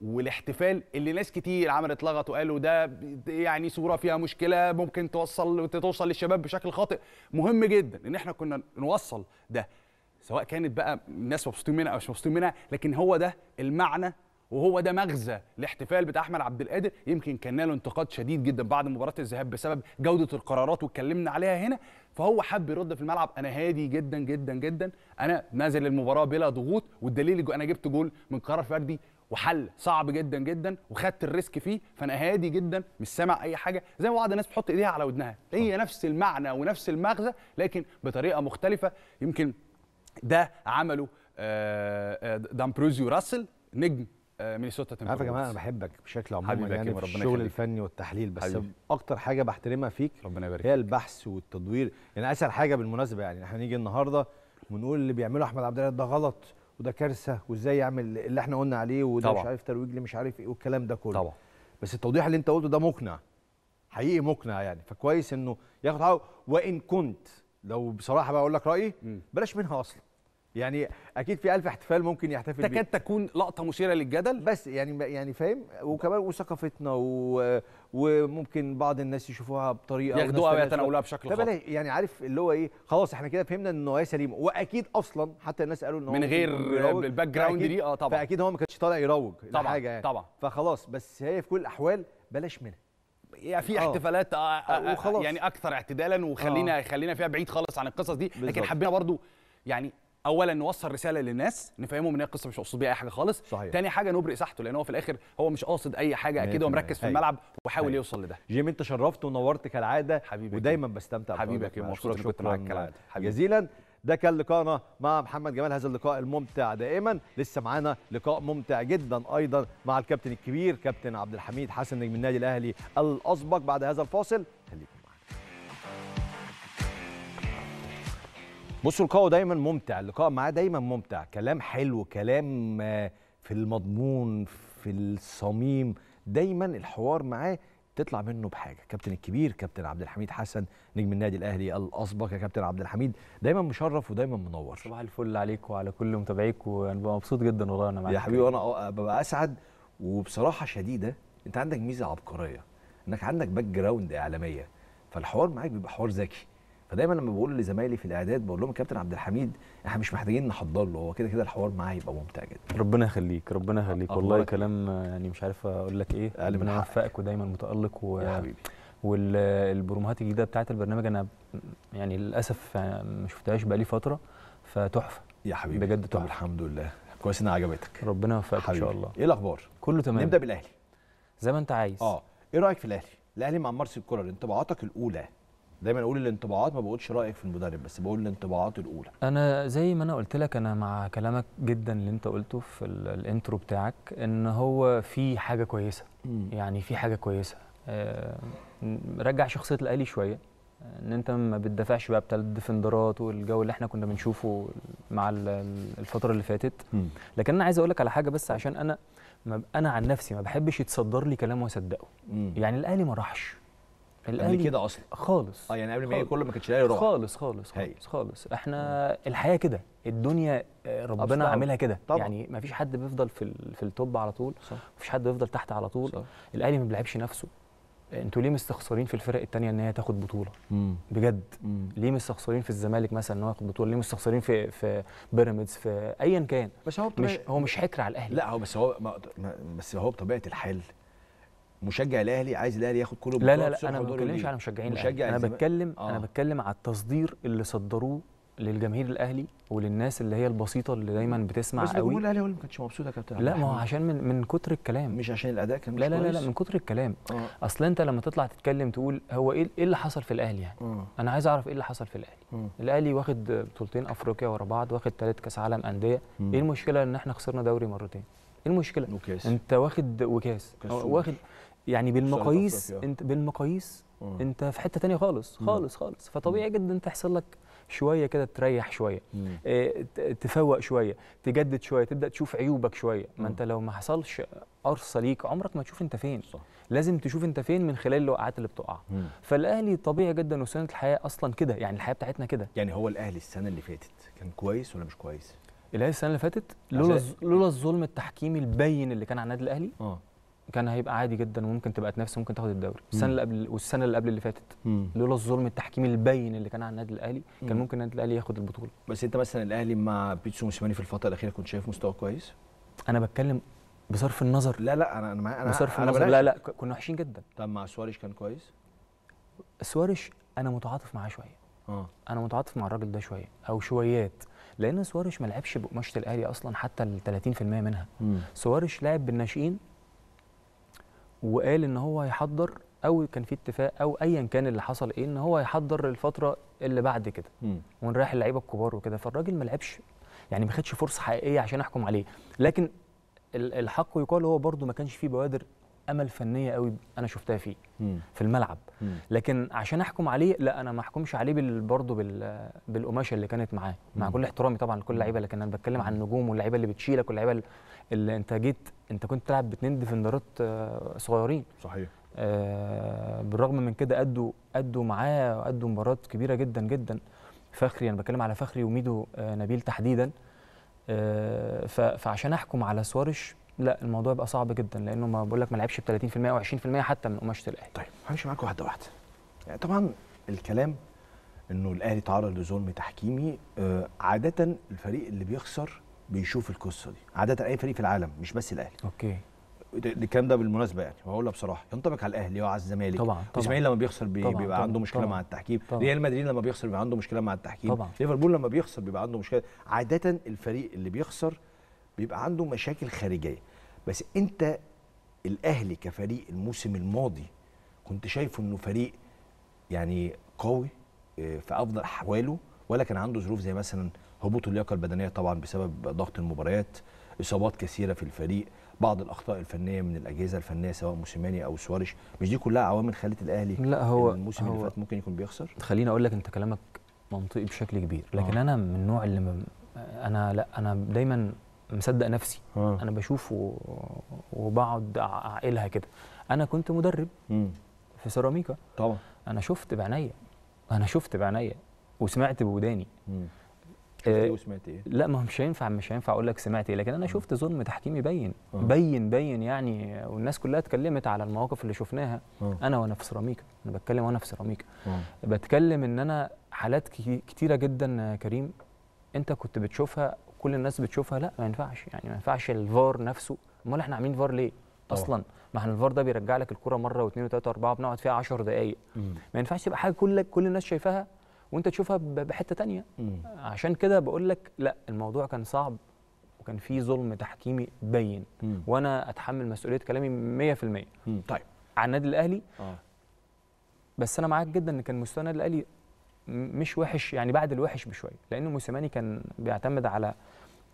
C: والاحتفال اللي ناس كتير عملت لغط وقالوا ده يعني صوره فيها مشكله ممكن توصل توصل للشباب بشكل خاطئ مهم جدا ان احنا كنا نوصل ده سواء كانت بقى الناس مبسوطين منها او مش مبسوطين منها لكن هو ده المعنى وهو ده مغزى الاحتفال بتاع احمد عبد القادر يمكن كان له انتقاد شديد جدا بعد مباراه الذهاب بسبب جوده القرارات واتكلمنا عليها هنا فهو حب يرد في الملعب انا هادي جدا جدا جدا انا نازل المباراه بلا ضغوط والدليل انا جبت جول من قرار فردي وحل صعب جدا جدا وخدت الريسك فيه فانا هادي جدا مش سامع اي حاجه زي ما بعض الناس بتحط ايديها على ودنها هي نفس المعنى ونفس المغزى لكن بطريقه مختلفه يمكن ده عمله آه، آه، دامبروزيو راسل نجم آه، مينيسوتا تمبرز عارف يا جماعه انا
A: بحبك بشكل عام يعني في الشغل خليك. الفني والتحليل بس حبيبي. اكتر حاجه بحترمها فيك ربنا يبارك هي البحث والتدوير يعني اسهل حاجه بالمناسبه يعني احنا نيجي النهارده ونقول اللي بيعمله احمد عبد القادر ده غلط وده كارثه وازاي يعمل اللي احنا قلنا عليه وده طبعا. مش عارف ترويج لي مش عارف ايه والكلام ده كله طبعا بس التوضيح اللي انت قلته ده مقنع حقيقي مقنع يعني فكويس انه ياخد حقه وان كنت لو بصراحه بقى اقول لك رايي بلاش منها اصلا يعني اكيد في الف احتفال ممكن يحتفل تكاد تكون لقطه مثيره للجدل بس يعني يعني فاهم وكمان وثقافتنا وممكن بعض الناس يشوفوها بطريقه ياخدوها ويتناولوها بشكل خاطئ يعني عارف اللي هو ايه خلاص احنا كده فهمنا ان هو سليم واكيد اصلا حتى الناس قالوا ان هو من غير الباك جراوند دي اه طبعا فاكيد هو ما كانش طالع يروج طبعا حاجه يعني طبعا فخلاص بس هي في كل الاحوال بلاش منها
C: يعني في آه. احتفالات آه، آه، وخلاص يعني اكثر اعتدالا وخلينا خلينا فيها بعيد خالص عن القصص دي لكن حبينا برضو يعني اولا نوصل رساله للناس نفهمهم ان هي قصه مش مقصود بيها اي حاجه خالص صحيح. تاني حاجه نبرئ ساحته لان هو في الاخر هو مش قاصد اي حاجه اكيد هو مركز في الملعب أيوه.
A: وحاول أيوه. يوصل لده جيم انت شرفت ونورت كالعاده حبيبي ودايما بستمتع حبيبك مبسوط شكرا معاك جزيلا ده كان لقائنا مع محمد جمال هذا اللقاء الممتع دائما لسه معانا لقاء ممتع جدا ايضا مع الكابتن الكبير كابتن عبد الحميد حسن نجم النادي الاهلي الاسبق بعد هذا الفاصل خليكم بصوا لقاءه دايما ممتع اللقاء معاه دايما ممتع كلام حلو كلام آه، في المضمون في الصميم دايما الحوار معاه تطلع منه بحاجه كابتن الكبير كابتن عبد الحميد حسن نجم النادي الاهلي الاسبق يا كابتن عبد الحميد دايما مشرف ودايما منور صباح الفل عليك وعلى كل متابعيك وانا ببقى مبسوط جدا والله انا معاك يا حبيبي وانا ببقى اسعد وبصراحه شديده انت عندك ميزه عبقريه انك عندك باك جراوند اعلاميه فالحوار معاك بيبقى حوار ذكي فدايما لما بقول لزمايلي في الاعداد بقول لهم كابتن عبد الحميد احنا مش محتاجين نحضر له هو كده كده الحوار معاه يبقى ممتع جدا
D: ربنا يخليك ربنا يخليك والله كلام يعني مش عارف اقول لك ايه اقل من حقك ودايما متالق و... يا حبيبي والبروموهات الجديده بتاعت البرنامج انا يعني للاسف ما شفتهاش بقالي فتره فتحفه يا حبيبي بجد تحفه الحمد لله كويس انها عجبتك ربنا يوفقك ان شاء الله ايه الاخبار كله تمام نبدا بالاهلي زي ما انت عايز اه
A: ايه رايك في الاهلي الاهلي مع مارسيل كولر انطباعاتك الاولى دايما اقول الانطباعات ما بقولش رايك في المدرب بس بقول الانطباعات الاولى
D: انا زي ما انا قلت لك انا مع كلامك جدا اللي انت قلته في الانترو بتاعك ان هو في حاجه كويسه يعني في حاجه كويسه آه، رجع شخصيه الاهلي شويه ان انت ما بتدافعش بقى بتلات ديفندرات والجو اللي احنا كنا بنشوفه مع الفتره اللي فاتت لكن انا عايز اقول لك على حاجه بس عشان انا ما انا عن نفسي ما بحبش يتصدر لي كلام واصدقه يعني الاهلي ما راحش قبل كده اصلا خالص اه يعني
A: قبل ما كله ما كانش لاقي روح خالص
D: خالص خالص خالص احنا الحياه كده الدنيا آه، ربنا عاملها كده يعني ما فيش حد بيفضل في في التوب على طول ما فيش حد بيفضل تحت على طول صح. الاهلي ما بيلعبش نفسه انتوا ليه مستخسرين في الفرق الثانيه ان هي تاخد بطوله مم. بجد مم. ليه مستخسرين في الزمالك مثلا ان هو ياخد بطوله ليه مستخسرين في في بيراميدز في ايا كان بس هو مش هو مش حكر على الاهلي لا
A: هو بس هو ما بس هو بطبيعه الحال مشجع الاهلي عايز الاهلي ياخد كل لا لا لا انا ما بتكلمش على مشجعين مشجع الاهلي انا بتكلم آه. انا
D: بتكلم على التصدير اللي صدروه للجماهير الاهلي وللناس اللي هي البسيطه اللي دايما بتسمع بس قوي بس الاهلي
A: هو اللي ما كانش مبسوط يا كابتن لا ما هو عشان
D: من من كتر الكلام مش عشان الاداء كان مش لا لا لا, لا من كتر الكلام آه. اصل انت لما تطلع تتكلم تقول هو ايه ايه اللي حصل في الاهلي يعني آه. انا عايز اعرف ايه اللي حصل في الاهلي آه. الاهلي واخد بطولتين افريقيا ورا بعض واخد ثلاث كاس عالم انديه آه. ايه المشكله ان احنا خسرنا دوري مرتين ايه المشكله وكاس. انت واخد وكاس واخد يعني بالمقاييس انت بالمقاييس مم. انت في حته تانية خالص خالص خالص فطبيعي جدا تحصل لك شويه كده تريح شويه اه تفوق شويه تجدد شويه تبدا تشوف عيوبك شويه ما انت لو ما حصلش قرصه ليك عمرك ما تشوف انت فين صح. لازم تشوف انت فين من خلال الوقعات اللي بتقع مم. فالاهلي طبيعي جدا وسنه الحياه اصلا كده يعني الحياه بتاعتنا كده يعني هو الاهلي السنه اللي فاتت كان كويس ولا مش كويس الاهلي السنه اللي فاتت يعني لولا لولا الظلم التحكيمي البين اللي كان على النادي الاهلي اه كان هيبقى عادي جدا وممكن تبقى تنافس ممكن تاخد الدوري السنه اللي قبل والسنه اللي قبل اللي فاتت لولا الظلم التحكيمي البين اللي كان على النادي الاهلي كان ممكن النادي الاهلي ياخد البطوله
A: بس انت مثلا الاهلي مع بيتسو موسيماني في الفتره الاخيره كنت شايف مستوى كويس
D: انا بتكلم بصرف النظر لا لا انا انا انا بصرف أنا النظر لا لا كنا وحشين
A: جدا طب مع سواريش كان كويس
D: سواريش انا متعاطف معاه شويه اه انا متعاطف مع الراجل ده شويه او شويات لان سواريش ما لعبش بقماشه الاهلي اصلا حتى ال 30% منها سواريش لعب بالناشئين وقال ان هو هيحضر او كان في اتفاق او ايا كان اللي حصل ايه ان هو هيحضر الفتره اللي بعد كده ونريح اللعيبه الكبار وكده فالراجل ما لعبش يعني ما خدش فرصه حقيقيه عشان احكم عليه لكن الحق يقال هو برده ما كانش فيه بوادر امل فنيه قوي انا شفتها فيه مم. في الملعب مم. لكن عشان احكم عليه لا انا ما احكمش عليه برده بالقماشه اللي كانت معاه مع كل احترامي طبعا لكل لعيبه لكن انا بتكلم عن النجوم واللعيبه اللي بتشيلك واللعيبه اللي انت جيت انت كنت تلعب باثنين ديفندرات آه، صغيرين صحيح آه بالرغم من كده ادوا ادوا معاه ادوا مباريات كبيره جدا جدا فخري انا بتكلم على فخري وميدو آه نبيل تحديدا آه فعشان احكم على سوارش لا الموضوع بقى صعب جدا لانه ما بقول لك ما لعبش ب 30% او 20% حتى من قماشه الاهلي طيب همشي معاك واحده واحده يعني طبعا
A: الكلام انه الاهلي تعرض لظلم تحكيمي آه عاده الفريق اللي بيخسر بيشوف القصه دي عاده اي فريق في العالم مش بس الاهلي اوكي الكلام ده بالمناسبه يعني وهقول لك بصراحه ينطبق على الاهلي وعلى الزمالك طبعا الاسماعيلي لما بيخسر بي طبعًا بيبقى طبعًا عنده مشكله طبعًا مع التحكيم ريال مدريد لما بيخسر بيبقى عنده مشكله مع التحكيم طبعًا ليفربول لما بيخسر بيبقى عنده مشكله عاده الفريق اللي بيخسر بيبقى عنده مشاكل خارجيه بس انت الاهلي كفريق الموسم الماضي كنت شايفه انه فريق يعني قوي آه، في افضل احواله ولا كان عنده ظروف زي مثلا هبوط اللياقه البدنيه طبعا بسبب ضغط المباريات اصابات كثيره في الفريق بعض الاخطاء الفنيه من الاجهزه الفنيه سواء موسيماني او سواريش مش دي كلها عوامل خلت الاهلي لا هو الموسم اللي فات ممكن يكون بيخسر
D: خليني اقول لك انت كلامك منطقي بشكل كبير لكن آه. انا من النوع اللي مم... انا لا انا دايما مصدق نفسي آه. انا بشوف و... وبقعد اعقلها كده انا كنت مدرب مم. في سيراميكا طبعا انا شفت بعينيا انا شفت بعينيا وسمعت بوداني مم. آه، وسمعت ايه؟ لا ما هو مش هينفع مش هينفع اقول لك سمعت ايه لكن انا آه. شفت ظلم تحكيمي بين أوه. بين بين يعني والناس كلها اتكلمت على المواقف اللي شفناها أوه. انا وانا في سيراميكا انا بتكلم وانا في سيراميكا آه. بتكلم ان انا حالات كتيره جدا كريم انت كنت بتشوفها كل الناس بتشوفها لا ما ينفعش يعني ما ينفعش الفار نفسه امال احنا عاملين فار ليه؟ اصلا ما احنا الفار ده بيرجع لك الكوره مره واثنين وثلاثه واربعه بنقعد فيها 10 دقائق ما ينفعش تبقى حاجه كل كل الناس شايفاها وانت تشوفها بحته تانية مم. عشان كده بقول لك لا الموضوع كان صعب وكان في ظلم تحكيمي بين مم. وانا اتحمل مسؤوليه كلامي 100% مم. طيب على النادي الاهلي آه. بس انا معاك جدا ان كان مستوى النادي الاهلي مش وحش يعني بعد الوحش بشويه لان موسيماني كان بيعتمد على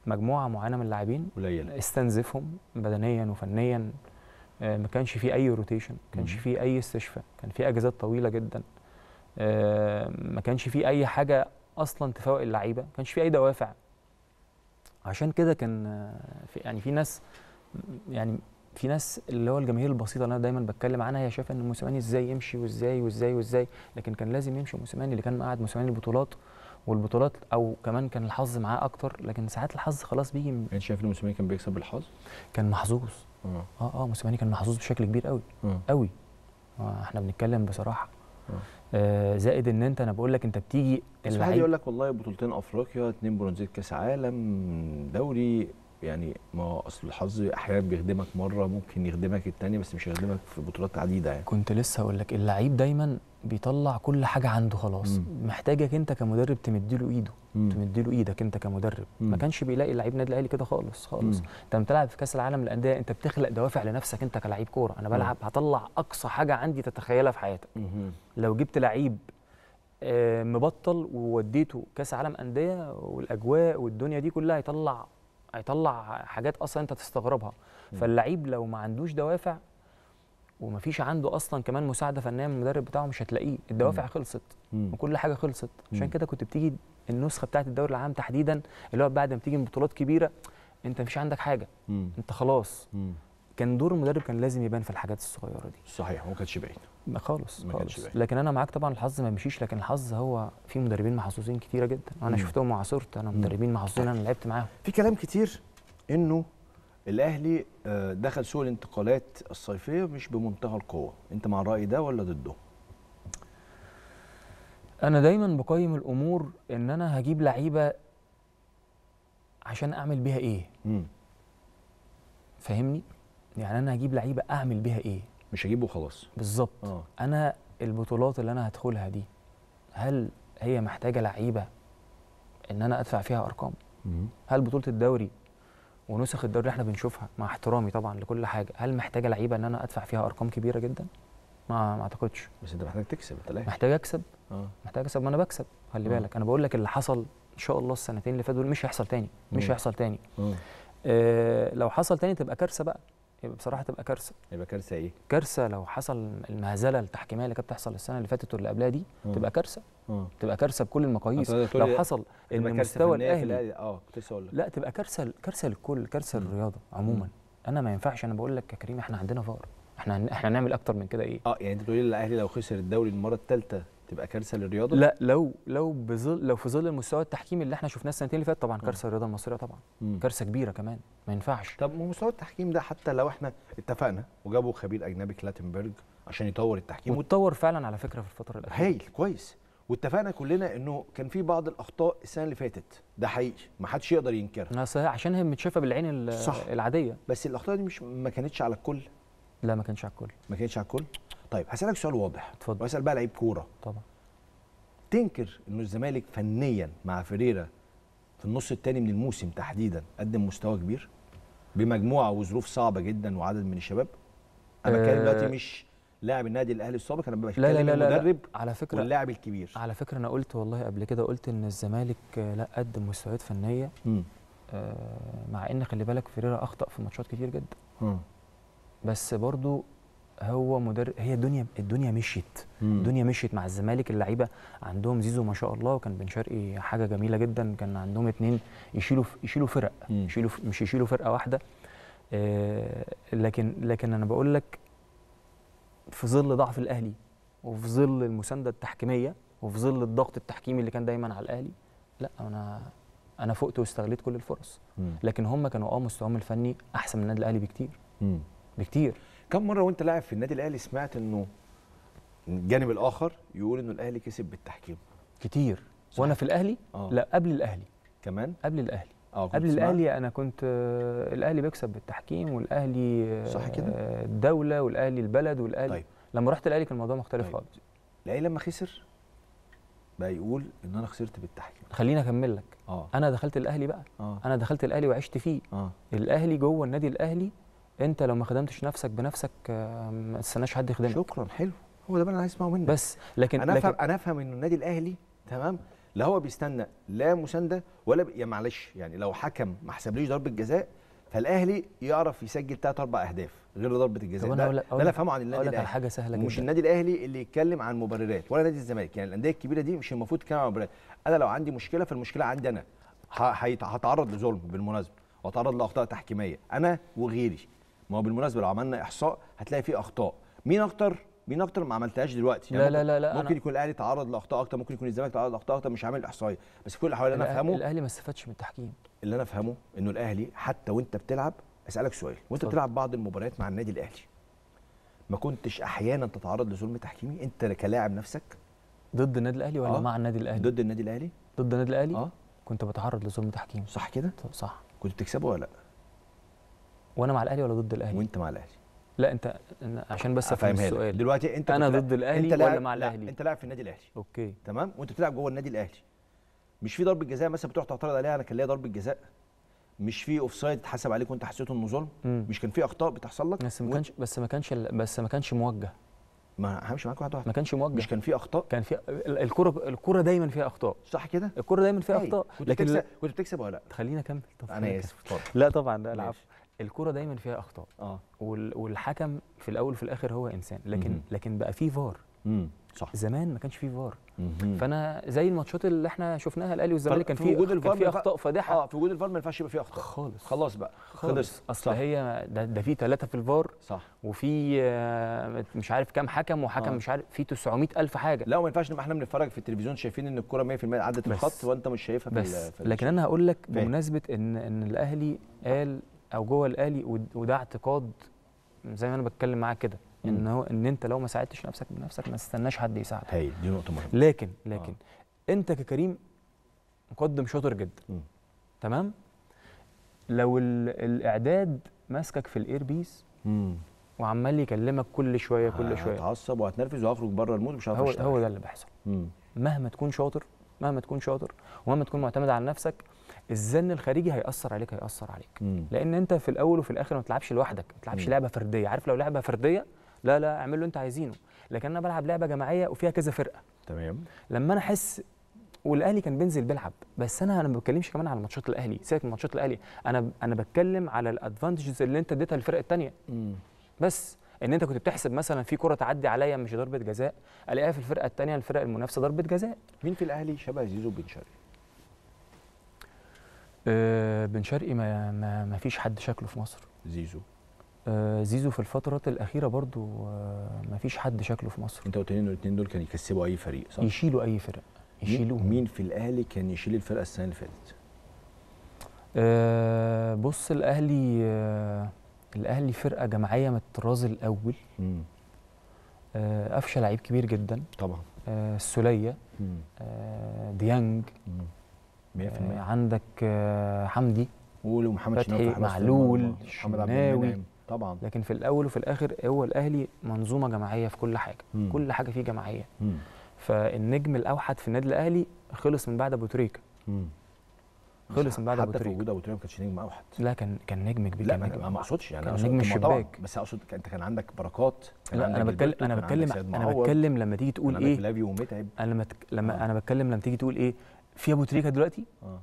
D: مجموعه معينه من اللاعبين قليل استنزفهم بدنيا وفنيا آه، ما كانش فيه اي روتيشن ما كانش فيه اي استشفاء كان فيه اجازات طويله جدا آه، ما كانش فيه اي حاجه اصلا تفوق اللعيبه ما كانش فيه اي دوافع عشان كده كان آه، في يعني في ناس يعني في ناس اللي هو الجماهير البسيطه اللي انا دايما بتكلم عنها هي شايفه ان موسيماني ازاي يمشي وازاي وازاي وازاي لكن كان لازم يمشي موسيماني اللي كان قاعد موسيماني البطولات والبطولات او كمان كان الحظ معاه اكتر لكن ساعات الحظ خلاص بيجي انت يعني شايف ان موسيماني كان بيكسب بالحظ؟ كان محظوظ اه اه, آه، موسيماني كان محظوظ بشكل كبير قوي قوي آه احنا بنتكلم بصراحه أوه. آه، زائد ان انت انا بقول لك انت بتيجي اللعيب حد يقول
A: لك والله بطولتين افريقيا اتنين برونزيه كاس عالم دوري يعني ما اصل الحظ احيانا بيخدمك مره ممكن يخدمك الثانيه بس مش هيخدمك في بطولات عديده يعني
D: كنت لسه اقول لك اللعيب دايما بيطلع كل حاجه عنده خلاص محتاجك انت كمدرب له ايده له ايدك انت كمدرب مم. ما كانش بيلاقي لعيب نادي الاهلي كده خالص خالص انت بتلعب في كاس العالم للانديه انت بتخلق دوافع لنفسك انت كلعيب كوره انا بلعب هطلع اقصى حاجه عندي تتخيلها في حياتك مم. لو جبت لعيب آه، مبطل ووديته كاس عالم انديه والاجواء والدنيا دي كلها هيطلع هيطلع حاجات اصلا انت تستغربها فاللعيب لو ما عندوش دوافع ومفيش عنده اصلا كمان مساعده فنيه من المدرب بتاعه مش هتلاقيه الدوافع مم. خلصت مم. وكل حاجه خلصت عشان كده كنت بتيجي النسخه بتاعه الدوري العام تحديدا اللي هو بعد ما تيجي من بطولات كبيره انت مفيش عندك حاجه مم. انت خلاص مم. كان دور المدرب كان لازم يبان في الحاجات الصغيره دي صحيح ما كانش باين خالص ما خالص لكن انا معاك طبعا الحظ ما مشيش لكن الحظ هو في مدربين محظوظين كتيره جدا انا مم. شفتهم وعاصرت انا مدربين محظوظين انا لعبت معاهم في كلام كتير انه
A: الاهلي آه، دخل سوق الانتقالات الصيفيه مش بمنتهى
D: القوه انت مع الراي ده ولا ضده انا دايما بقيم الامور ان انا هجيب لعيبه عشان اعمل بيها ايه مم. فاهمني يعني انا هجيب لعيبه اعمل بيها ايه مش هجيبه وخلاص بالظبط آه. انا البطولات اللي انا هدخلها دي هل هي محتاجه لعيبه ان انا ادفع فيها ارقام مم. هل بطوله الدوري ونسخ الدوري اللي احنا بنشوفها مع احترامي طبعا لكل حاجه هل محتاجه لعيبه ان انا ادفع فيها ارقام كبيره جدا ما ما اعتقدش بس انت محتاج تكسب انت محتاج اكسب اه محتاج اكسب ما انا بكسب خلي آه. بالك انا بقول لك اللي حصل ان شاء الله السنتين اللي فاتوا مش هيحصل تاني مش هيحصل تاني آه لو حصل تاني تبقى كارثه بقى يبقى بصراحه تبقى كارثه يبقى كارثه ايه كارثه لو حصل المهزله التحكيميه اللي كانت بتحصل السنه اللي فاتت واللي قبلها دي مم. تبقى كارثه تبقى كارثه بكل المقاييس لو حصل ان مستوى الاهلي اه كنت لسه لا تبقى كارثه كارثه للكل كارثه للرياضه عموما مم. انا ما ينفعش انا بقول لك يا كريم احنا عندنا فار احنا احنا هنعمل اكتر من كده ايه اه يعني انت بتقولي الاهلي لو خسر الدوري المره الثالثه تبقى كارثه للرياضه لا لو لو بظل لو في ظل المستوى التحكيمي اللي احنا شفناه السنتين اللي فاتت طبعا كارثه الرياضه المصريه طبعا كارثه كبيره كمان ما ينفعش طب مستوى التحكيم ده حتى لو احنا اتفقنا وجابوا خبير اجنبي كلاتنبرج
A: عشان يطور التحكيم وتطور فعلا على فكره في الفتره الاخيره هايل كويس واتفقنا كلنا انه كان في بعض الاخطاء السنه اللي فاتت ده حقيقي ما حدش يقدر ينكرها صحيح عشان هي متشافه بالعين صح. العاديه بس الاخطاء دي مش ما كانتش على الكل
D: لا ما كانتش على الكل ما
A: كانتش على الكل طيب هسالك سؤال واضح اتفضل واسال بقى لعيب كوره طبعا تنكر انه الزمالك فنيا مع فيريرا في النص الثاني من الموسم تحديدا قدم مستوى كبير بمجموعه وظروف صعبه جدا وعدد من الشباب انا بتكلم آه، دلوقتي مش لاعب النادي الاهلي السابق انا بتكلم لا لا لا المدرب على فكره واللاعب الكبير على
D: فكره انا قلت والله قبل كده قلت ان الزمالك آه، لا قدم مستويات فنيه آه، مع ان خلي بالك فيريرا اخطا في ماتشات كتير جدا م. بس برضو هو مدرب هي الدنيا الدنيا مشيت مم. الدنيا مشيت مع الزمالك اللعيبه عندهم زيزو ما شاء الله وكان بن شرقي حاجه جميله جدا كان عندهم اتنين يشيلوا يشيلوا فرق يشيلوا مش يشيلوا فرقه واحده آه لكن لكن انا بقول لك في ظل ضعف الاهلي وفي ظل المسانده التحكيميه وفي ظل الضغط التحكيمي اللي كان دايما على الاهلي لا انا انا فقت واستغليت كل الفرص مم. لكن هم كانوا اه مستواهم الفني احسن من النادي الاهلي بكتير مم. بكتير كم مره وانت لاعب في النادي
A: الاهلي سمعت انه الجانب الاخر يقول انه الاهلي كسب بالتحكيم
D: كتير صح. وانا في الاهلي أوه. لا قبل الاهلي كمان قبل الاهلي آه قبل الاهلي انا كنت آه الاهلي بيكسب بالتحكيم والاهلي آه، صح كده الدوله والاهلي البلد والاهلي طيب. لما رحت الاهلي كان الموضوع مختلف طيب. خالص طيب. الاهلي لما خسر بقى يقول ان انا خسرت بالتحكيم خليني اكمل لك آه. انا دخلت الاهلي بقى أوه. انا دخلت الاهلي وعشت فيه أوه. الاهلي جوه النادي الاهلي انت لو ما خدمتش نفسك بنفسك آه، ما استناش حد يخدمك شكرا حلو هو ده اللي انا عايز اسمعه منك بس لكن انا افهم انا افهم ان النادي الاهلي
A: تمام لا هو بيستنى لا مسانده ولا ب... يا معلش يعني لو حكم ما حسبليش ضربه جزاء فالاهلي يعرف يسجل ثلاث اربع اهداف غير ضربه الجزاء ده أقول أقول انا افهمه عن النادي الاهلي حاجه سهله جدا مش النادي الاهلي اللي يتكلم عن مبررات ولا نادي الزمالك يعني الانديه الكبيره دي مش المفروض تتكلم عن مبررات انا لو عندي مشكله فالمشكله عندي انا هتعرض لظلم بالمناسبه واتعرض لاخطاء تحكيميه انا وغيري ما هو بالمناسبه لو عملنا احصاء هتلاقي فيه اخطاء مين اكتر مين اكتر ما عملتهاش دلوقتي يعني لا لا لا ممكن يكون الاهلي تعرض لاخطاء اكتر ممكن يكون الزمالك تعرض لاخطاء اكتر مش عامل احصائيه بس كل الاحوال انا افهمه
D: الاهلي ما استفادش من التحكيم
A: اللي انا افهمه انه الاهلي حتى وانت بتلعب اسالك سؤال وانت صح. بتلعب بعض المباريات مع النادي الاهلي ما كنتش احيانا تتعرض لظلم تحكيمي انت كلاعب نفسك ضد النادي الاهلي ولا آه؟ مع النادي الاهلي
D: ضد النادي الاهلي ضد النادي الاهلي اه كنت بتعرض لظلم تحكيمي صح كده صح كنت بتكسبه ولا لا وانا مع الاهلي ولا ضد الاهلي وانت مع الاهلي لا انت عشان بس افهم السؤال
A: دلوقتي انت انا ضد الاهلي انت ولا مع الاهلي انت لاعب في النادي الاهلي اوكي تمام وانت بتلعب جوه النادي الاهلي مش في ضربه جزاء مثلا بتروح تعترض عليها انا كان ليا ضربه جزاء مش في اوفسايد
D: اتحسب عليك وانت حسيته انه ظلم مش كان في اخطاء بتحصل لك بس ما كانش بس ما كانش بس ما كانش موجه ما همشي معاك واحد واحد ما كانش موجه مش كان في اخطاء كان في الكره الكره دايما فيها اخطاء صح كده الكره دايما فيها إيه، اخطاء كنت لكن بتكسب كنت بتكسب ولا لا خليني اكمل طب انا اسف لا طبعا لا العفو الكوره دايما فيها اخطاء اه والحكم في الاول وفي الاخر هو انسان لكن مم. لكن بقى في فار صح زمان ما كانش في فار فانا زي الماتشات اللي احنا شفناها الاهلي والزمالك كان في وجود الفار في اخطاء فادحه اه في وجود الفار ما ينفعش يبقى فيه اخطاء خالص خلاص بقى خلص اصل هي ده, ده في ثلاثه في الفار صح وفي آه، مش عارف كام حكم وحكم آه. مش عارف في 900000 حاجه لا ما ينفعش نبقى احنا بنتفرج في التلفزيون شايفين ان الكوره
A: 100% عدت الخط وانت مش شايفها بس في, لكن انا
D: هقول لك بمناسبه ان ان الاهلي قال او جوه الاهلي وده اعتقاد زي ما انا بتكلم معاك كده ان هو ان انت لو ما ساعدتش نفسك بنفسك ما تستناش حد يساعدك هي دي نقطه مهمه لكن لكن آه. انت ككريم مقدم شاطر جدا تمام لو الاعداد ماسكك في الاير بيس وعمال يكلمك كل شويه كل شويه هتعصب وهتنرفز وهخرج بره المود مش هعرف هو, هو ده اللي بيحصل مهما تكون شاطر مهما تكون شاطر ومهما تكون معتمد على نفسك الزن الخارجي هياثر عليك هياثر عليك مم. لان انت في الاول وفي الاخر ما بتلعبش لوحدك ما بتلعبش لعبه فرديه عارف لو لعبه فرديه لا لا اعمل اللي انت عايزينه لكن انا بلعب لعبه جماعيه وفيها كذا فرقه تمام لما انا احس والاهلي كان بينزل بيلعب بس انا انا ما بتكلمش كمان على ماتشات الاهلي سيبك من ماتشات الاهلي انا انا بتكلم على الادفانتجز اللي انت اديتها للفرق الثانيه بس ان انت كنت بتحسب مثلا في كره تعدي عليا مش ضربه جزاء الاقيها في الفرقه الثانيه الفرق المنافسه ضربه جزاء مين في الاهلي شبه زيزو بن شرقي آه بن شرقي ما, ما, ما فيش حد شكله في مصر زيزو آه زيزو في الفترات الاخيره برضو آه ما فيش حد شكله في مصر
A: انت قلت لي ان الاثنين دول كانوا يكسبوا اي فريق صح يشيلوا اي فرق يشيلوه مين في الاهلي كان يشيل الفرقه السنه اللي فاتت
D: آه بص الاهلي آه الاهلي فرقه جماعيه من الطراز الاول قفشة آه قفشه لعيب كبير جدا طبعا آه السوليه آه ديانج مم. 100% آه، عندك آه، حمدي قولوا محمد فتحي معلول شناوي طبعا لكن في الاول وفي الاخر هو الاهلي منظومه جماعيه في كل حاجه مم. كل حاجه فيه جماعيه مم. فالنجم الاوحد في النادي الاهلي خلص من بعد ابو تريكه خلص من بعد ابو تريكه حتى
A: وجود ابو تريكه ما كانش نجم اوحد
D: لا كان كان نجم كبير لا كان ما اقصدش يعني كان نجم الشباك
A: بس اقصد انت كان عندك بركات كان لا عندك انا بتكلم انا بتكلم إيه؟ آه. انا بتكلم لما تيجي تقول ايه
D: انا لما لما انا بتكلم لما تيجي تقول ايه في ابو تريكه دلوقتي؟ اه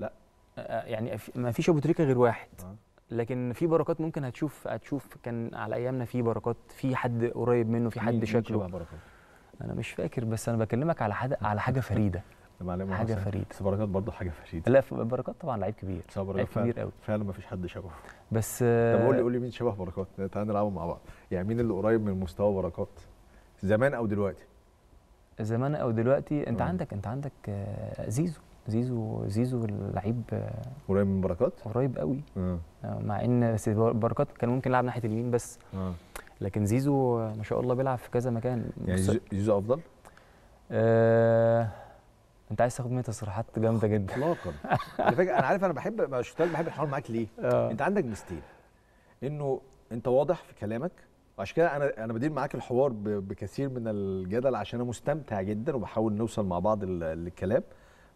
D: لا آه، آه، يعني ما فيش ابو تريكه غير واحد آه. لكن في بركات ممكن هتشوف هتشوف كان على ايامنا في بركات في حد قريب منه في حد شكله مين بركات؟ انا مش فاكر بس انا بكلمك على حد على حاجه فريده حاجه فريده بس بركات برضه حاجه فريده لا بركات طبعا لعيب كبير لعيب كبير قوي فعلا ما فيش حد شبهه بس طب قول لي
A: قول لي مين شبه بركات تعال نلعبه مع بعض يعني مين اللي قريب من مستوى بركات زمان او دلوقتي
D: زمان او دلوقتي انت عندك انت عندك آه، زيزو زيزو زيزو لعيب آه، قريب من بركات قريب قوي آه. مع ان بركات كان ممكن يلعب ناحيه اليمين بس لكن زيزو ما شاء الله بيلعب في كذا مكان يعني زيزو, زيزو افضل آه انت عايز تاخد مني تصريحات جامده جدا اطلاقا على فكره انا عارف انا بحب مش بحب
A: الحوار معاك ليه انت عندك ميزتين انه انت واضح في كلامك وعشان كده انا انا بدير معاك الحوار بكثير من الجدل عشان انا مستمتع جدا وبحاول نوصل مع بعض للكلام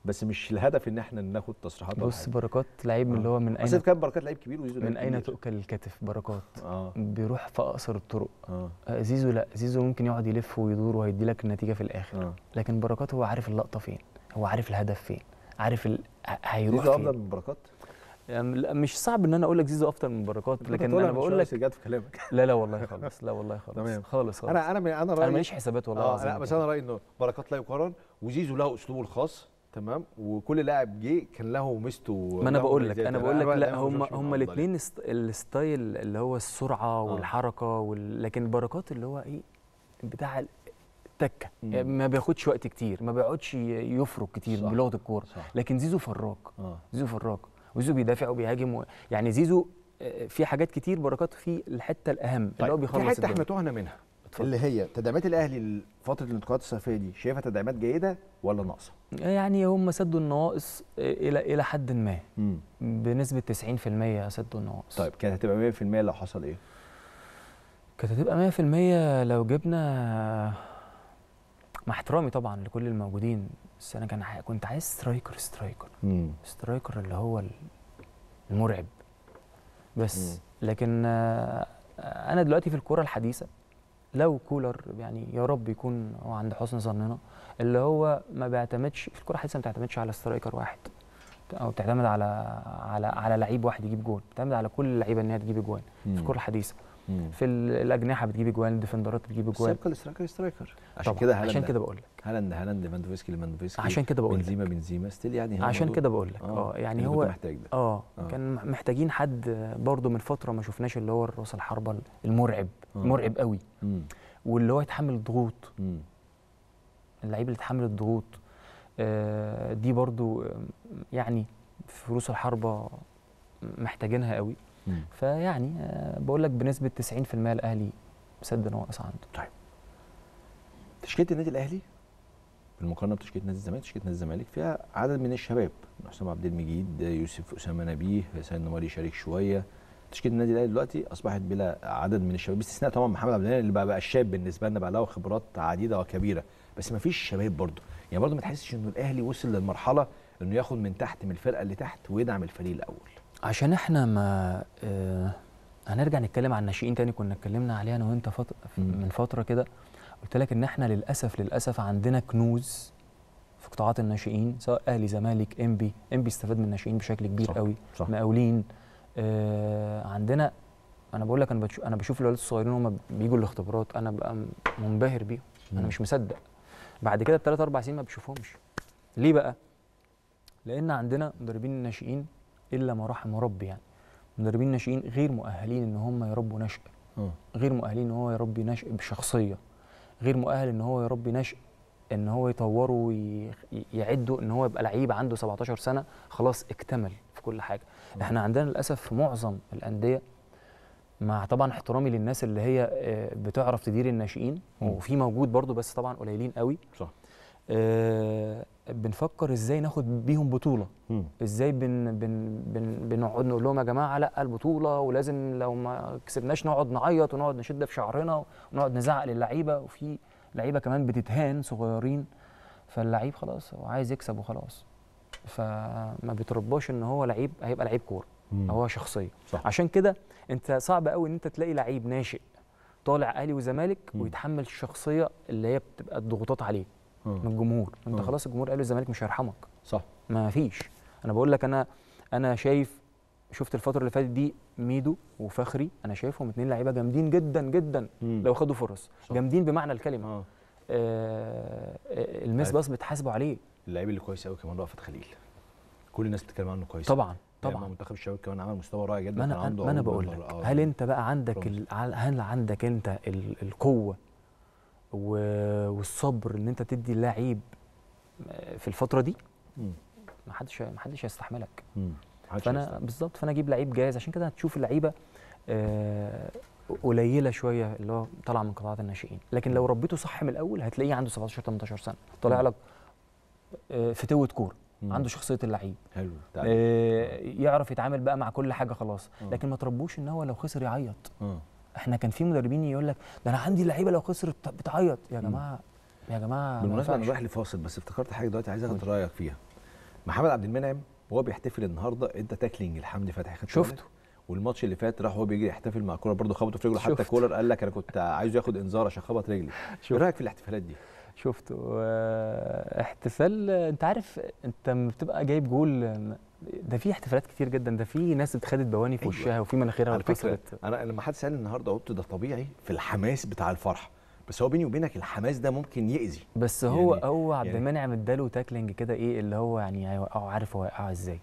A: بس مش الهدف ان احنا ناخد تصريحات بص بركات لعيب آه. اللي هو من اين اصل كان بركات لعيب كبير وزيزو من اين تؤكل
D: الكتف بركات آه. بيروح في اقصر الطرق آه. آه. زيزو لا زيزو ممكن يقعد يلف ويدور وهيدي لك النتيجه في الاخر آه. لكن بركات هو عارف اللقطه فين هو عارف الهدف فين عارف ال... هيروح زيزو افضل من بركات يعني مش صعب ان انا اقول لك زيزو افضل من بركات لكن انا بقول لك جت في كلامك لا لا والله خالص لا والله خالص تمام خالص خالص انا انا من انا رايي انا ماليش حسابات والله آه لا بس انا
A: رايي انه بركات لا يقارن وزيزو له اسلوبه الخاص تمام وكل لاعب جه كان له ميزته ما انا بقول لك انا يعني بقول لك لا هم هم الاثنين
D: الستايل اللي هو السرعه آه. والحركه وال... لكن بركات اللي هو ايه بتاع تكه يعني ما بياخدش وقت كتير ما بيقعدش يفرك كتير بلغه الكوره لكن زيزو فراق آه. زيزو فراق وزيزو بيدافع وبيهاجم و... يعني زيزو آه، في حاجات كتير بركات في الحته الاهم طيب. اللي هو طيب، بيخلص في حته احنا تهنا منها
A: اتفضل. اللي هي تدعيمات الاهلي لفتره الانتقالات الصيفيه دي شايفها تدعيمات جيده ولا ناقصه؟
D: يعني هم سدوا النواقص آه، الى الى حد ما مم. بنسبه 90% سدوا النواقص طيب كانت هتبقى 100% لو حصل ايه؟ كانت هتبقى 100% لو جبنا مع احترامي طبعا لكل الموجودين بس انا كان كنت عايز سترايكر سترايكر مم. سترايكر اللي هو المرعب بس مم. لكن آه، انا دلوقتي في الكوره الحديثه لو كولر يعني يا رب يكون هو عند حسن ظننا اللي هو ما بيعتمدش في الكوره الحديثه ما بتعتمدش على سترايكر واحد او بتعتمد على على على لعيب واحد يجيب جول بتعتمد على كل اللعيبه ان هي تجيب جوان في الكوره الحديثه في الاجنحه بتجيب اجوان الديفندرات بتجيب اجوان السابقه الاسترايكر سترايكر عشان كده هالاند عشان كده بقول لك
A: هالاند هالاند ليفاندوفسكي ليفاندوفسكي عشان كده بقول لك بنزيما بنزيما ستيل يعني عشان كده بقول لك اه, آه، يعني هو محتاج
D: ده اه, آه. كان محتاجين حد برده من فتره ما شفناش اللي هو راس الحربه المرعب آه. مرعب قوي واللي هو يتحمل الضغوط اللعيب اللي يتحمل الضغوط دي برضو يعني في رؤوس الحربه محتاجينها قوي فيعني آه، بقول لك بنسبه 90% الاهلي مسد ناقص عنده طيب
A: تشكيله النادي الاهلي بالمقارنه بتشكيله نادي الزمالك تشكيله نادي الزمالك فيها عدد من الشباب حسام عبد المجيد يوسف اسامه نبيه سيد نمار يشارك شويه تشكيله النادي الاهلي دلوقتي اصبحت بلا عدد من الشباب باستثناء طبعا محمد عبد اللي بقى, بقى الشاب بالنسبه لنا بقى له خبرات عديده وكبيره بس ما فيش شباب برضه يعني برضه ما تحسش انه الاهلي وصل للمرحله انه ياخد من تحت من الفرقه اللي تحت ويدعم الفريق الاول
D: عشان احنا ما آه هنرجع نتكلم عن الناشئين تاني كنا اتكلمنا عليها انا وانت فتر من فتره كده قلت لك ان احنا للاسف للاسف عندنا كنوز في قطاعات الناشئين سواء اهلي زمالك انبي انبي استفاد من الناشئين بشكل كبير صح قوي صح مقاولين آه عندنا انا بقول لك انا بشوف انا بشوف الولاد الصغيرين هم بيجوا الاختبارات انا ببقى منبهر بيهم انا مش مصدق بعد كده بثلاث اربع سنين ما بشوفهمش ليه بقى لان عندنا مدربين الناشئين الا ما رحم ربي يعني مدربين ناشئين غير مؤهلين ان هم يربوا نشء غير مؤهلين ان هو يربي نشء بشخصيه غير مؤهل ان هو يربي نشء ان هو يطوره ويعده ان هو يبقى لعيب عنده 17 سنه خلاص اكتمل في كل حاجه احنا عندنا للاسف في معظم الانديه مع طبعا احترامي للناس اللي هي آه، بتعرف تدير الناشئين وفي موجود برضو بس طبعا قليلين قوي صح آه، بنفكر ازاي ناخد بيهم بطوله ازاي بن بن بن بنقعد نقول لهم يا جماعه لا البطوله ولازم لو ما كسبناش نقعد نعيط ونقعد نشد في شعرنا ونقعد نزعق للعيبه وفي لعيبه كمان بتتهان صغيرين فاللعيب خلاص هو عايز يكسب وخلاص فما بيترباش ان هو لعيب هيبقى لعيب كوره هو شخصيه صح. عشان كده انت صعب قوي ان انت تلاقي لعيب ناشئ طالع اهلي وزمالك ويتحمل الشخصيه اللي هي بتبقى الضغوطات عليه آه. من الجمهور انت آه. خلاص الجمهور قال الزمالك مش هيرحمك صح ما فيش انا بقول لك انا انا شايف شفت الفتره اللي فاتت دي ميدو وفخري انا شايفهم اتنين لعيبه جامدين جدا جدا مم. لو خدوا فرص صح. جامدين بمعنى الكلمه آه. آه, آه، المس طيب. باص بتحاسبوا عليه اللعيب اللي كويس قوي كمان رأفت خليل كل الناس بتتكلم عنه كويس طبعا طبعا منتخب الشباب كمان عمل مستوى رائع جدا
A: ما انا ما انا بقول لك هل انت
D: بقى عندك هل عندك انت القوه والصبر ان انت تدي اللعيب آه، في الفتره دي ما حدش ما حدش هيستحملك فانا بالظبط فانا اجيب لعيب جاهز عشان كده هتشوف اللعيبه آه، قليله شويه اللي هو طالعه من قطاعات الناشئين لكن لو ربيته صح من الاول هتلاقيه عنده 17 18 سنه طالع لك آه، فتوه كوره عنده شخصيه اللعيب حلو يعرف يتعامل بقى مع كل حاجه خلاص لكن ما تربوش ان هو لو خسر يعيط احنا كان في مدربين يقول لك ده انا عندي لعيبه لو خسرت بتعيط يا جماعه يا جماعه بالمناسبه انا رايح
A: لفاصل بس افتكرت حاجه دلوقتي عايز اخد رايك فيها محمد عبد المنعم وهو بيحتفل النهارده ادى تاكلينج لحمدي فتحي شفته والماتش اللي فات راح وهو بيجري يحتفل مع الكوره برضه خبطه في رجله حتى كولر قال لك انا كنت عايزه ياخد انذار عشان خبط
D: رجلي ايه رايك في الاحتفالات دي شفته آه، احتفال انت عارف انت بتبقى جايب جول ده في احتفالات كتير جدا ده في ناس اتخدت بواني في أيوة. وشها وفي مناخيرها على فكره
A: انا لما حد سالني النهارده قلت ده طبيعي في الحماس بتاع الفرح بس هو بيني وبينك الحماس ده ممكن يأذي بس هو يعني هو عبد يعني
D: المنعم اداله تاكلينج كده ايه اللي هو يعني هيوقعه عارف هو هيوقعه ازاي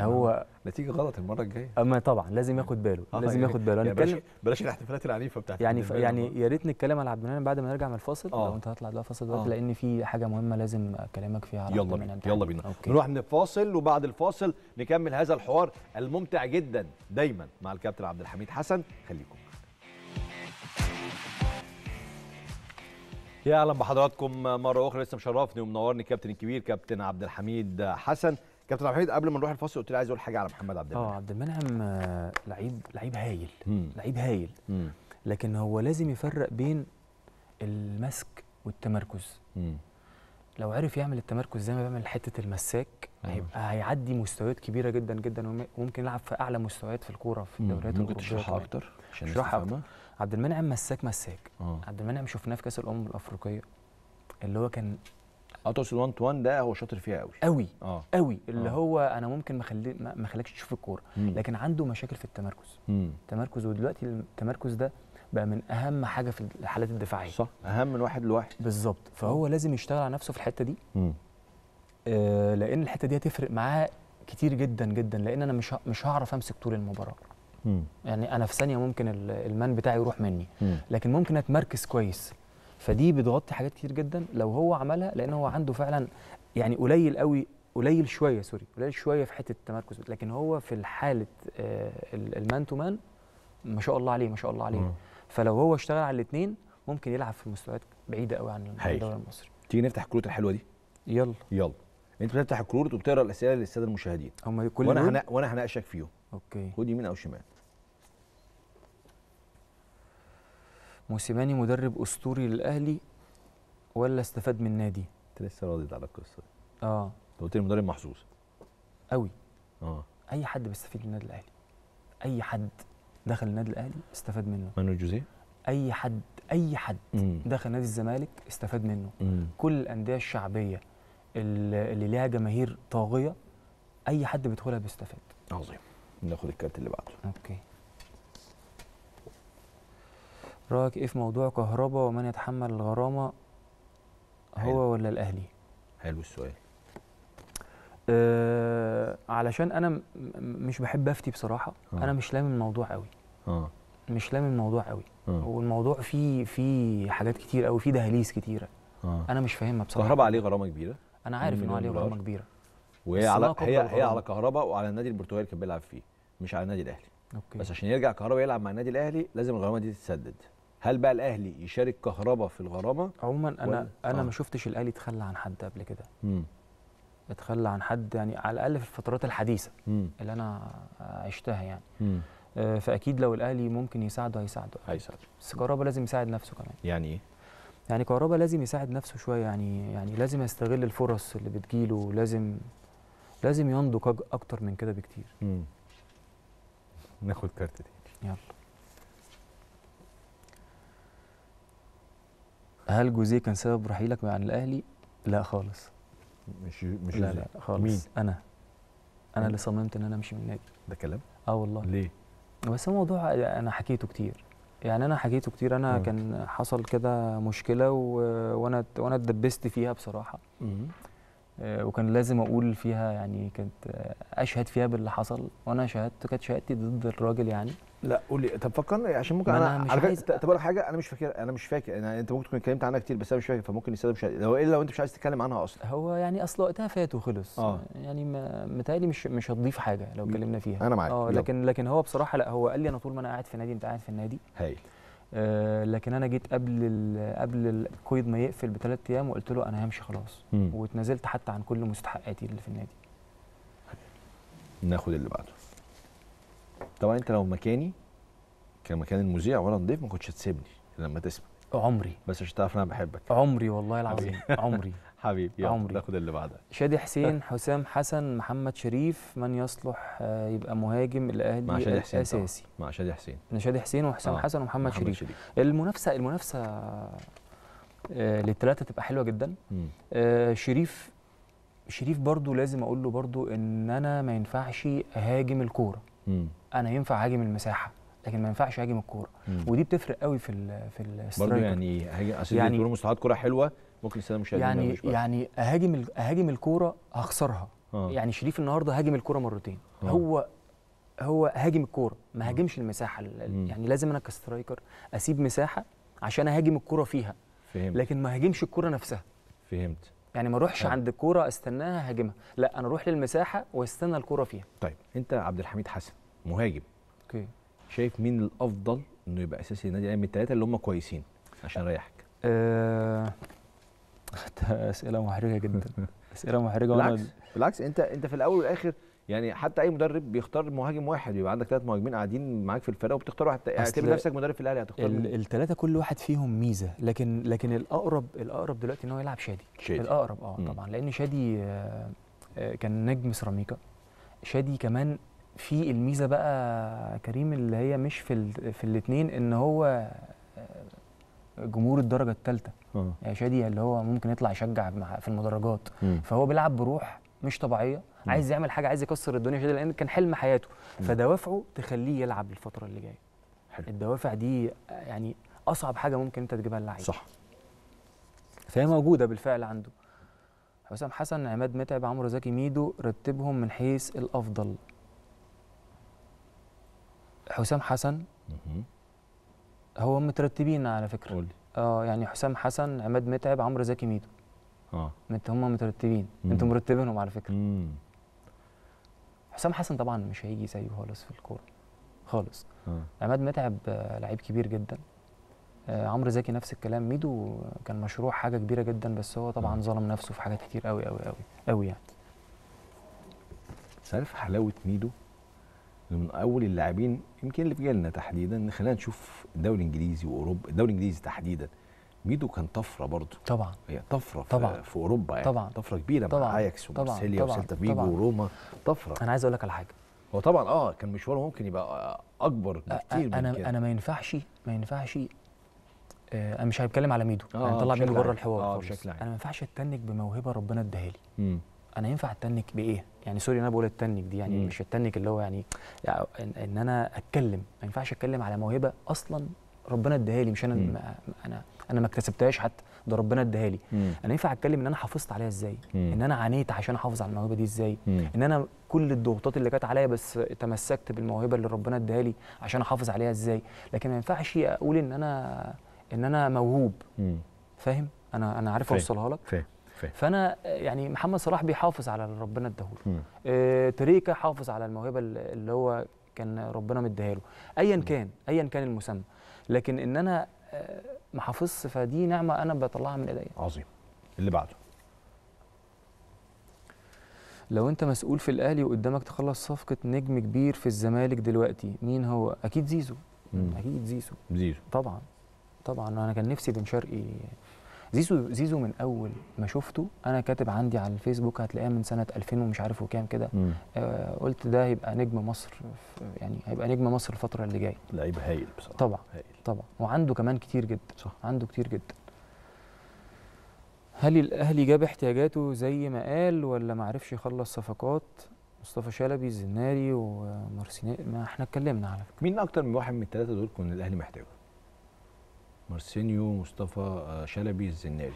D: هو
A: نتيجه غلط المره الجايه
D: اما آه، طبعا لازم ياخد باله آه لازم يعني ياخد باله يعني بلاش بلاش الاحتفالات العنيفه بتاعت يعني ف... يعني يا ريت نتكلم على عبد المنعم بعد ما نرجع من الفاصل آه. لو انت هتطلع بقى فاصل دلوقتي آه. لان في حاجه مهمه لازم اكلمك فيها على يلا بينا يلا بينا
A: نروح نروح الفاصل وبعد الفاصل نكمل هذا الحوار الممتع جدا دايما مع الكابتن عبد الحميد حسن خليكم يا اهلا بحضراتكم مره اخرى لسه مشرفني ومنورني كابتن الكبير كابتن عبد الحميد حسن كابتن عبد الحميد قبل ما نروح الفاصل قلت لي عايز اقول حاجه على محمد عبد المنعم
D: اه عبد المنعم آه، لعيب لعيب هايل لعيب هايل لكن هو لازم يفرق بين المسك والتمركز لو عرف يعمل التمركز زي ما بيعمل حته المساك هيبقى هيعدي مستويات كبيره جدا جدا وممكن يلعب في اعلى مستويات في الكوره في الدوريات ممكن تشرحها اكتر عشان اشرحها اكتر عبد المنعم مساك مساك آه. عبد المنعم شفناه في كاس الامم الافريقيه اللي هو كان
A: اه تقصد 1 تو 1 ده هو شاطر فيها
D: قوي قوي اه قوي اللي آه. هو انا ممكن ما ما اخليكش تشوف الكوره لكن عنده مشاكل في التمركز مم. تمركز ودلوقتي التمركز ده بقى من اهم حاجه في الحالات الدفاعيه صح اهم من واحد لواحد بالظبط فهو مم. لازم يشتغل على نفسه في الحته دي آه لان الحته دي هتفرق معاه كتير جدا جدا لان انا مش مش هعرف امسك طول المباراه مم. يعني انا في ثانيه ممكن المان بتاعي يروح مني مم. لكن ممكن اتمركز كويس فدي بتغطي حاجات كتير جدا لو هو عملها لان هو عنده فعلا يعني قليل قوي قليل شويه سوري قليل شويه في حته التمركز لكن هو في حاله المان تو مان ما شاء الله عليه ما شاء الله عليه م. فلو هو اشتغل على الاثنين ممكن يلعب في مستويات بعيده قوي عن الدوري المصري
A: تيجي نفتح الكروت الحلوه دي يلا يلا انت بتفتح الكروت وبتقرا الاسئله للساده المشاهدين هم كل وانا هنا... وانا هناقشك فيهم اوكي خد يمين او
D: شمال موسيماني مدرب اسطوري للاهلي ولا استفاد من النادي؟ انت لسه راضي على القصه دي اه انت قلت لي مدرب محظوظ قوي اه اي حد بيستفيد من النادي الاهلي اي حد دخل النادي الاهلي استفاد منه مانو جوزيه اي حد اي حد مم. دخل نادي الزمالك استفاد منه مم. كل الانديه الشعبيه اللي ليها جماهير طاغيه اي حد بيدخلها بيستفاد عظيم
A: ناخد الكارت اللي بعده اوكي
D: رايك ايه في موضوع كهربا ومن يتحمل الغرامه هو حلو. ولا الاهلي حلو السؤال آه علشان انا مش بحب افتي بصراحه آه. انا مش لامم الموضوع قوي آه. مش لامم الموضوع قوي آه. والموضوع فيه فيه حاجات كتير قوي فيه دهاليز كتيره آه. انا مش فاهمها بصراحه كهربا عليه غرامه كبيره انا عارف إنه عليه غرامه
A: كبيره وهي على هي, هي على كهربا وعلى النادي البرتغالي اللي كان بيلعب فيه مش على النادي الاهلي أوكي. بس عشان يرجع كهربا يلعب مع النادي الاهلي لازم الغرامه دي تتسدد هل بقى الاهلي يشارك كهربا في الغرامه
D: عموما انا انا آه. ما شفتش الاهلي اتخلى عن حد قبل كده امم اتخلى عن حد يعني على الاقل في الفترات الحديثه مم. اللي انا عشتها يعني مم. آه فاكيد لو الاهلي ممكن يساعده هيساعده هيساعده بس كهربا لازم يساعد نفسه كمان يعني ايه يعني كهربا لازم يساعد نفسه شويه يعني يعني لازم يستغل الفرص اللي بتجيله لازم لازم ينضج اكتر من كده بكتير امم ناخد كارت تاني يلا هل جوزيه كان سبب رحيلك عن الاهلي؟ لا خالص مش مش لا لا خالص مين؟ انا انا اللي صممت ان انا امشي من النادي ده كلام؟ اه والله ليه؟ بس الموضوع انا حكيته كتير يعني انا حكيته كتير انا مم. كان حصل كده مشكله و... وانا وانا اتدبست فيها بصراحه مم. آه، وكان لازم اقول فيها يعني كنت اشهد فيها باللي حصل وانا شهدت كانت شهادتي ضد الراجل يعني لا قول لي طب فكرني عشان ممكن انا, أنا مش على فكره
A: طب اقول حاجه انا مش فاكر انا مش فاكر أنا يعني انت ممكن تكون اتكلمت عنها كتير بس انا مش فاكر فممكن يستخدم شهادتي لو الا لو انت مش عايز تتكلم عنها اصلا
D: هو يعني اصل وقتها فات وخلص آه. يعني متهيألي مش مش هتضيف حاجه لو اتكلمنا فيها انا معاك اه لكن لكن هو بصراحه لا هو قال لي انا طول ما انا قاعد في نادي انت قاعد في النادي هايل آه، لكن انا جيت قبل قبل الكويد ما يقفل بثلاث ايام وقلت له انا همشي خلاص واتنازلت حتى عن كل مستحقاتي اللي في النادي
A: ناخد اللي بعده طبعا انت لو مكاني كان مكان المذيع ولا نضيف ما كنتش هتسيبني لما تسمع عمري بس عشان تعرف انا بحبك عمري والله العظيم عمري حبيبي يا عمري ناخد اللي بعدها شادي حسين
D: حسام حسن محمد شريف من يصلح آه، يبقى مهاجم الاهلي مع شادي حسين الاساسي
A: مع شادي حسين شادي حسين وحسام آه. حسن ومحمد محمد شريف. شريف
D: المنافسه المنافسه آه للثلاثه تبقى حلوه جدا آه شريف شريف برضو لازم اقول له برضو ان انا ما ينفعش اهاجم الكوره انا ينفع اهاجم المساحه لكن ما ينفعش اهاجم الكوره ودي بتفرق قوي في الـ في السترايكر برضه يعني
A: عشان يعني مستويات كوره حلوه ممكن الساده مش يعني يعني
D: اهاجم اهاجم الكوره هخسرها آه. يعني شريف النهارده هاجم الكوره مرتين آه. هو هو هاجم الكوره ما آه. هاجمش المساحه يعني لازم انا كسترايكر اسيب مساحه عشان اهاجم الكوره فيها فهمت. لكن ما هاجمش الكوره نفسها فهمت يعني ما اروحش آه. عند الكوره استناها هاجمها لا انا اروح للمساحه واستنى الكوره فيها طيب انت عبد الحميد حسن مهاجم اوكي
A: شايف مين الافضل انه يبقى اساسي النادي الاهلي من الثلاثه اللي هم كويسين عشان اريحك
D: أه اسئله محرجه جدا اسئله محرجه بالعكس
A: بالعكس انت انت في الاول والاخر يعني حتى اي مدرب بيختار مهاجم واحد بيبقى عندك ثلاث مهاجمين
D: قاعدين معاك في الفرقه وبتختار واحد اعتبر نفسك مدرب في الاهلي هتختار الثلاثه كل واحد فيهم ميزه لكن لكن الاقرب الاقرب دلوقتي ان هو يلعب شادي, شادي. الاقرب اه طبعا لان شادي آه، آه، كان نجم سيراميكا شادي كمان في الميزه بقى كريم اللي هي مش في في الاثنين ان هو آه، جمهور الدرجه الثالثه آه. آه، شادي اللي هو ممكن يطلع يشجع في المدرجات مم. فهو بيلعب بروح مش طبيعيه عايز يعمل حاجه عايز يكسر الدنيا شادي لان كان حلم حياته فدوافعه تخليه يلعب الفتره اللي جايه الدوافع دي آه، يعني اصعب حاجه ممكن انت تجيبها للعيب صح فهي موجوده بالفعل عنده حسام حسن عماد متعب عمرو زكي ميدو رتبهم من حيث الافضل حسام حسن هو مترتبين على فكره قولي. اه يعني حسام حسن عماد متعب عمرو زكي ميدو اه انت هم مترتبين انت مرتبينهم على فكره مم. حسام حسن طبعا مش هيجي زيه خالص في الكوره خالص آه. عماد متعب آه، لعيب كبير جدا آه، عمرو زكي نفس الكلام ميدو كان مشروع حاجه كبيره جدا بس هو طبعا ظلم نفسه في حاجات كتير قوي قوي قوي قوي يعني
A: عارف حلاوه ميدو من اول اللاعبين يمكن اللي في جالنا تحديدا ان خلينا نشوف الدوري الانجليزي واوروبا الدوري الانجليزي تحديدا ميدو كان طفره برضه طبعا هي طفره طبعا في اوروبا يعني طبعا طفره كبيره طبعا مع اياكس ومارسيليا وسيلتا فيجو وروما
D: طفره انا عايز اقول لك على حاجه هو طبعا اه كان مشواره ممكن يبقى اكبر بكتير انا من كده. انا ما ينفعش ما ينفعش آه، انا مش هتكلم على ميدو آه انا يعني طلع ميدو بره الحوار آه انا ما ينفعش اتنك بموهبه ربنا اداها لي انا ينفع اتنك بايه يعني سوري انا بقول التنك دي يعني مم. مش التنك اللي هو يعني, يعني ان انا اتكلم ما ينفعش اتكلم على موهبه اصلا ربنا اداها لي مش انا مم. انا انا ما اكتسبتهاش حتى ده ربنا اداها لي انا ينفع اتكلم ان انا حافظت عليها ازاي ان انا عانيت عشان احافظ على الموهبه دي ازاي ان انا كل الضغوطات اللي كانت عليا بس تمسكت بالموهبه اللي ربنا اداها لي عشان احافظ عليها ازاي لكن ما ينفعش اقول ان انا ان انا موهوب فاهم انا انا عارف اوصلها لك فاهم. فانا يعني محمد صلاح بيحافظ على اللي ربنا اداهوله آه تريكا حافظ على الموهبه اللي هو كان ربنا مديها له ايا كان ايا كان المسمى لكن ان انا آه ما حافظش فدي نعمه انا بطلعها من ايديا عظيم اللي بعده لو انت مسؤول في الاهلي وقدامك تخلص صفقه نجم كبير في الزمالك دلوقتي مين هو اكيد زيزو مم. اكيد زيزو زيزو طبعا طبعا انا كان نفسي بن شرقي زيزو زيزو من اول ما شفته انا كاتب عندي على الفيسبوك هتلاقيها من سنه 2000 ومش عارف وكام كده آه قلت ده هيبقى نجم مصر يعني هيبقى نجم مصر الفتره اللي جايه لعيب هايل بصراحه طبعا هايل. طبعا وعنده كمان كتير جدا صح عنده كتير جدا هل الاهلي جاب احتياجاته زي ما قال ولا ما عرفش يخلص صفقات مصطفى شلبي الزناري ومارسيني ما احنا اتكلمنا على
A: فكره مين اكتر من واحد من الثلاثه دول كان الاهلي محتاجه مارسينيو مصطفى آه، شلبي الزناري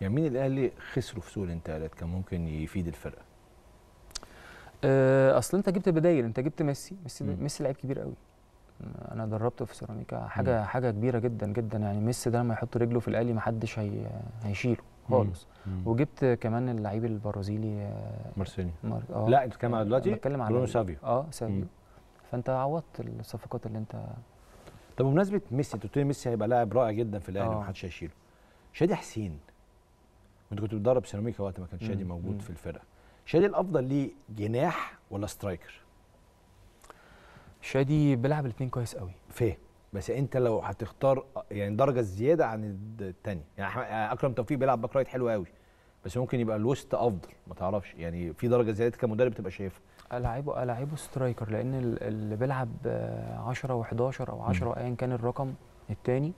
A: يعني مين الاهلي خسروا في سوق الانتقالات كان ممكن يفيد الفرقه
D: آه، اصل انت جبت بدايل انت جبت ميسي ميسي ميسي لعيب كبير قوي آه، انا دربته في سيراميكا حاجه مم. حاجه كبيره جدا جدا يعني ميسي ده لما يحط رجله في الاهلي محدش هي هيشيله خالص وجبت كمان اللعيب البرازيلي مارسينيو مار... آه. لا بتتكلم على دلوقتي بتكلم على سافيو اه سافيو فانت عوضت الصفقات اللي انت طب بمناسبه ميسي انت قلت لي ميسي هيبقى لاعب
A: رائع جدا في الاهلي آه. حدش هيشيله شادي حسين وانت كنت بتدرب سيراميكا وقت ما كان شادي موجود مم. في الفرقه شادي الافضل ليه جناح ولا سترايكر شادي بيلعب الاثنين كويس قوي فيه بس انت لو هتختار يعني درجه زياده عن الثانيه يعني اكرم توفيق بيلعب باك رايت حلو قوي بس ممكن يبقى الوسط افضل ما تعرفش يعني في درجه زياده كمدرب تبقى شايفها
D: العبه العبه سترايكر لان اللي بيلعب 10 آه، و11 او 10 وايا كان الرقم الثاني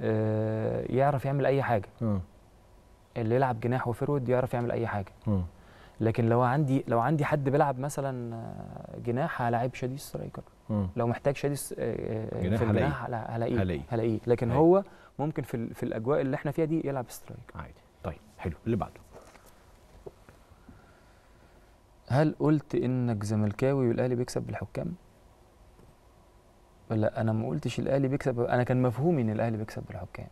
D: آه، يعرف يعمل اي حاجه م. اللي يلعب جناح وفرود يعرف يعمل اي حاجه م. لكن لو عندي لو عندي حد بيلعب مثلا آه، جناح هلاعب شادي سترايكر لو محتاج شادي جناح الجناح هلاقيه هلاقيه لكن هو ممكن في, في الاجواء اللي احنا فيها دي يلعب سترايكر عادي طيب حلو اللي بعده هل قلت انك زملكاوي والاهلي بيكسب بالحكام؟ لا انا ما قلتش الاهلي بيكسب انا كان مفهومي ان الاهلي بيكسب بالحكام.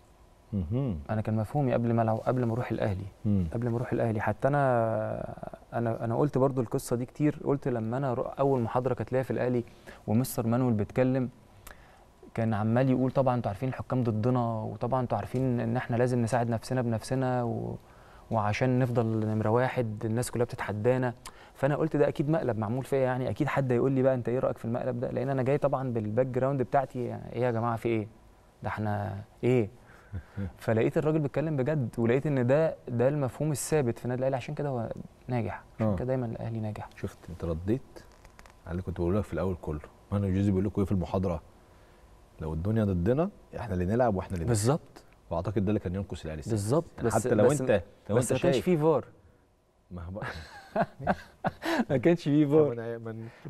D: انا كان مفهومي قبل ما قبل ما اروح الاهلي قبل ما اروح الاهلي حتى انا انا انا قلت برضو القصه دي كتير قلت لما انا اول محاضره كانت ليا في الاهلي ومستر مانويل بيتكلم كان عمال يقول طبعا انتوا عارفين الحكام ضدنا وطبعا انتوا عارفين ان احنا لازم نساعد نفسنا بنفسنا و... وعشان نفضل نمره واحد الناس كلها بتتحدانا فانا قلت ده اكيد مقلب معمول فيا يعني اكيد حد هيقول لي بقى انت ايه رايك في المقلب ده لان انا جاي طبعا بالباك جراوند بتاعتي يعني ايه يا جماعه في ايه ده احنا ايه فلقيت الراجل بيتكلم بجد ولقيت ان ده ده المفهوم الثابت في النادي الاهلي عشان كده هو ناجح عشان آه. كده دايما الاهلي ناجح شفت انت رديت على اللي كنت بقوله لك
A: في الاول كله مانو جوزي بيقول لكم ايه في المحاضره لو الدنيا ضدنا احنا اللي نلعب واحنا اللي بالظبط واعتقد ده اللي كان ينقص الاهلي بالظبط يعني حتى لو بس انت لو بس انت شايف ما كانش فيه
D: فار ما ما كانش فيه بار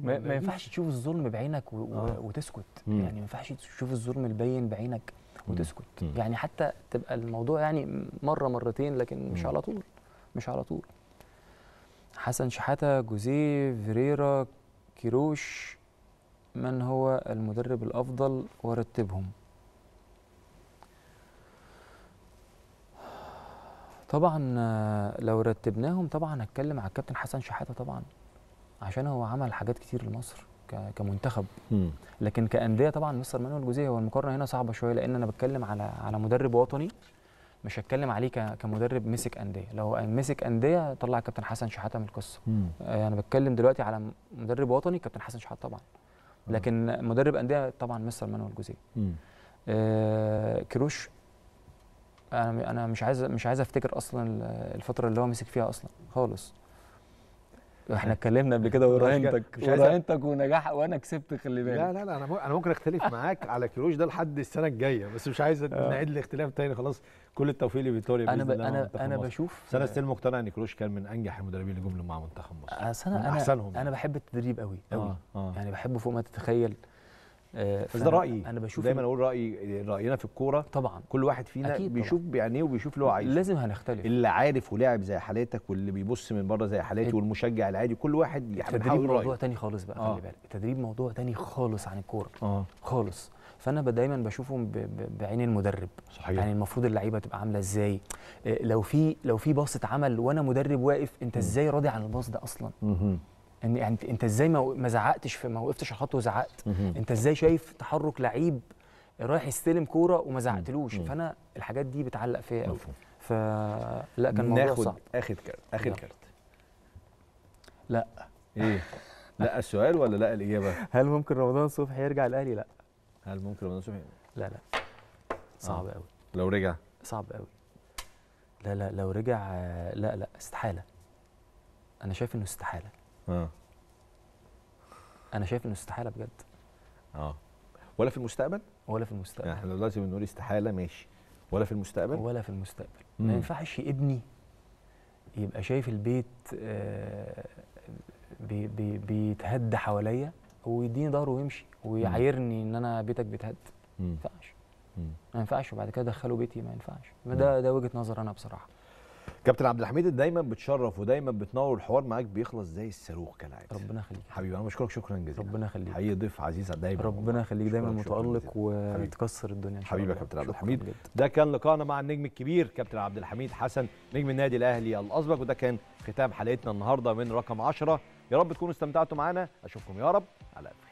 D: ما, ينفعش تشوف الظلم بعينك و... آه. وتسكت مم. يعني ما ينفعش تشوف الظلم البين بعينك وتسكت مم. يعني حتى تبقى الموضوع يعني مره مرتين لكن مش على طول مش على طول حسن شحاته جوزيه فيريرا كيروش من هو المدرب الافضل ورتبهم طبعا لو رتبناهم طبعا هتكلم على الكابتن حسن شحاته طبعا عشان هو عمل حاجات كتير لمصر كمنتخب لكن كانديه طبعا مستر مانويل جوزيه هو المقارنه هنا صعبه شويه لان انا بتكلم على على مدرب وطني مش هتكلم عليه كمدرب مسك انديه لو مسك انديه طلع كابتن حسن شحاته من القصه آه، انا بتكلم دلوقتي على مدرب وطني كابتن حسن شحاته طبعا لكن مدرب انديه طبعا مستر مانويل جوزيه آه، كروش انا انا مش عايز مش عايز افتكر اصلا الفتره اللي هو مسك فيها اصلا خالص احنا اتكلمنا قبل كده وراينتك وراينتك ونجاح
A: وانا كسبت خلي بالك لا لا لا انا انا ممكن اختلف معاك على كيروش ده لحد السنه الجايه بس مش عايز آه. نعيد
D: الاختلاف تاني خلاص كل التوفيق لفيتوريا
A: انا ب... انا انا بشوف بس انا ستيل مقتنع ان كيروش
D: كان من انجح المدربين اللي جم مع منتخب مصر انا من احسنهم انا يعني. بحب التدريب قوي قوي آه. آه. يعني بحبه فوق ما تتخيل آه، بس ده رايي انا بشوف دايما
A: اقول رايي راينا في الكوره طبعا كل واحد فينا أكيد بيشوف بعينيه وبيشوف اللي هو عايزه لازم هنختلف اللي عارف ولاعب زي حالاتك واللي بيبص من بره زي حالاتي والمشجع العادي كل واحد يعني التدريب موضوع
D: تاني خالص بقى آه. خلي بالك التدريب موضوع تاني خالص عن الكوره آه. خالص فانا دايما بشوفهم بعين المدرب صحيح. يعني المفروض اللعيبه تبقى عامله ازاي آه، لو في لو في باص اتعمل وانا مدرب واقف انت ازاي راضي عن الباص ده اصلا ان يعني انت ازاي ما زعقتش ما وقفتش على الخط وزعقت انت ازاي شايف تحرك لعيب رايح يستلم كوره وما زعقتلوش فانا الحاجات دي بتعلق فيا قوي فلا كان الموضوع صعب اخر كارت اخر كارت
A: لا ايه لا السؤال ولا لا الاجابه
D: هل ممكن رمضان صبحي يرجع الاهلي لا
A: هل ممكن رمضان صبحي
D: لا لا صعب آه. قوي لو رجع صعب قوي لا لا لو رجع آه، لا لا استحاله انا شايف انه استحاله آه. انا شايف انه
A: استحاله بجد اه ولا في المستقبل ولا في المستقبل يعني احنا دلوقتي بنقول استحاله
D: ماشي ولا في المستقبل ولا في المستقبل ما ينفعش ابني يبقى شايف البيت آه بي بي بيتهد حواليا ويديني ظهره ويمشي ويعايرني ان انا بيتك بيتهد ما ينفعش ما ينفعش وبعد كده ادخله بيتي ما ينفعش ده ده وجهه نظر انا بصراحه
A: كابتن عبد الحميد دايما بتشرف ودايما بتنور الحوار معاك بيخلص زي الصاروخ كالعاده ربنا يخليك حبيبي انا بشكرك شكرا جزيلا ربنا يخليك حقيقي ضيف عزيز دايما ربنا يخليك دايما متالق وتكسر الدنيا حبيبي يا كابتن عبد الحميد ده كان لقائنا مع النجم الكبير كابتن عبد الحميد حسن نجم النادي الاهلي الاسبق وده كان ختام حلقتنا النهارده من رقم 10 يا رب تكونوا استمتعتوا معانا اشوفكم يا رب على